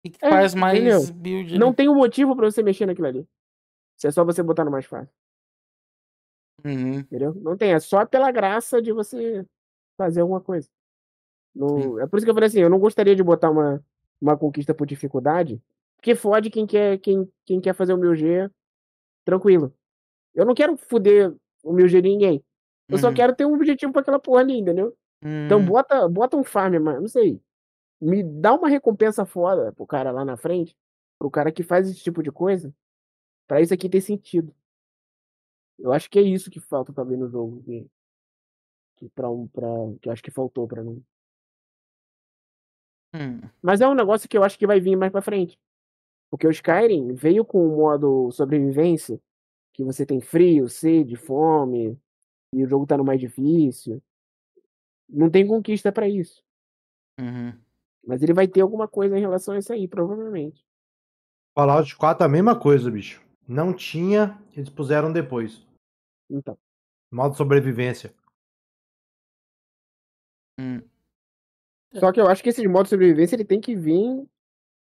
C: e que é, faz mais entendeu? build. Não né?
E: tem um motivo para você mexer naquilo ali. Se é só você botar no mais fácil. Uhum. Entendeu? Não tem, é só pela graça de você fazer alguma coisa. No, é por isso que eu falei assim, eu não gostaria de botar uma, uma conquista por dificuldade, porque fode quem quer, quem, quem quer fazer o meu G tranquilo. Eu não quero foder humilde ninguém. Eu uhum. só quero ter um objetivo pra aquela porra ali, entendeu? Uhum. Então hum. bota, bota um farm, mano, não sei. Me dá uma recompensa foda pro cara lá na frente, pro cara que faz esse tipo de coisa, para isso aqui
B: ter sentido. Eu acho que é isso que falta também no jogo. Que, que, pra um, pra, que eu acho que faltou pra mim. Hum. Mas é
E: um negócio que eu acho que vai vir mais pra frente. Porque o Skyrim veio com o modo sobrevivência que você tem frio, sede, fome, e o jogo tá no mais difícil. Não tem conquista para isso. Uhum. Mas ele vai ter alguma coisa em relação a isso aí, provavelmente.
D: Fallout 4 a mesma coisa, bicho. Não tinha, eles puseram depois. Então. Modo sobrevivência. Hum.
B: Só que eu acho que esse modo sobrevivência ele tem que vir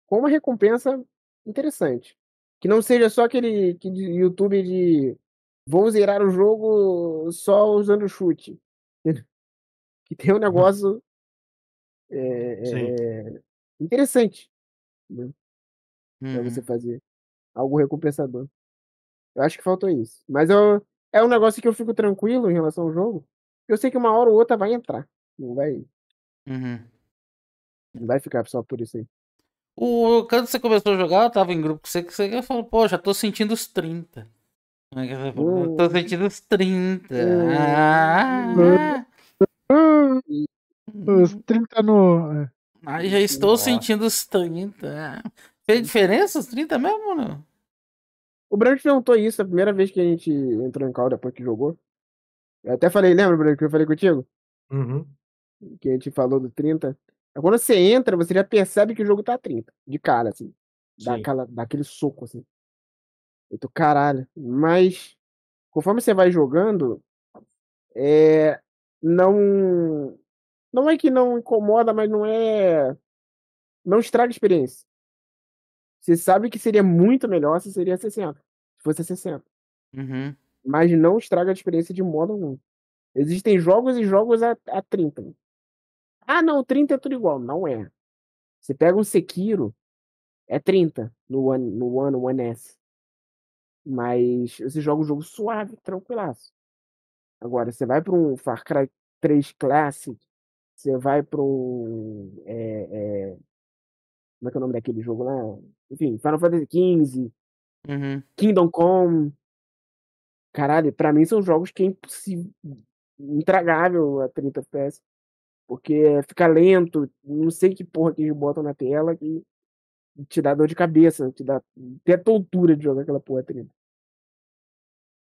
B: com uma recompensa interessante. Que não seja só aquele que de
E: YouTube de vou zerar o jogo só usando chute.
B: Que tem um uhum. negócio é, é, interessante né? Uhum. pra você uhum. fazer algo recompensador.
E: Eu acho que faltou isso. Mas eu, é, é um negócio que eu fico tranquilo em relação ao jogo. Eu sei que uma hora ou outra vai entrar. Não vai. Uhum. Não vai ficar só por isso aí.
C: O, quando você começou a jogar, eu tava em grupo com você, que você falou, pô, já tô sentindo os 30. Como é que você falou? Uh. Tô sentindo os 30. Uh. Ah.
G: Uh. Os 30 no. É.
C: Ai, já estou Nossa. sentindo os 30. Fez diferença os 30 mesmo, mano? O Branco
E: perguntou isso a primeira vez que a gente entrou em call depois que jogou. Eu até falei, lembra, Branco, que eu falei contigo? Uhum. Que a gente falou do 30. Quando você entra, você já percebe que o jogo tá 30, de cara, assim. Dá, aquela, dá aquele soco, assim. Eu tô caralho. Mas, conforme você vai jogando, é. Não. Não é que não incomoda, mas não é. Não estraga a experiência. Você sabe que seria muito melhor se seria 60. Se fosse 60. Uhum. Mas não estraga a experiência de modo algum. Existem jogos e jogos a, a 30. Ah, não, 30 é tudo igual. Não é. Você pega um Sekiro, é 30 no One, no One, One S. Mas você joga um jogo suave, tranquilaço. Agora, você vai para um Far Cry 3 Classic, você vai para um. É, é, como é que é o nome daquele jogo lá? Enfim, Final Fantasy XV, uhum. Kingdom Come. Caralho, pra mim são jogos que é impossível, intragável a 30 FPS. Porque é fica lento, não sei que porra que eles botam na tela que te dá dor de cabeça, te dá até tontura de jogar aquela porra 30. Tá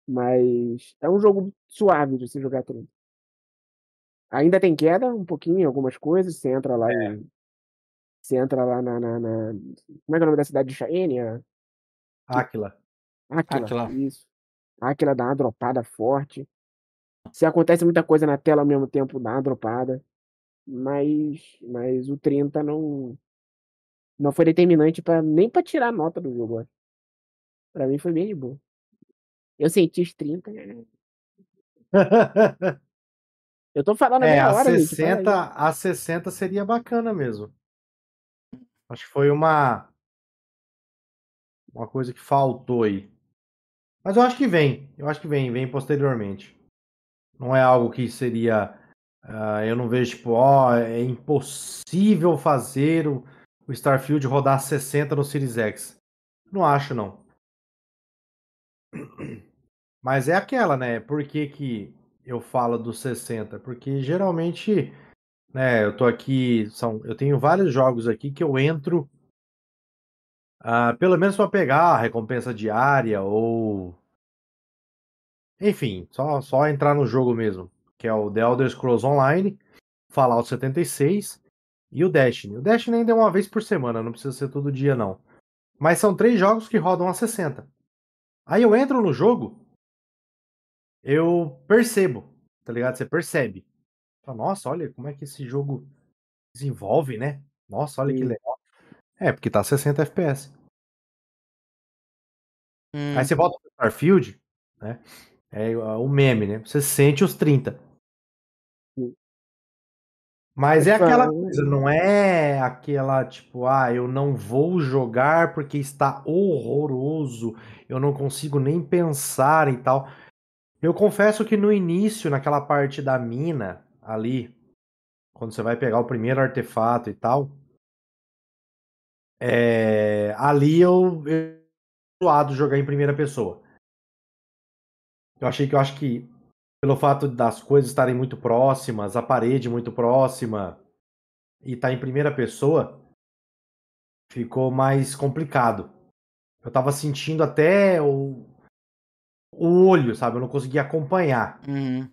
E: Mas é um jogo suave de se jogar 30. Ainda tem queda um pouquinho, algumas coisas, você entra lá é. em, Você entra lá na, na, na, Como é que é o nome da cidade de Chaenia? Aquila. Aquila. Aquila. Isso. Aquila dá uma dropada forte. Se acontece muita coisa na tela ao mesmo tempo, dá uma dropada mas, mas o 30 não não foi determinante para nem para tirar a nota do jogo. Para mim foi bem de boa.
D: Eu senti os 30. Né? Eu tô falando é, a hora, 60, gente, a 60 seria bacana mesmo. Acho que foi uma uma coisa que faltou aí. Mas eu acho que vem. Eu acho que vem, vem posteriormente. Não é algo que seria Uh, eu não vejo, tipo, ó, oh, é impossível fazer o, o Starfield rodar 60 no Series X. Não acho, não. Mas é aquela, né? Por que, que eu falo dos 60? Porque geralmente, né, eu tô aqui, são, eu tenho vários jogos aqui que eu entro uh, pelo menos para pegar a recompensa diária ou. Enfim, só, só entrar no jogo mesmo que é o The Elder Scrolls Online, Fallout 76 e o Destiny. O Destiny ainda é uma vez por semana, não precisa ser todo dia não. Mas são três jogos que rodam a 60. Aí eu entro no jogo, eu percebo, tá ligado? Você percebe. Nossa, olha como é que esse jogo desenvolve, né? Nossa, olha Sim. que legal. É, porque tá 60 FPS. Hum. Aí você volta pro Starfield, né? É o meme, né? Você sente os 30. Mas é aquela coisa, não é aquela tipo, ah, eu não vou jogar porque está horroroso, eu não consigo nem pensar e tal. Eu confesso que no início, naquela parte da mina ali, quando você vai pegar o primeiro artefato e tal, é... ali eu, eu jogar em primeira pessoa. Eu achei que eu acho que pelo fato das coisas estarem muito próximas, a parede muito próxima e estar tá em primeira pessoa, ficou mais complicado. Eu tava sentindo até o, o olho, sabe? Eu não conseguia acompanhar. Uhum.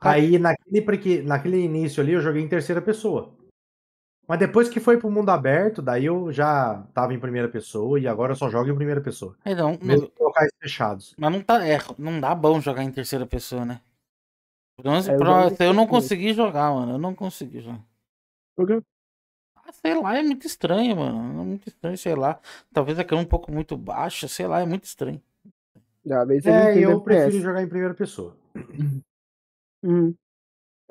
D: Aí naquele, naquele início ali eu joguei em terceira pessoa. Mas depois que foi pro mundo aberto, daí eu já tava em primeira pessoa e agora eu só jogo em primeira pessoa.
C: Então, é, mesmo não... locais fechados. Mas não, tá, é, não dá bom jogar em terceira pessoa, né? Pelo menos é, eu, eu, não consegui jogar, mano. Eu não consegui jogar. Por quê? Ah, sei lá, é muito estranho, mano. É muito estranho, sei lá. Talvez a câmera um pouco muito baixa, sei lá, é muito estranho. Ah, é, eu é prefiro jogar em primeira pessoa. hum.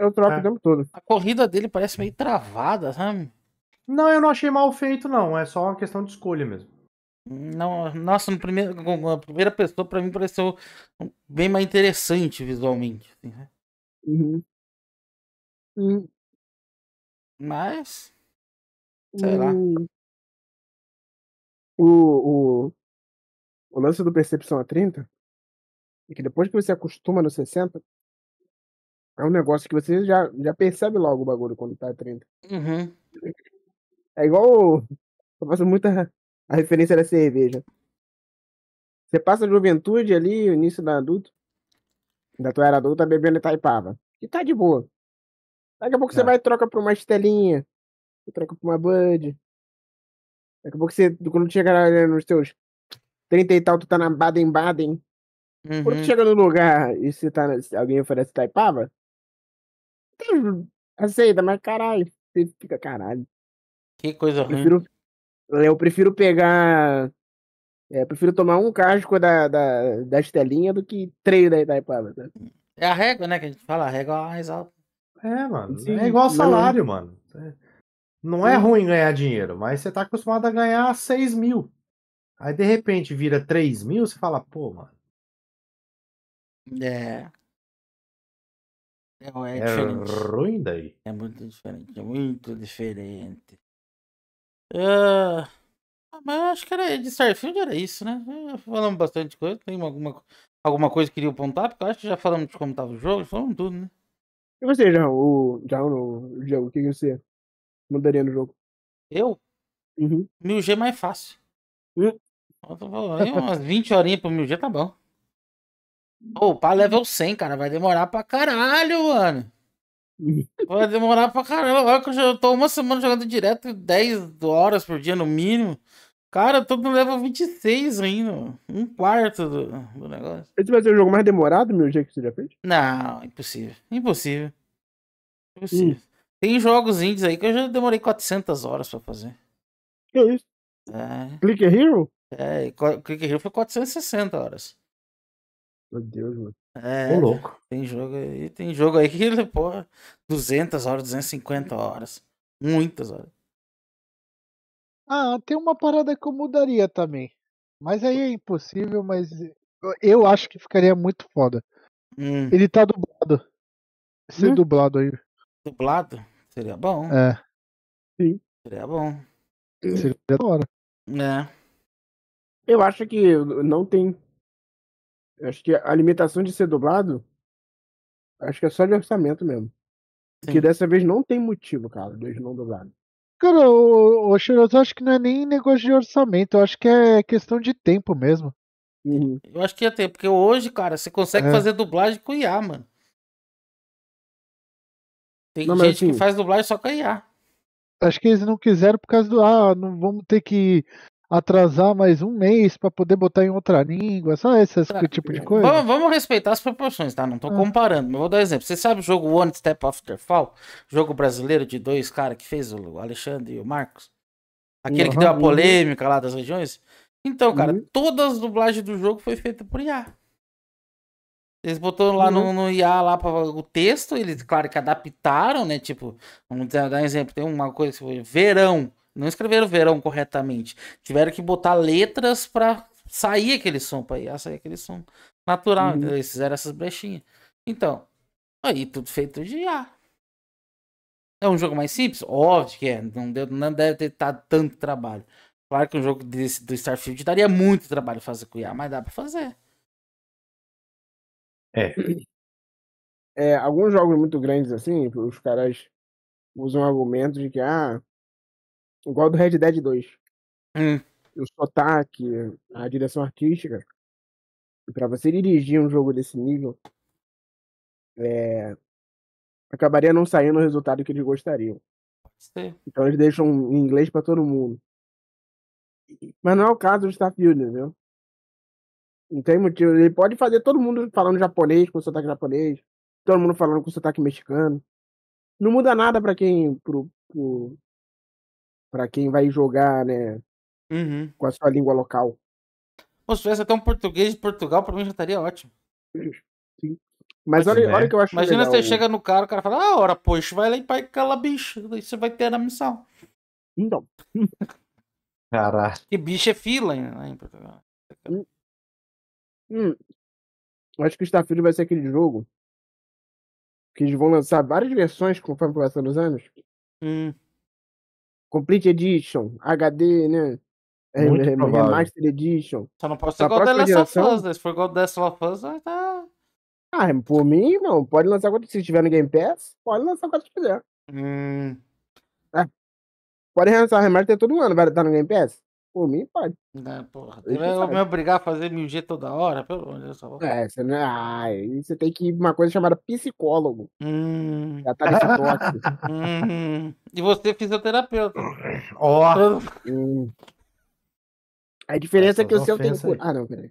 C: Eu troco é. o tempo todo. A corrida dele parece meio travada, sabe? Não, eu não achei mal feito, não. É só uma questão de escolha mesmo. Não, nossa, no primeiro, a primeira pessoa para mim pareceu bem mais interessante visualmente. Assim, né? uhum. Uhum. Mas.
B: Sei lá. Uhum. O, o, o lance do Percepção a 30 é que depois que você acostuma no 60,
E: é um negócio que você já, já percebe logo o bagulho quando tá 30. Uhum. É igual. Eu faço muita a referência da cerveja. Você passa a juventude ali, o início da adulto, da tua era adulta, bebendo taipava, E tá de boa. Daqui a pouco você é. vai e troca pra uma estelinha. Troca pra uma Bud. Daqui a pouco você, quando chega né, nos teus 30 e tal, tu tá na Baden-Baden. Uhum. Quando tu uhum. chega no lugar e você tá, alguém oferece Taipava, Aceita, mas caralho, você fica caralho.
C: Que coisa ruim. Prefiro,
B: eu prefiro pegar. É, prefiro tomar um
E: casco da, da, da Estelinha do que três da Itaipava. Sabe?
C: É a régua, né? Que a gente fala, a régua é mais alta. É, mano. Sim, é igual salário, mano. Não é ruim
D: ganhar dinheiro, mas você tá acostumado a ganhar 6 mil. Aí de repente vira 3 mil, você fala, pô, mano. É.
C: Não, é, é, é ruim daí. É muito diferente, é muito diferente. Uh, mas acho que era de Starfield era isso, né? É, falamos bastante coisa. Tem alguma, alguma coisa que queria apontar, porque eu acho que já falamos de como tava o jogo, falamos tudo, né?
E: E você, já o, já o jogo, o que, você mudaria no jogo?
C: Eu? Uhum. 1000G é mais fácil. Uhum. Eu tô falando, umas 20 horinhas pro 1000G tá bom. Pô, pra level 100, cara, vai demorar pra caralho, mano. Vai demorar pra caralho. Agora que eu já tô uma semana jogando direto 10 horas por dia no mínimo. Cara, eu tô no level 26 ainda. Um quarto do, do negócio. Esse vai ser o jogo mais demorado, meu jeito que você já fez? Não, impossível. Impossível. Impossível. Hum. Tem jogos indies aí que eu já demorei 400 horas pra fazer. Que isso? É. Clicker Hero? É, Clicker Hero foi 460 horas. Meu Deus, mano. É, louco. Tem jogo aí, tem jogo aí que ele, 200 horas, 250 horas. Muitas horas.
G: Ah, tem uma parada que eu mudaria também. Mas aí é impossível, mas eu acho que ficaria muito foda. Hum. Ele tá dublado. Ser hum. dublado aí. Dublado? Seria bom. É. Sim. Seria bom. Seria da hora.
B: É. Eu acho que não tem Acho que a limitação de ser dublado, acho que é só
E: de orçamento mesmo. Que dessa vez não tem motivo, cara, dois não dublados.
G: Cara, o, Xeroso, acho que não é nem negócio de orçamento, eu acho que é questão de tempo mesmo. Uhum.
C: Eu acho que ia é ter, porque hoje, cara, você consegue é. fazer dublagem com IA, mano. Tem não, gente assim, que faz dublagem só com IA.
G: Acho que eles não quiseram por causa do. Ah, não vamos ter que atrasar mais um mês para poder botar em outra língua, sabe esse, é, esse tipo de é, coisa? Vamos,
C: vamos, respeitar as proporções, tá? Não tô ah. comparando, mas vou dar um exemplo. Você sabe o jogo One Step After Fall? Jogo brasileiro de dois caras que fez o Alexandre e o Marcos? Aquele uhum. que deu a uhum. polêmica lá das regiões? Então, cara, uhum. todas as dublagens do jogo foi feita por IA. Eles botaram lá uhum. no, no, IA lá pra, o texto, eles, claro que adaptaram, né? Tipo, vamos dar um exemplo, tem uma coisa que foi verão. Não escreveram verão corretamente. Tiveram que botar letras para sair aquele som, para ir sair aquele som natural. Uhum. Eles fizeram essas brechinhas. Então, aí tudo feito de A. É um jogo mais simples? Óbvio que é. Não, deu, não deve ter dado tanto trabalho. Claro que um jogo desse, do Starfield daria muito trabalho fazer com IA, mas dá pra fazer. É. é. Alguns
B: jogos muito grandes assim, os caras usam argumentos de que, ah,
E: Igual do Red Dead 2. Hum. O sotaque, a direção artística. para você dirigir um jogo desse nível, é... acabaria não saindo o resultado que eles gostariam. Sim. Então eles deixam em inglês para todo mundo. Mas não é o caso do Starfield, entendeu? Não tem motivo. Ele pode fazer todo mundo falando japonês, com sotaque japonês. Todo mundo falando com sotaque mexicano. Não muda nada para quem. Pro, pro, para quem vai jogar, né, uhum. com a sua língua local.
C: Pô, se tivesse até um português de Portugal, para mim já estaria ótimo. Sim.
E: Mas olha, é. olha que eu acho Imagina legal. você chega
C: no cara, o cara fala, ah, ora, poxa, vai lá e pai cala bicho, daí você vai ter na missão. Então. Caraca. Que bicho é fila Lá em Portugal. Hum.
B: Hum. Acho que o Starfield vai ser aquele jogo que eles vão lançar várias versões conforme passando os anos. Hum. Complete
E: Edition, HD, né? É, Muito é, é Remaster Edition.
C: Só não pode ser igual The Last of Us, né? Se for igual The Last of Us, vai tá...
E: Ah, é, por mim, não. Pode lançar quando se tiver no Game Pass,
C: pode lançar quando quiser.
E: Hum. É. Pode lançar remaster todo ano, vai estar tá no Game Pass? Por mim, pode. Né, não, porra. Você vai me
C: obrigar a fazer 1000G toda hora? Pelo amor de Deus. Tá é, você
E: não é. Ah, você tem que ir uma coisa chamada psicólogo. Hum. Já tá nesse toque. Hum.
C: E você é fisioterapeuta.
D: Ó. Oh. Hum.
E: A diferença é essas é que o seu tem cura. Ah, não, peraí.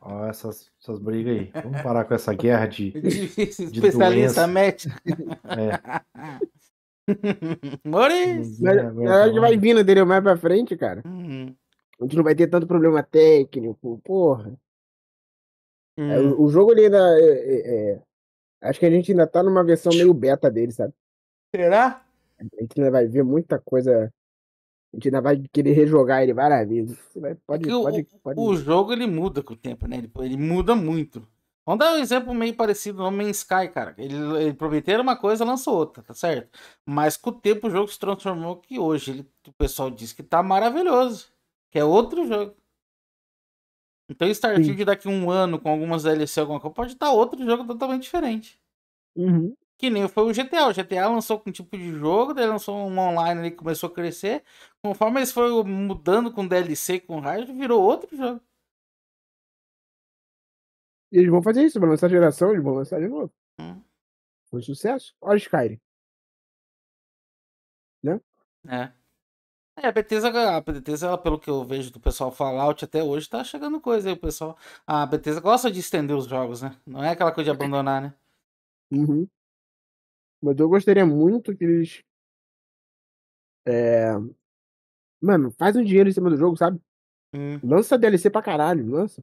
D: Ó, oh, essas, essas brigas aí. Vamos parar com essa guerra de. de, Especialista médica médico. É.
B: Morre! Mas,
D: é, é eu
E: vai vindo, dele Mais pra frente, cara. Uhum. A gente não vai ter tanto problema técnico, porra. Uhum. É, o, o, jogo ainda. É, é, é, acho que a gente ainda tá numa versão meio beta dele, sabe? Será? A gente ainda vai ver muita coisa. A gente ainda vai querer rejogar ele várias vezes.
C: Vai, pode, pode, o, pode, o, jogo ele muda com o tempo, né? Ele, ele muda muito. Vamos dar um exemplo meio parecido no Man's Sky, cara. Ele, ele uma coisa lançou outra, tá certo? Mas com o tempo o jogo se transformou que hoje ele, o pessoal diz que tá maravilhoso. Que é outro jogo. Então Starfield Sim. daqui um ano, com algumas DLC, alguma coisa, pode estar outro jogo totalmente diferente. Uhum. Que nem foi o GTA. O GTA lançou um tipo de jogo, daí lançou um online ali que começou a crescer. Conforme eles foram mudando com DLC, com hardware, virou outro jogo.
B: E eles vão fazer isso, vão lançar geração, eles vão lançar de novo. Hum. Foi um sucesso. Olha Skyrim.
C: Né? É. É, a Bethesda, a Bethesda, ela, pelo que eu vejo do pessoal Fallout até hoje, tá chegando coisa aí, o pessoal. A Bethesda gosta de estender os jogos, né? Não é aquela coisa de abandonar, né?
B: Uhum. Mas eu gostaria muito que eles. É... Mano, faz um dinheiro em cima do jogo, sabe? Hum. Lança DLC pra caralho, lança.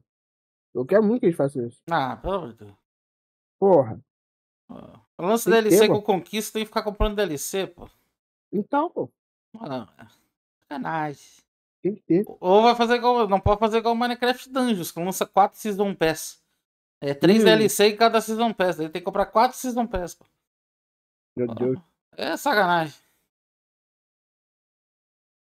B: Eu quero muito que eles façam isso.
C: Ah, pelo Porra. o lance tem DLC ter, com conquista tem que ficar comprando DLC, pô. Então, pô. É sacanagem. Tem que ter. Ou vai fazer igual. Não pode fazer igual Minecraft Dungeons, que lança 4 Season Pass. É 3 hum. DLC em cada Season Pass. Ele tem que comprar 4 Season Pass, pô. Meu ah, Deus. É sacanagem.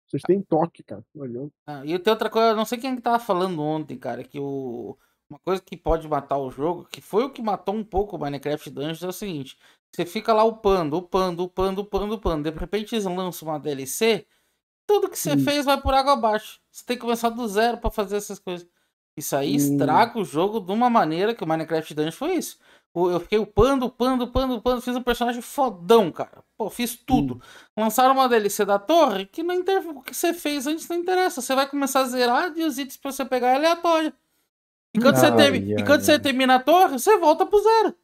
B: Vocês têm toque, cara. Olhando.
C: Ah, e tem outra coisa, não sei quem é que tava falando ontem, cara, que o. Uma coisa que pode matar o jogo, que foi o que matou um pouco o Minecraft Dungeons, é o seguinte: você fica lá upando, upando, upando, upando, upando. De repente eles lançam uma DLC, tudo que você hum. fez vai por água abaixo. Você tem que começar do zero para fazer essas coisas. Isso aí hum. estraga o jogo de uma maneira que o Minecraft Dungeons foi isso. Eu fiquei upando, upando, upando, upando. Fiz um personagem fodão, cara. Pô, fiz tudo. Hum. Lançaram uma DLC da torre que não inter... o que você fez antes não interessa. Você vai começar a zerar e os itens pra você pegar é aleatório. Enquanto, ai, você, você termina a torre, você volta pro zero.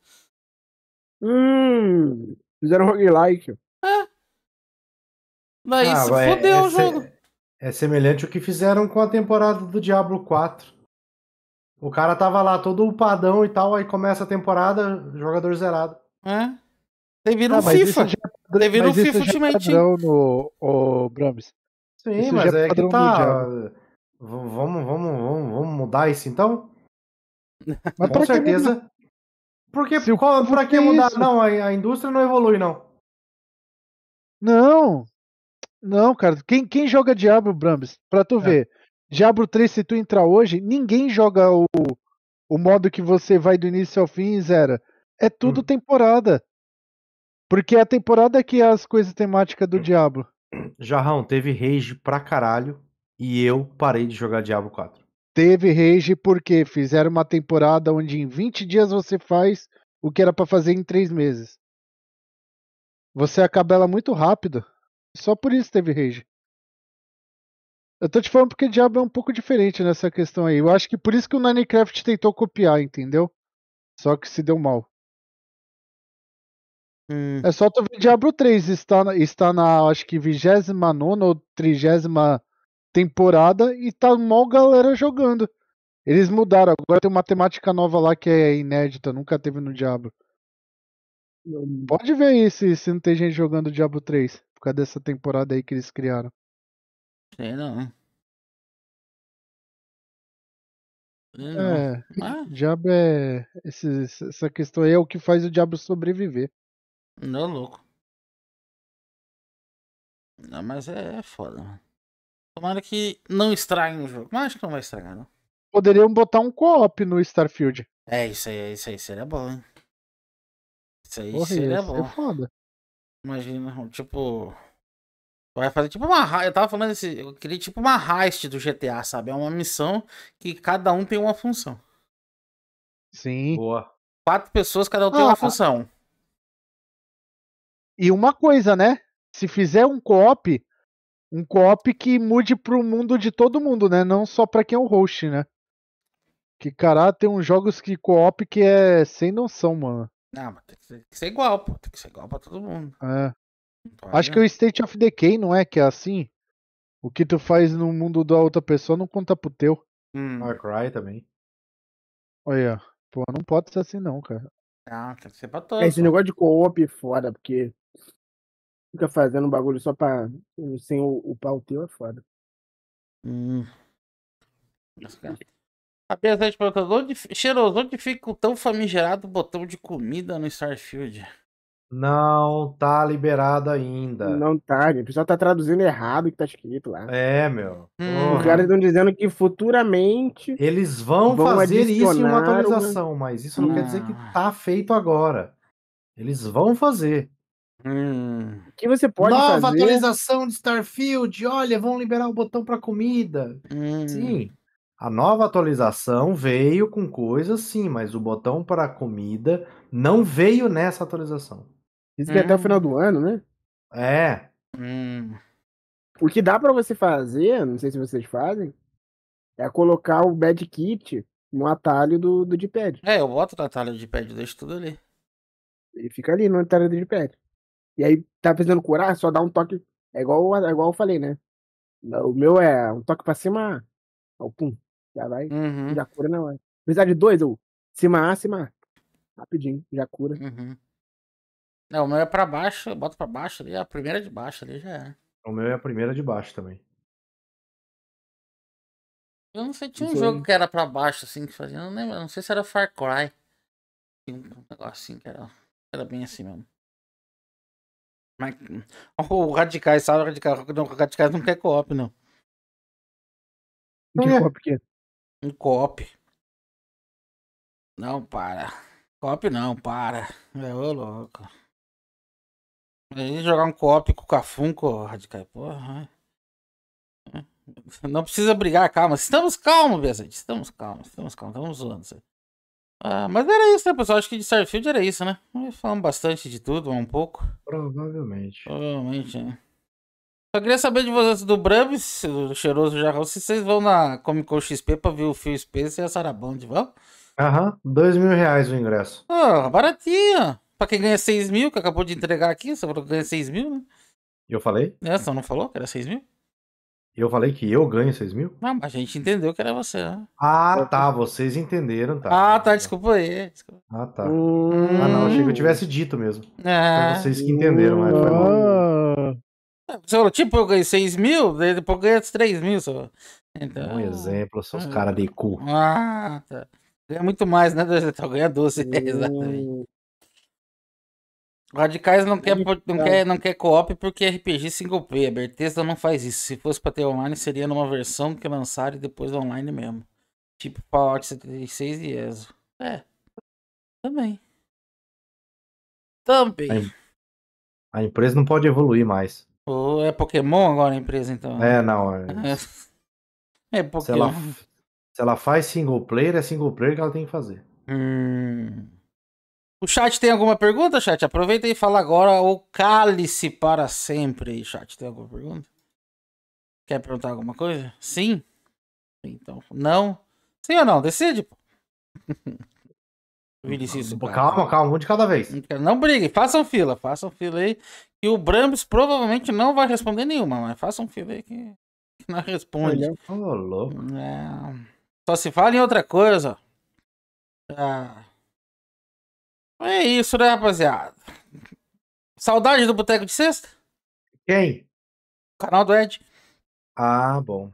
D: Hum, fizeram roguelike. É. Daí ah, se é, fodeu é, o jogo. É semelhante o que fizeram com a temporada do Diablo 4. O cara tava lá todo upadão e tal, aí começa a temporada, jogador zerado. É. Teve no ah, FIFA. Já, é é Teve no FIFA Ultimate. É
G: no, o Brams.
D: Sim, isso mas é, é que tá.
G: Vamos, vamos,
D: vamos, vamos mudar isso então? Mas com certeza. Porque, Se qual, pra que mudar? Isso. Não, a, a, indústria não evolui, não.
G: Não. Não, cara. Quem, quem joga Diablo, Brambis? Pra tu é. ver. Diablo 3, se tu entrar hoje, ninguém joga o, o modo que você vai do início ao fim e zera. É tudo hum. temporada. Porque é a temporada é que é as coisas temáticas do Diablo.
D: Jarrão, teve rage pra caralho e eu parei de jogar Diablo 4.
G: Teve rage porque fizeram uma temporada onde em 20 dias você faz o que era para fazer em 3 meses. Você acaba ela muito rápido. Só por isso teve rage. Eu tô te falando porque o Diablo é um pouco diferente nessa questão aí. Eu acho que por isso que o Minecraft tentou copiar, entendeu? Só que se deu mal. Hum. É só tu ver Diablo 3, está, está na acho que 29 ou 30 temporada e tá mal galera jogando. Eles mudaram, agora tem uma temática nova lá que é inédita, nunca teve no Diablo. Pode ver aí se, se não tem gente jogando Diablo 3, por causa dessa temporada aí que eles criaram.
B: Sei não. É, ah. Diabo é. Esse, essa questão aí é
G: o que faz o Diabo sobreviver. Não, louco. Não, mas é, é foda, mano.
C: Tomara que não estraguem o jogo. Mas acho que não vai estragar, não.
G: Poderiam botar um co-op no Starfield.
C: É, isso aí, é isso aí seria bom, hein? Isso aí Porra, seria bom. É foda. Imagina, tipo. Vai fazer tipo uma. Eu tava falando esse. Eu queria tipo uma heist do GTA, sabe? É uma missão que cada um tem uma função. Sim. Boa. Quatro pessoas, cada um ah, tem uma ah, função.
G: E uma coisa, né? Se fizer um co-op, um co-op que mude pro mundo de todo mundo, né? Não só pra quem é o host, né? Que caralho, tem uns jogos que co-op que é sem noção, mano.
C: Não, mas tem que, ser, igual, pô. Tem que ser igual pra todo mundo.
G: É. Então, Acho aí... que o é. State of Decay, não é? Que é assim? O que tu faz no mundo da outra pessoa não conta pro teu.
D: Hum. Far Cry também.
G: Olha, pô, não pode ser assim não, cara.
D: Ah, tem que ser pra todos.
C: É, esse
E: negócio de co-op é foda, porque fica fazendo bagulho só pra. sem o, o pau teu é foda. Hum.
C: Apesar de perguntar, cheiroso, onde fica o tão famigerado botão de comida no Starfield?
D: Não tá liberado ainda. Não tá, gente. O pessoal tá traduzindo errado o que tá escrito lá.
C: É, meu. Hum. Os
D: caras estão dizendo que futuramente. Eles vão, vão fazer isso em uma atualização, uma... mas isso não, não quer dizer que ah. tá feito agora. Eles vão fazer. Hum. Que você pode Nova fazer... atualização de Starfield, olha, vão liberar o botão para comida. Hum. Sim. A nova atualização veio com coisas sim, mas o botão para comida não veio nessa atualização. Isso que hum. até o final do hum. ano, né? É.
E: Hum. O que dá para você fazer, não sei se vocês fazem, é colocar o bad kit no atalho do, do D-pad.
C: É, eu boto no atalho do D-pad, deixo tudo ali.
E: E fica ali no atalho do D-pad. E aí tá precisando curar, é só dá um toque. É igual, é igual eu falei, né? O meu é um toque pra cima, ó, pum, já vai, uhum. já cura não é Precisar de dois, eu cima A, cima A. Rapidinho, já
B: cura. Uhum.
C: Não, o meu é pra baixo, bota pra baixo ali, a primeira de baixo ali já
D: é. O meu é a primeira de baixo também.
B: Eu não sei, tinha um jogo
C: que era pra baixo, assim, que fazia, não lembro, não sei se era Far Cry. Tinha um assim que era, era bem assim mesmo. Mas, o radicais, sabe? radical não, radicais não quer co-op, não. Que é. co-op que
B: Um co-op. Não, para. Co-op não,
C: para. É ô louco. A gente jogar um co-op com o Cafunco, radicais, porra. Né? Não precisa brigar, calma. Estamos calmos, Bezante. Estamos calmos, estamos calmos, estamos zoando. Ah, mas era isso, né, pessoal? Acho que de Starfield era isso, né? Falamos bastante de tudo, um pouco. Provavelmente. Provavelmente, né? Só queria saber de vocês do Brabis, do cheiroso Jarrão, se vocês vão na Comic Con XP pra ver o Phil Spencer e a Sarah vão?
D: Aham, dois mil reais o ingresso.
C: Ah, baratinho. Pra quem ganha seis mil, que acabou de entregar aqui, só falou que ganha seis mil, né? E eu falei? É, só não falou que era seis mil?
D: Eu falei que eu ganho 6 mil?
C: Não, a gente entendeu que era você, né?
D: Ah, tá. Vocês entenderam, tá.
C: Ah, tá. Desculpa aí. Desculpa.
D: Ah, tá. Hum... Ah, não. Achei que eu tivesse dito mesmo.
C: É. Foi vocês que
D: entenderam, mas foi mal.
G: Você
C: ah. falou, tipo, eu ganhei 6 mil, depois eu ganhei 3 mil. Só.
D: Então... Um exemplo, são os hum. caras de cu.
C: Ah, tá. Ganha muito mais, né? Tá Ganha 12, hum. exatamente. Radicais não quer, não quer, não quer co-op porque é RPG single player. Bethesda não faz isso. Se fosse pra ter online, seria numa versão que lançaram e depois online mesmo. Tipo Fallout 76 e ESO. É. Também. Também.
D: A, empresa não pode evoluir mais.
C: Ou é Pokémon agora a empresa, então? É, não. É, é Pokémon. Se ela,
D: se ela faz single player, é single player que ela tem que fazer. Hum.
C: O chat tem alguma pergunta, chat? Aproveita e fala agora ou cale-se para sempre aí, chat. Tem alguma pergunta? Quer perguntar alguma coisa? Sim? Então, não? Sim ou não? Decide, Vinicius, Vinicius, calma, calma, um de cada vez. Não brigue, façam fila, façam fila aí. Que o Brambis provavelmente não vai responder nenhuma, mas façam fila aí que, não responde. É falou. louco. É... Só se fala em outra coisa. Ah. É isso, né, rapaziada? Saudade do Boteco de Sexta? Quem? O canal do Ed.
D: Ah, bom.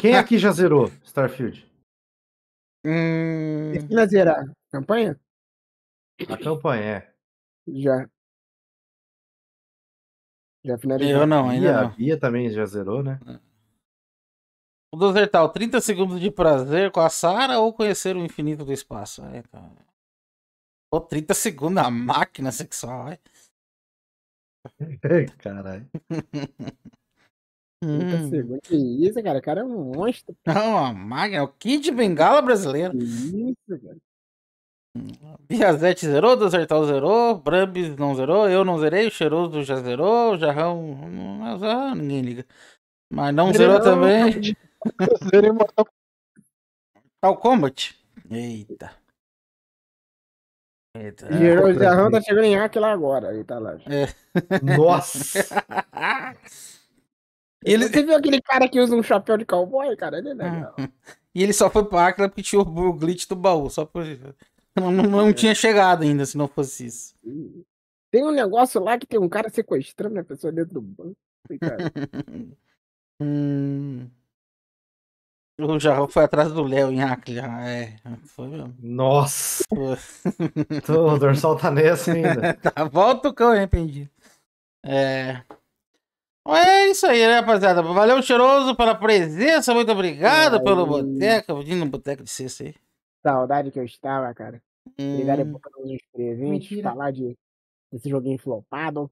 D: Quem aqui já zerou Starfield?
B: Hum... já zerar? Campanha? A campanha, é. Já. Já finalizou. Eu não, ainda Bia, não. A
D: Bia também já zerou, né? É.
C: O Dozertal, 30 segundos de prazer com a Sara ou conhecer o infinito do espaço? É, cara. Ou 30 segundos a máquina sexual, é?
D: Caralho.
C: 30 hum. segundos.
E: Que isso, cara? O cara é um monstro.
C: Não, a máquina, é o Kid Bengala brasileiro. Que
B: isso, cara.
C: Biazete zerou, Dozertal zerou, Brambis não zerou, eu não zerei, o Cheiroso já zerou, o Jarrão. Não, não, ah, ninguém liga. Mas não zerou, zerou também. Zerei Mortal Kombat. Eita. E Geraldo Jarrão tá chegando
E: em Acre lá agora. Ele tá lá. É. Nossa!
C: ele...
E: Você viu aquele cara que usa um chapéu de cowboy, cara? Ele é ah. legal.
C: E ele só foi pra Acre né, porque tinha o glitch do baú. Só por... não, não, não é. tinha chegado ainda se não fosse isso. Hum. Tem um negócio lá que tem um
E: cara sequestrando a pessoa dentro do banco.
C: Cara. hum. O jarro foi atrás do Léo em Acre, é. Foi mesmo. Nossa! o dorsal tá nessa ainda. tá, volta o cão arrependido. É. É isso aí, né, rapaziada? Valeu, cheiroso, pela presença. Muito obrigado pelo boteco. Vou no boteco de sexta aí. Saudade que eu estava, cara. Hum. Obrigado por todos os presentes.
E: Mentira. Falar de, desse joguinho flopado.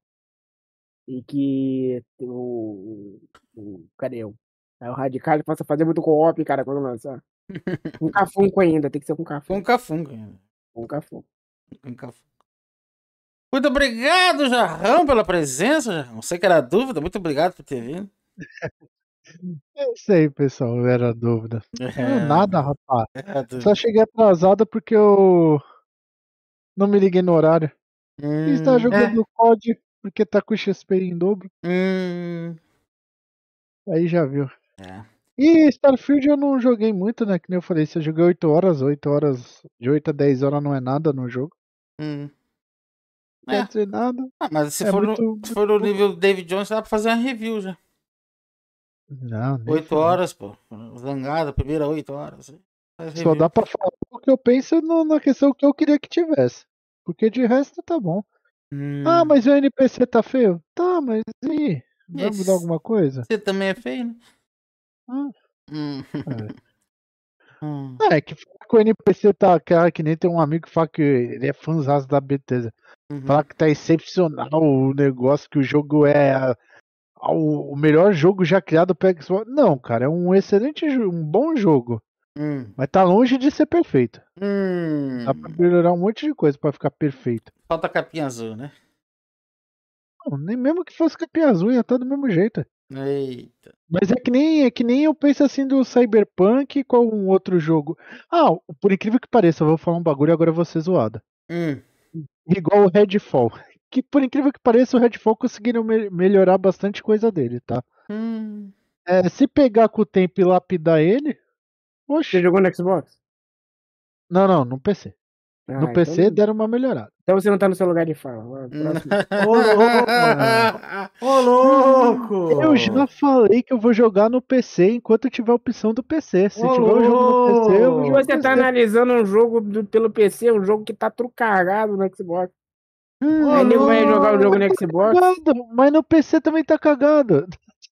E: E que o. o cadê O Aí o Radical passa a fazer muito co-op, cara, quando lançar. Com um cafunco ainda, tem que ser com cafunco. Com cafunco Com cafunco. Com cafunco.
C: Muito obrigado, Jarrão, pela presença, Jarrão. Sei que era dúvida, muito obrigado por ter vindo.
G: É isso aí, pessoal, era dúvida. É. Nada, rapaz. É Só cheguei atrasado porque eu não me liguei no horário. Hum, está jogando é. COD porque tá com XP em dobro. Hum. Aí já viu. É. E Starfield eu não joguei muito, né? Que nem eu falei, se eu joguei 8 horas, 8 horas, de 8 a 10 horas não é nada no jogo. Hum.
C: Não é. quer dizer nada. Ah, mas se, é for muito, no, muito se for no nível David Jones, dá pra fazer uma review já. Não, 8 horas, pô. Zangada, primeira 8 horas.
G: Só dá pra falar o que eu penso no, na questão que eu queria que tivesse. Porque de resto tá bom. Hum. Ah, mas o NPC tá feio? Tá, mas e aí? Vai mudar alguma
C: coisa? Você também é feio, né? Hum.
G: É. é. que falar que o NPC tá, cara, é que nem tem um amigo que fala que ele é fãzado da Bethesda. Uhum. Fala que tá excepcional o negócio, que o jogo é a, a, o melhor jogo já criado para Xbox. Não, cara, é um excelente, um bom jogo. Hum. Mas tá longe de ser perfeito. Hum. Dá pra hum. melhorar um monte de coisa para ficar perfeito.
C: Falta capinha azul, né?
G: Não, nem mesmo que fosse capinha azul, ia estar tá do mesmo jeito.
C: Eita.
G: Mas é que nem é que nem eu penso assim do Cyberpunk com um outro jogo. Ah, por incrível que pareça, eu vou falar um bagulho e agora eu vou ser zoada. Hum. Igual o Redfall. Que por incrível que pareça, o Redfall conseguiram me melhorar bastante coisa dele, tá?
H: Hum.
G: É, se pegar com o tempo e lapidar ele. Oxe. Você jogou no Xbox? Não, não, no PC. Ah, no então... PC deram uma melhorada. Então você não tá no seu lugar de fala. Ô, louco! Ô, louco! Eu já falei que eu vou jogar no PC enquanto tiver a opção do PC. Se tiver o jogo no PC, eu vou Você tá
E: analisando um jogo do, pelo PC, é um jogo que tá trucargado no
G: Xbox. Hum, Aí ele vai jogar o jogo no tá Xbox. Tá cagado, mas no PC também tá cagado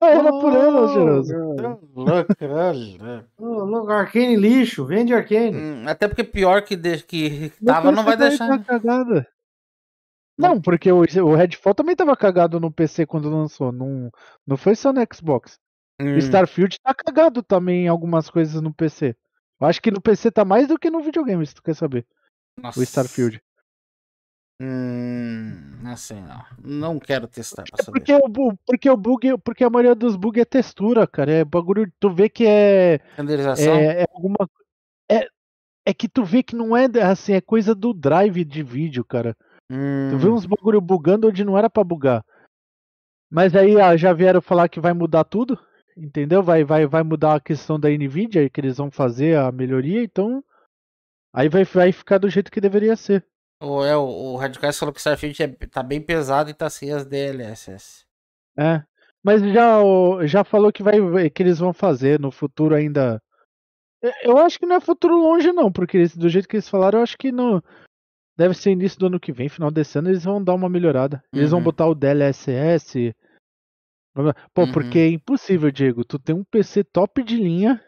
G: ela
D: ah, é por anos, Geroso.
C: Tá
F: louco,
G: Arcane né? lixo, vende Arcane. Hum,
C: até porque pior que, de, que tava, não vai tá deixar. Tá
G: cagada. Não, porque o, o Redfall também tava cagado no PC quando lançou. Não, não foi só no Xbox. Hum. Starfield tá cagado também em algumas coisas no PC. Eu acho que no PC tá mais do que no videogame, se tu quer saber. Nossa. O Starfield.
C: Hum, assim, não. Não quero testar pra é saber.
G: Porque, o, porque o bug, porque a maioria dos bugs é textura, cara. É bagulho, tu vê que é. Renderização? É, é alguma. É, é que tu vê que não é assim, é coisa do drive de vídeo, cara. Hum. Tu vê hum. uns bagulho bugando onde não era pra bugar. Mas aí ah, já vieram falar que vai mudar tudo, entendeu? Vai, vai, vai mudar a questão da Nvidia que eles vão fazer a melhoria, então. Aí vai, vai ficar do jeito que deveria ser.
C: O, é, o, o Radicais falou que o Starfield é, tá bem pesado e tá sem as DLSS.
G: É. Mas já, já falou que, vai, que eles vão fazer no futuro ainda. Eu acho que não é futuro longe, não, porque eles, do jeito que eles falaram, eu acho que no. Deve ser início do ano que vem, final desse ano, eles vão dar uma melhorada. Eles uhum. vão botar o DLSS. Pô, uhum. porque é impossível, Diego. Tu tem um PC top de linha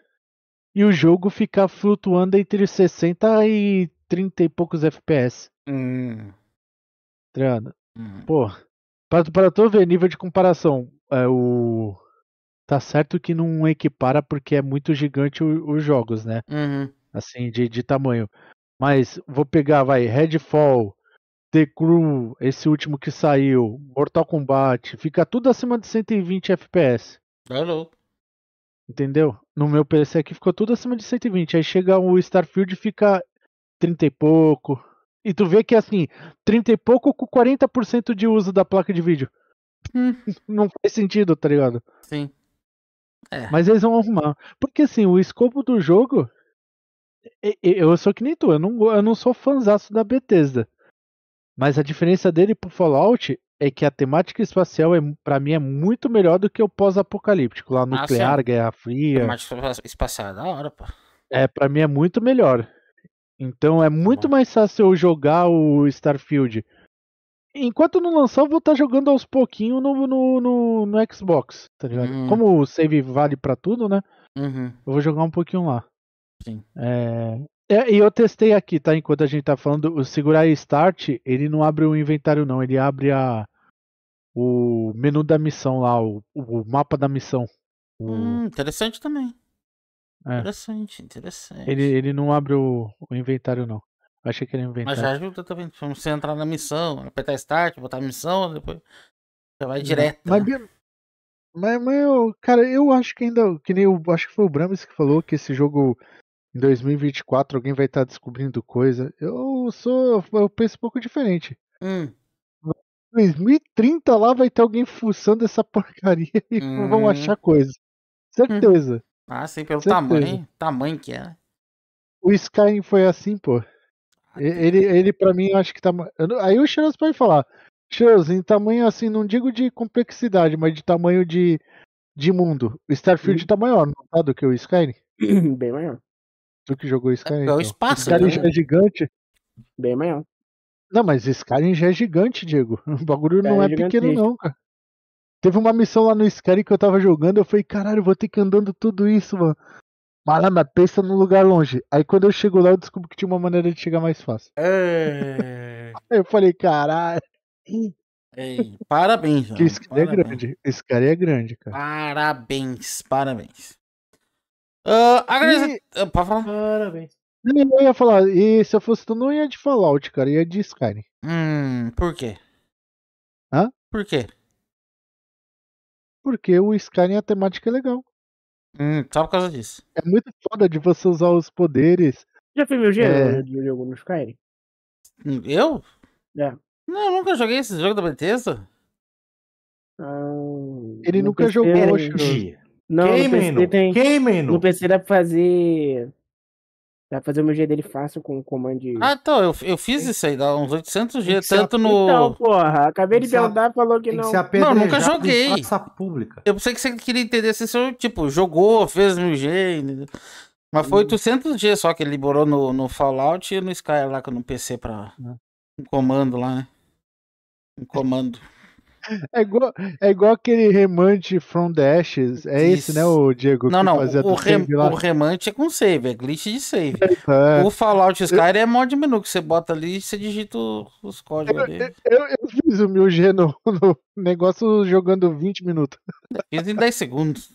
G: e o jogo ficar flutuando entre 60 e 30 e poucos FPS. Hum. Tá hum. Pô, pra, pra tu ver nível de comparação, é o. Tá certo que não equipara porque é muito gigante os jogos, né? Uhum. Assim, de, de tamanho. Mas vou pegar, vai, Redfall, The Crew, esse último que saiu, Mortal Kombat, fica tudo acima de 120 FPS. Hello. Entendeu? No meu PC aqui ficou tudo acima de 120. Aí chega o Starfield e fica 30 e pouco. E tu vê que assim, 30 e pouco com 40% de uso da placa de vídeo. Hum. Não faz sentido, tá ligado? Sim. É. Mas eles vão arrumar. Porque assim, o escopo do jogo. Eu sou que nem tu, eu não, eu não sou fãzaço da Bethesda. Mas a diferença dele pro Fallout é que a temática espacial, é, para mim, é muito melhor do que o pós-apocalíptico. Lá ah, nuclear, ah, Guerra Fria. A
C: temática espacial é da hora, pô. É,
G: pra mim é muito melhor. Então é tá muito mais fácil eu jogar o Starfield. Enquanto não lançar, eu vou estar tá jogando aos pouquinhos no, no, no, no Xbox, tá ligado? Uhum. Como o save vale para tudo, né? Uhum. Eu vou jogar um pouquinho lá. Sim. É... É, e eu testei aqui, tá? Enquanto a gente tá falando, o segurar Start, ele não abre o inventário, não. Ele abre a, o menu da missão lá, o, o mapa da missão. O... Hum,
C: interessante também. É. Interessante, interessante. Ele,
G: ele não abre o, o inventário, não. Eu achei que ele ia Mas já
C: ajuda também. Se tipo, você entrar na missão, apertar start, botar a missão, depois. Já vai direto.
G: Mas, né? mas, mas eu, cara, eu acho que ainda. Que nem eu, acho que foi o Brames que falou que esse jogo em 2024 alguém vai estar tá descobrindo coisa. Eu sou. Eu penso um pouco diferente. Hum. 2030 lá vai ter alguém fuçando essa porcaria e hum. vão uhum. achar coisa. Certeza. Hum.
C: Ah, sim, pelo tamanho, tamanho que é. Né?
G: O Skyrim foi assim, pô. Ah, ele, ele pra mim, eu acho que tá. Aí o Cheiros pode falar. Cheiros, em tamanho assim, não digo de complexidade, mas de tamanho de, de mundo. O Starfield hum. tá maior, não tá? Do que o Skyrim? Bem maior. Tu que jogou é, Skyrim? É, então. é o espaço, Skyrim né? já é gigante. Bem maior. Não, mas Skyrim já é gigante, Diego. O bagulho Skyrim não é, é pequeno, não, cara. Teve uma missão lá no Skyrim que eu tava jogando, eu falei, caralho, vou ter que andando tudo isso, mano. Mas, mas pensa num lugar longe. Aí quando eu chego lá, eu descubro que tinha uma maneira de chegar mais fácil. É. Aí eu falei, caralho.
C: Ei, parabéns, mano. Que esse é parabéns. é grande.
G: Esse cara é grande,
C: cara. Parabéns, parabéns. Uh, ah, agradecer. E... Ah, falar?
G: Parabéns. Eu ia falar, e se eu fosse tu, não ia de Fallout, cara, ia de Skyrim. Hum, por quê? Hã? Por quê? Porque o Skyrim, a temática é legal. Hum, só por causa disso. É muito foda de você usar os poderes. Já
C: foi meu gênero é... Eh, de jogo no Skyrim? Hum, eu? É. Não, eu nunca joguei esse jogo da Bethesda. Ah, Ele nunca
E: jogou, hoje Não, Quem, no PC tem... Quem, mano? No PC dá pra fazer Dá pra fazer o meu G dele fácil com o comando Ah,
C: então, eu, eu fiz isso aí, dá uns 800 G, tanto no... Então,
E: porra, acabei de perguntar,
C: e falou que não... Que não, nunca joguei. Pública. Eu pensei que você queria entender se seu tipo, jogou, fez mil G, mas foi 800 hum. G só que ele liberou no, no Fallout e no Sky lá, no PC pra... Né. Um comando lá, né? Um comando.
G: É igual, é igual aquele remante From the Ashes. É Isso. esse, né, o Diego? Não, não. o, rem, o
C: remante é com save, é glitch de save. É. Tá. O Fallout Skyrim é mod menu, que você bota ali e você digita os códigos dele.
G: eu, eu, eu fiz o meu G no, no, negócio jogando 20 minutos.
C: Fiz em 10 segundos.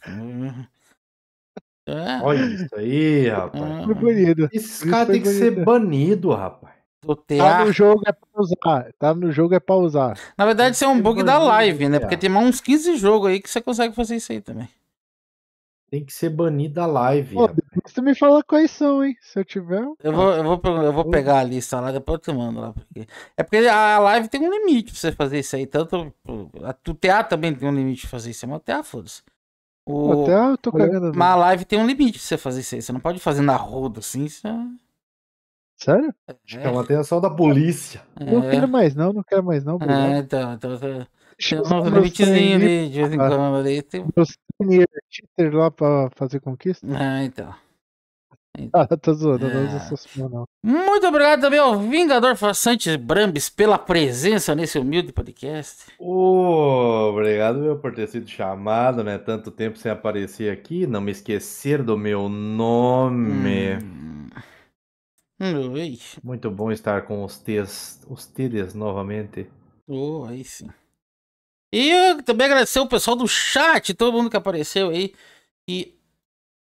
C: É. Olha isso aí, é. rapaz.
G: Foi Esse cara tem que ser
C: banido, rapaz. Tá no jogo
G: é pausar. Tá no jogo é pausar.
C: Na verdade, isso é um bug da live, né? né? Porque tem mais uns 15 jogos aí que você consegue fazer isso aí também. Tem que ser banido da live. Pô,
G: depois tu me fala quais são, hein? Se eu tiver. Eu vou, eu
C: vou, eu vou pegar a lista lá, depois eu te mando lá. Porque... É porque a live tem um limite pra você fazer isso aí. Tanto. A TUTA também tem um limite pra fazer isso aí, mas o a foda-se. O... Até eu tô cagando. Mas a live tem um limite pra você fazer isso aí. Você não pode fazer na roda assim, você. Sério? Chama é. é. atenção da polícia. É. Não quero
G: mais não, não quero mais não. É, então,
C: então tem uns ali, de vez em quando ali. Tem...
G: lá pra fazer conquista? Ah, então. então. Ah, tô zoando, é. não
C: Muito obrigado também ao Vingador Façante Brambis pela presença nesse humilde podcast.
D: Oh, obrigado meu, por ter sido chamado, né? Tanto tempo sem aparecer aqui, não me esquecer do meu nome.
C: Hum. Oi. Muito bom estar com os T's, os T's novamente. Oh, aí sim. E eu também agradecer o pessoal do chat, todo mundo que apareceu aí e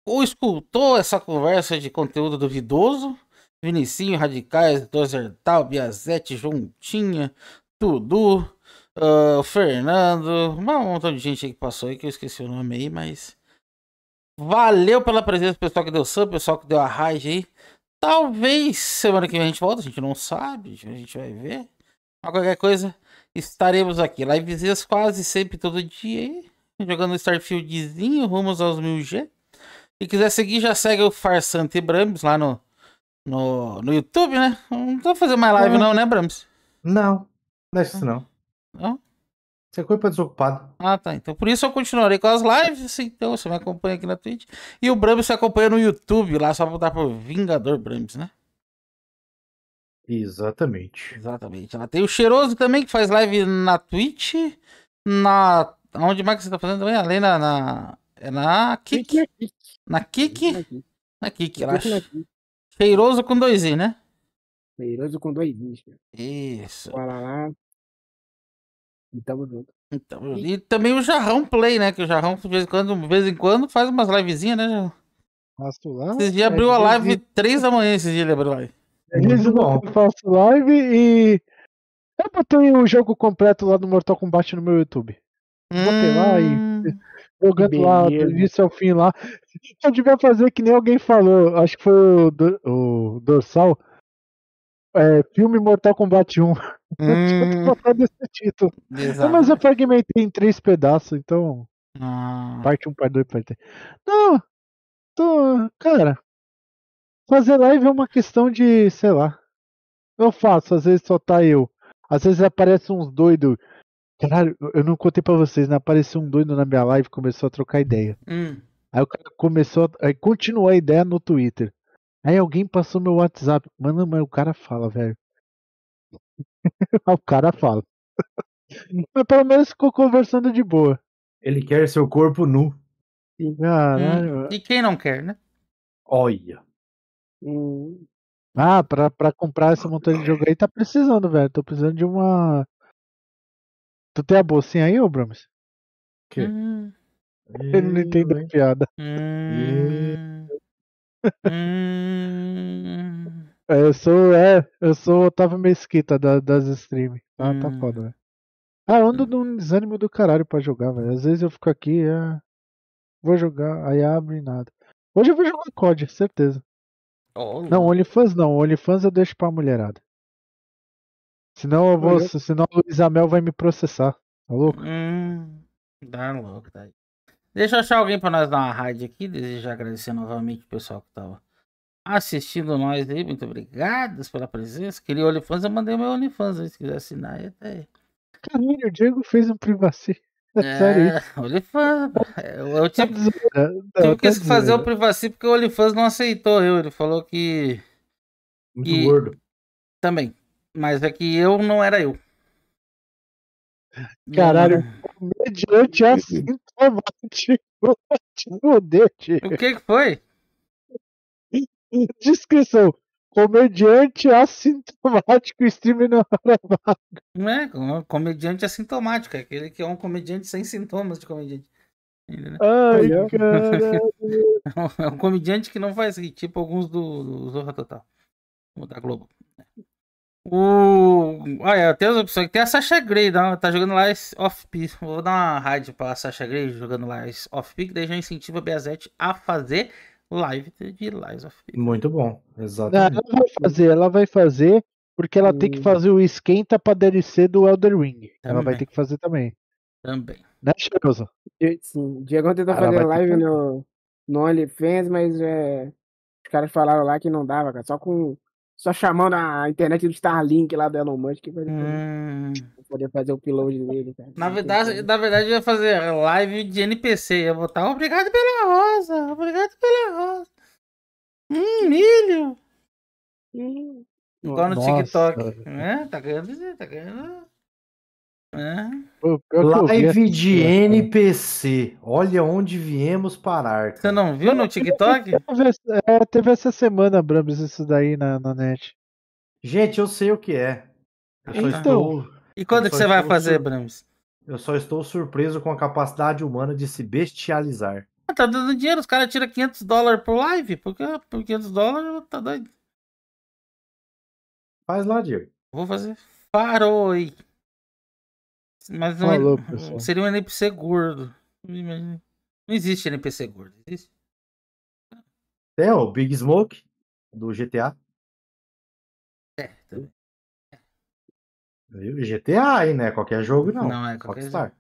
C: ou escutou essa conversa de conteúdo duvidoso. Vinicinho, Radicais, Dozertal, Biazete, Juntinha, Dudu, uh, ah, Fernando, uma montão de gente aí que passou aí que eu esqueci o nome aí, mas. Valeu pela presença, pessoal que deu sub, pessoal que deu a raid aí. Talvez semana que vem a gente volta, a gente não sabe, a gente vai ver. Mas qualquer coisa, estaremos aqui. Livezinhas quase sempre todo dia aí. Jogando Starfieldzinho, rumos aos 1000G. Se quiser seguir, já segue o Farsante Brams lá no, no, no YouTube, né? Não tô fazendo mais live, não, não né, Brams? Não, não é isso não. Não? Você é culpa desocupado. Ah, tá. Então por isso eu continuarei com as lives. Assim. então você me acompanha aqui na Twitch. E o Brambis você acompanha no YouTube, lá só botar por Vingador Brambis, né? Exatamente. Exatamente. Ela tem o Cheiroso também, que faz live na Twitch. Na. Onde mais que você tá fazendo também? Além na. na... É na Kik. Na Kik? Na Kik, eu acho. Cheiroso com dois i, né? Cheiroso com dois i. Isso. Fala lá.
G: E tamo junto. Então,
C: e... e também o Jarrão Play, né? Que o Jarrão, de vez em quando, de vez em quando faz umas livezinhas, né, Jarrão?
G: Faço lá. Esses dias é, abriu a live
C: três 3 da manhã, esses dias ele abriu live.
G: É isso, bom. Eu faço live e. Eu botei o jogo completo lá do Mortal Kombat no meu YouTube. Botei ter lá e. Hum. Jogando lá do início ao fim lá. Se eu tiver a fazer que nem alguém falou, acho que foi o, o Dorsal é, filme Mortal Kombat 1. Hum. Eu desse título. Exato. Mas eu fragmentei em três pedaços, então. Ah. Parte 1, parte 2, parte 3. Não! Tô. Cara. Fazer live é uma questão de, sei lá. Eu faço, às vezes só tá eu. Às vezes aparece uns doidos. Caralho, eu não contei pra vocês, né? Apareceu um doido na minha live e começou a trocar ideia. Hum. Aí o cara começou. Aí continuou a ideia no Twitter. Aí alguém passou meu WhatsApp. Mano, mas o cara fala, velho. o cara fala. mas pelo menos ficou conversando de boa. Ele quer seu corpo nu.
D: Caralho.
C: Hum, e quem não quer, né? Olha.
G: Ah, pra, pra comprar essa montanha de jogo aí tá precisando, velho. Tô precisando de uma. Tu tem a bolsinha aí, ô Brams? Que? Hum. Ele não entendeu a piada. Hum. Hum... É, eu sou, é, eu sou o Otávio Mesquita da, das streams. Ah, tá hum. tá foda, velho. Né? Ah, eu ando num desânimo do caralho pra jogar, velho. Às vezes eu fico aqui, é... vou jogar, aí abre nada. Hoje eu vou jogar COD, certeza. Oh, não, OnlyFans não. OnlyFans eu deixo pra mulherada. Senão eu vou. Senão o Isamel vai me processar. Tá louco?
C: Hum, dá louco, tá aí. Deixa eu achar alguém para nós dar uma rádio aqui. Desejo agradecer novamente o pessoal que estava assistindo nós aí. Muito obrigado pela presença. Queria OnlyFans, eu mandei meu OnlyFans aí, se quiser assinar. Até...
G: Caralho, o Diego fez um privacy. É, Sério. É,
C: OnlyFans. É, tá tá eu tive, tive que fazer o privacy porque o OnlyFans não aceitou eu. Ele falou que. Muito gordo. Também. Mas é que eu não era eu.
B: Caralho, comediante é assim, Ô, Tigo, te fuder, O que, que foi?
G: Descrição. Comediante assintomático stream na hora vaga.
C: Não é, comediante assintomático, é aquele que é um comediante sem sintomas de comediante. Né? Ai, é um comediante que não faz rir, tipo alguns do, do Zorra Total, ou da Globo. O. Olha, ah, é, tem outra opção que tem a Sasha Grey, não, tá jogando lá off peak Vou dar uma rádio pra Sasha Grey jogando lá off peak daí já incentiva a Beazete a fazer live de Lies of
G: peak. Muito bom, exatamente. Não, ela vai fazer, ela vai fazer, porque ela tem que hum. fazer o esquenta pra DLC do Elder Ring. Também. Ela vai ter que fazer também. Também. Né, Cheirosa?
D: Sim,
E: Diego tentou ela fazer live no, no OnlyFans, mas é, os caras falaram lá que não dava, cara, só com só chamando a internet do Starlink lá do Elon Musk que ele hum. poder fazer o piloto dele. Cara. Na verdade,
C: na verdade, eu ia fazer live de NPC. Eu ia botar obrigado pela rosa, obrigado pela rosa. Hum, milho. Hum. Igual no Nossa. TikTok. É, tá ganhando, tá ganhando. É.
D: Live de NPC. Olha onde viemos parar. Cara. Você não viu no TikTok?
G: Teve, é, teve essa semana, Brambis, isso daí na, na net.
D: Gente, eu sei o que é. então. Estou... E quando é que você vai fazer, sur... Brambis? Eu só estou surpreso com a capacidade humana de se bestializar.
C: Ah, tá dando dinheiro, os caras tiram 500 dólares por live. Porque por 500 dólares tá doido. Faz lá, Diego. Vou fazer. Parou aí. Mas não Falou, é, seria um NPC gordo. Não existe NPC gordo, existe?
B: Tem é, o Big Smoke do GTA. É, também.
D: GTA aí, né? Qualquer jogo não. Não é qualquer jogo.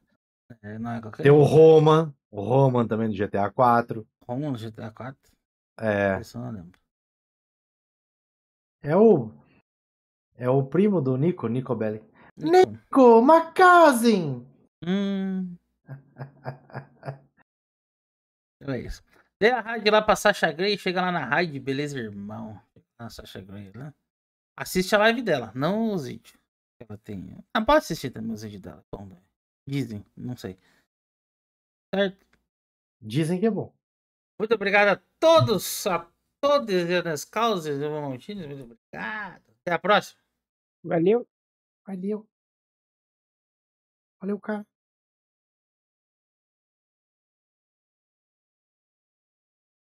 C: É, não é qualquer Tem jogo. o
D: Roman, o Roman também do GTA 4.
C: Roman do GTA 4?
D: É. eu não lembro. É o é o primo do Nico, Nico Belli. Nico McCasin! Hum.
C: então é isso. Dei a raid lá pra Sasha Grey, chega lá na raid, beleza, irmão? Na ah, Sasha Grey lá. Né? Assiste a live dela, não os vídeos ela tem. Ah, pode assistir também os vídeos dela. Bom, né? dizem, não sei. Certo? Dizem que é bom. Muito obrigado a todos, a todas as causas do Muito obrigado. Até a próxima. Valeu. Valeu.
B: Valeu, cara.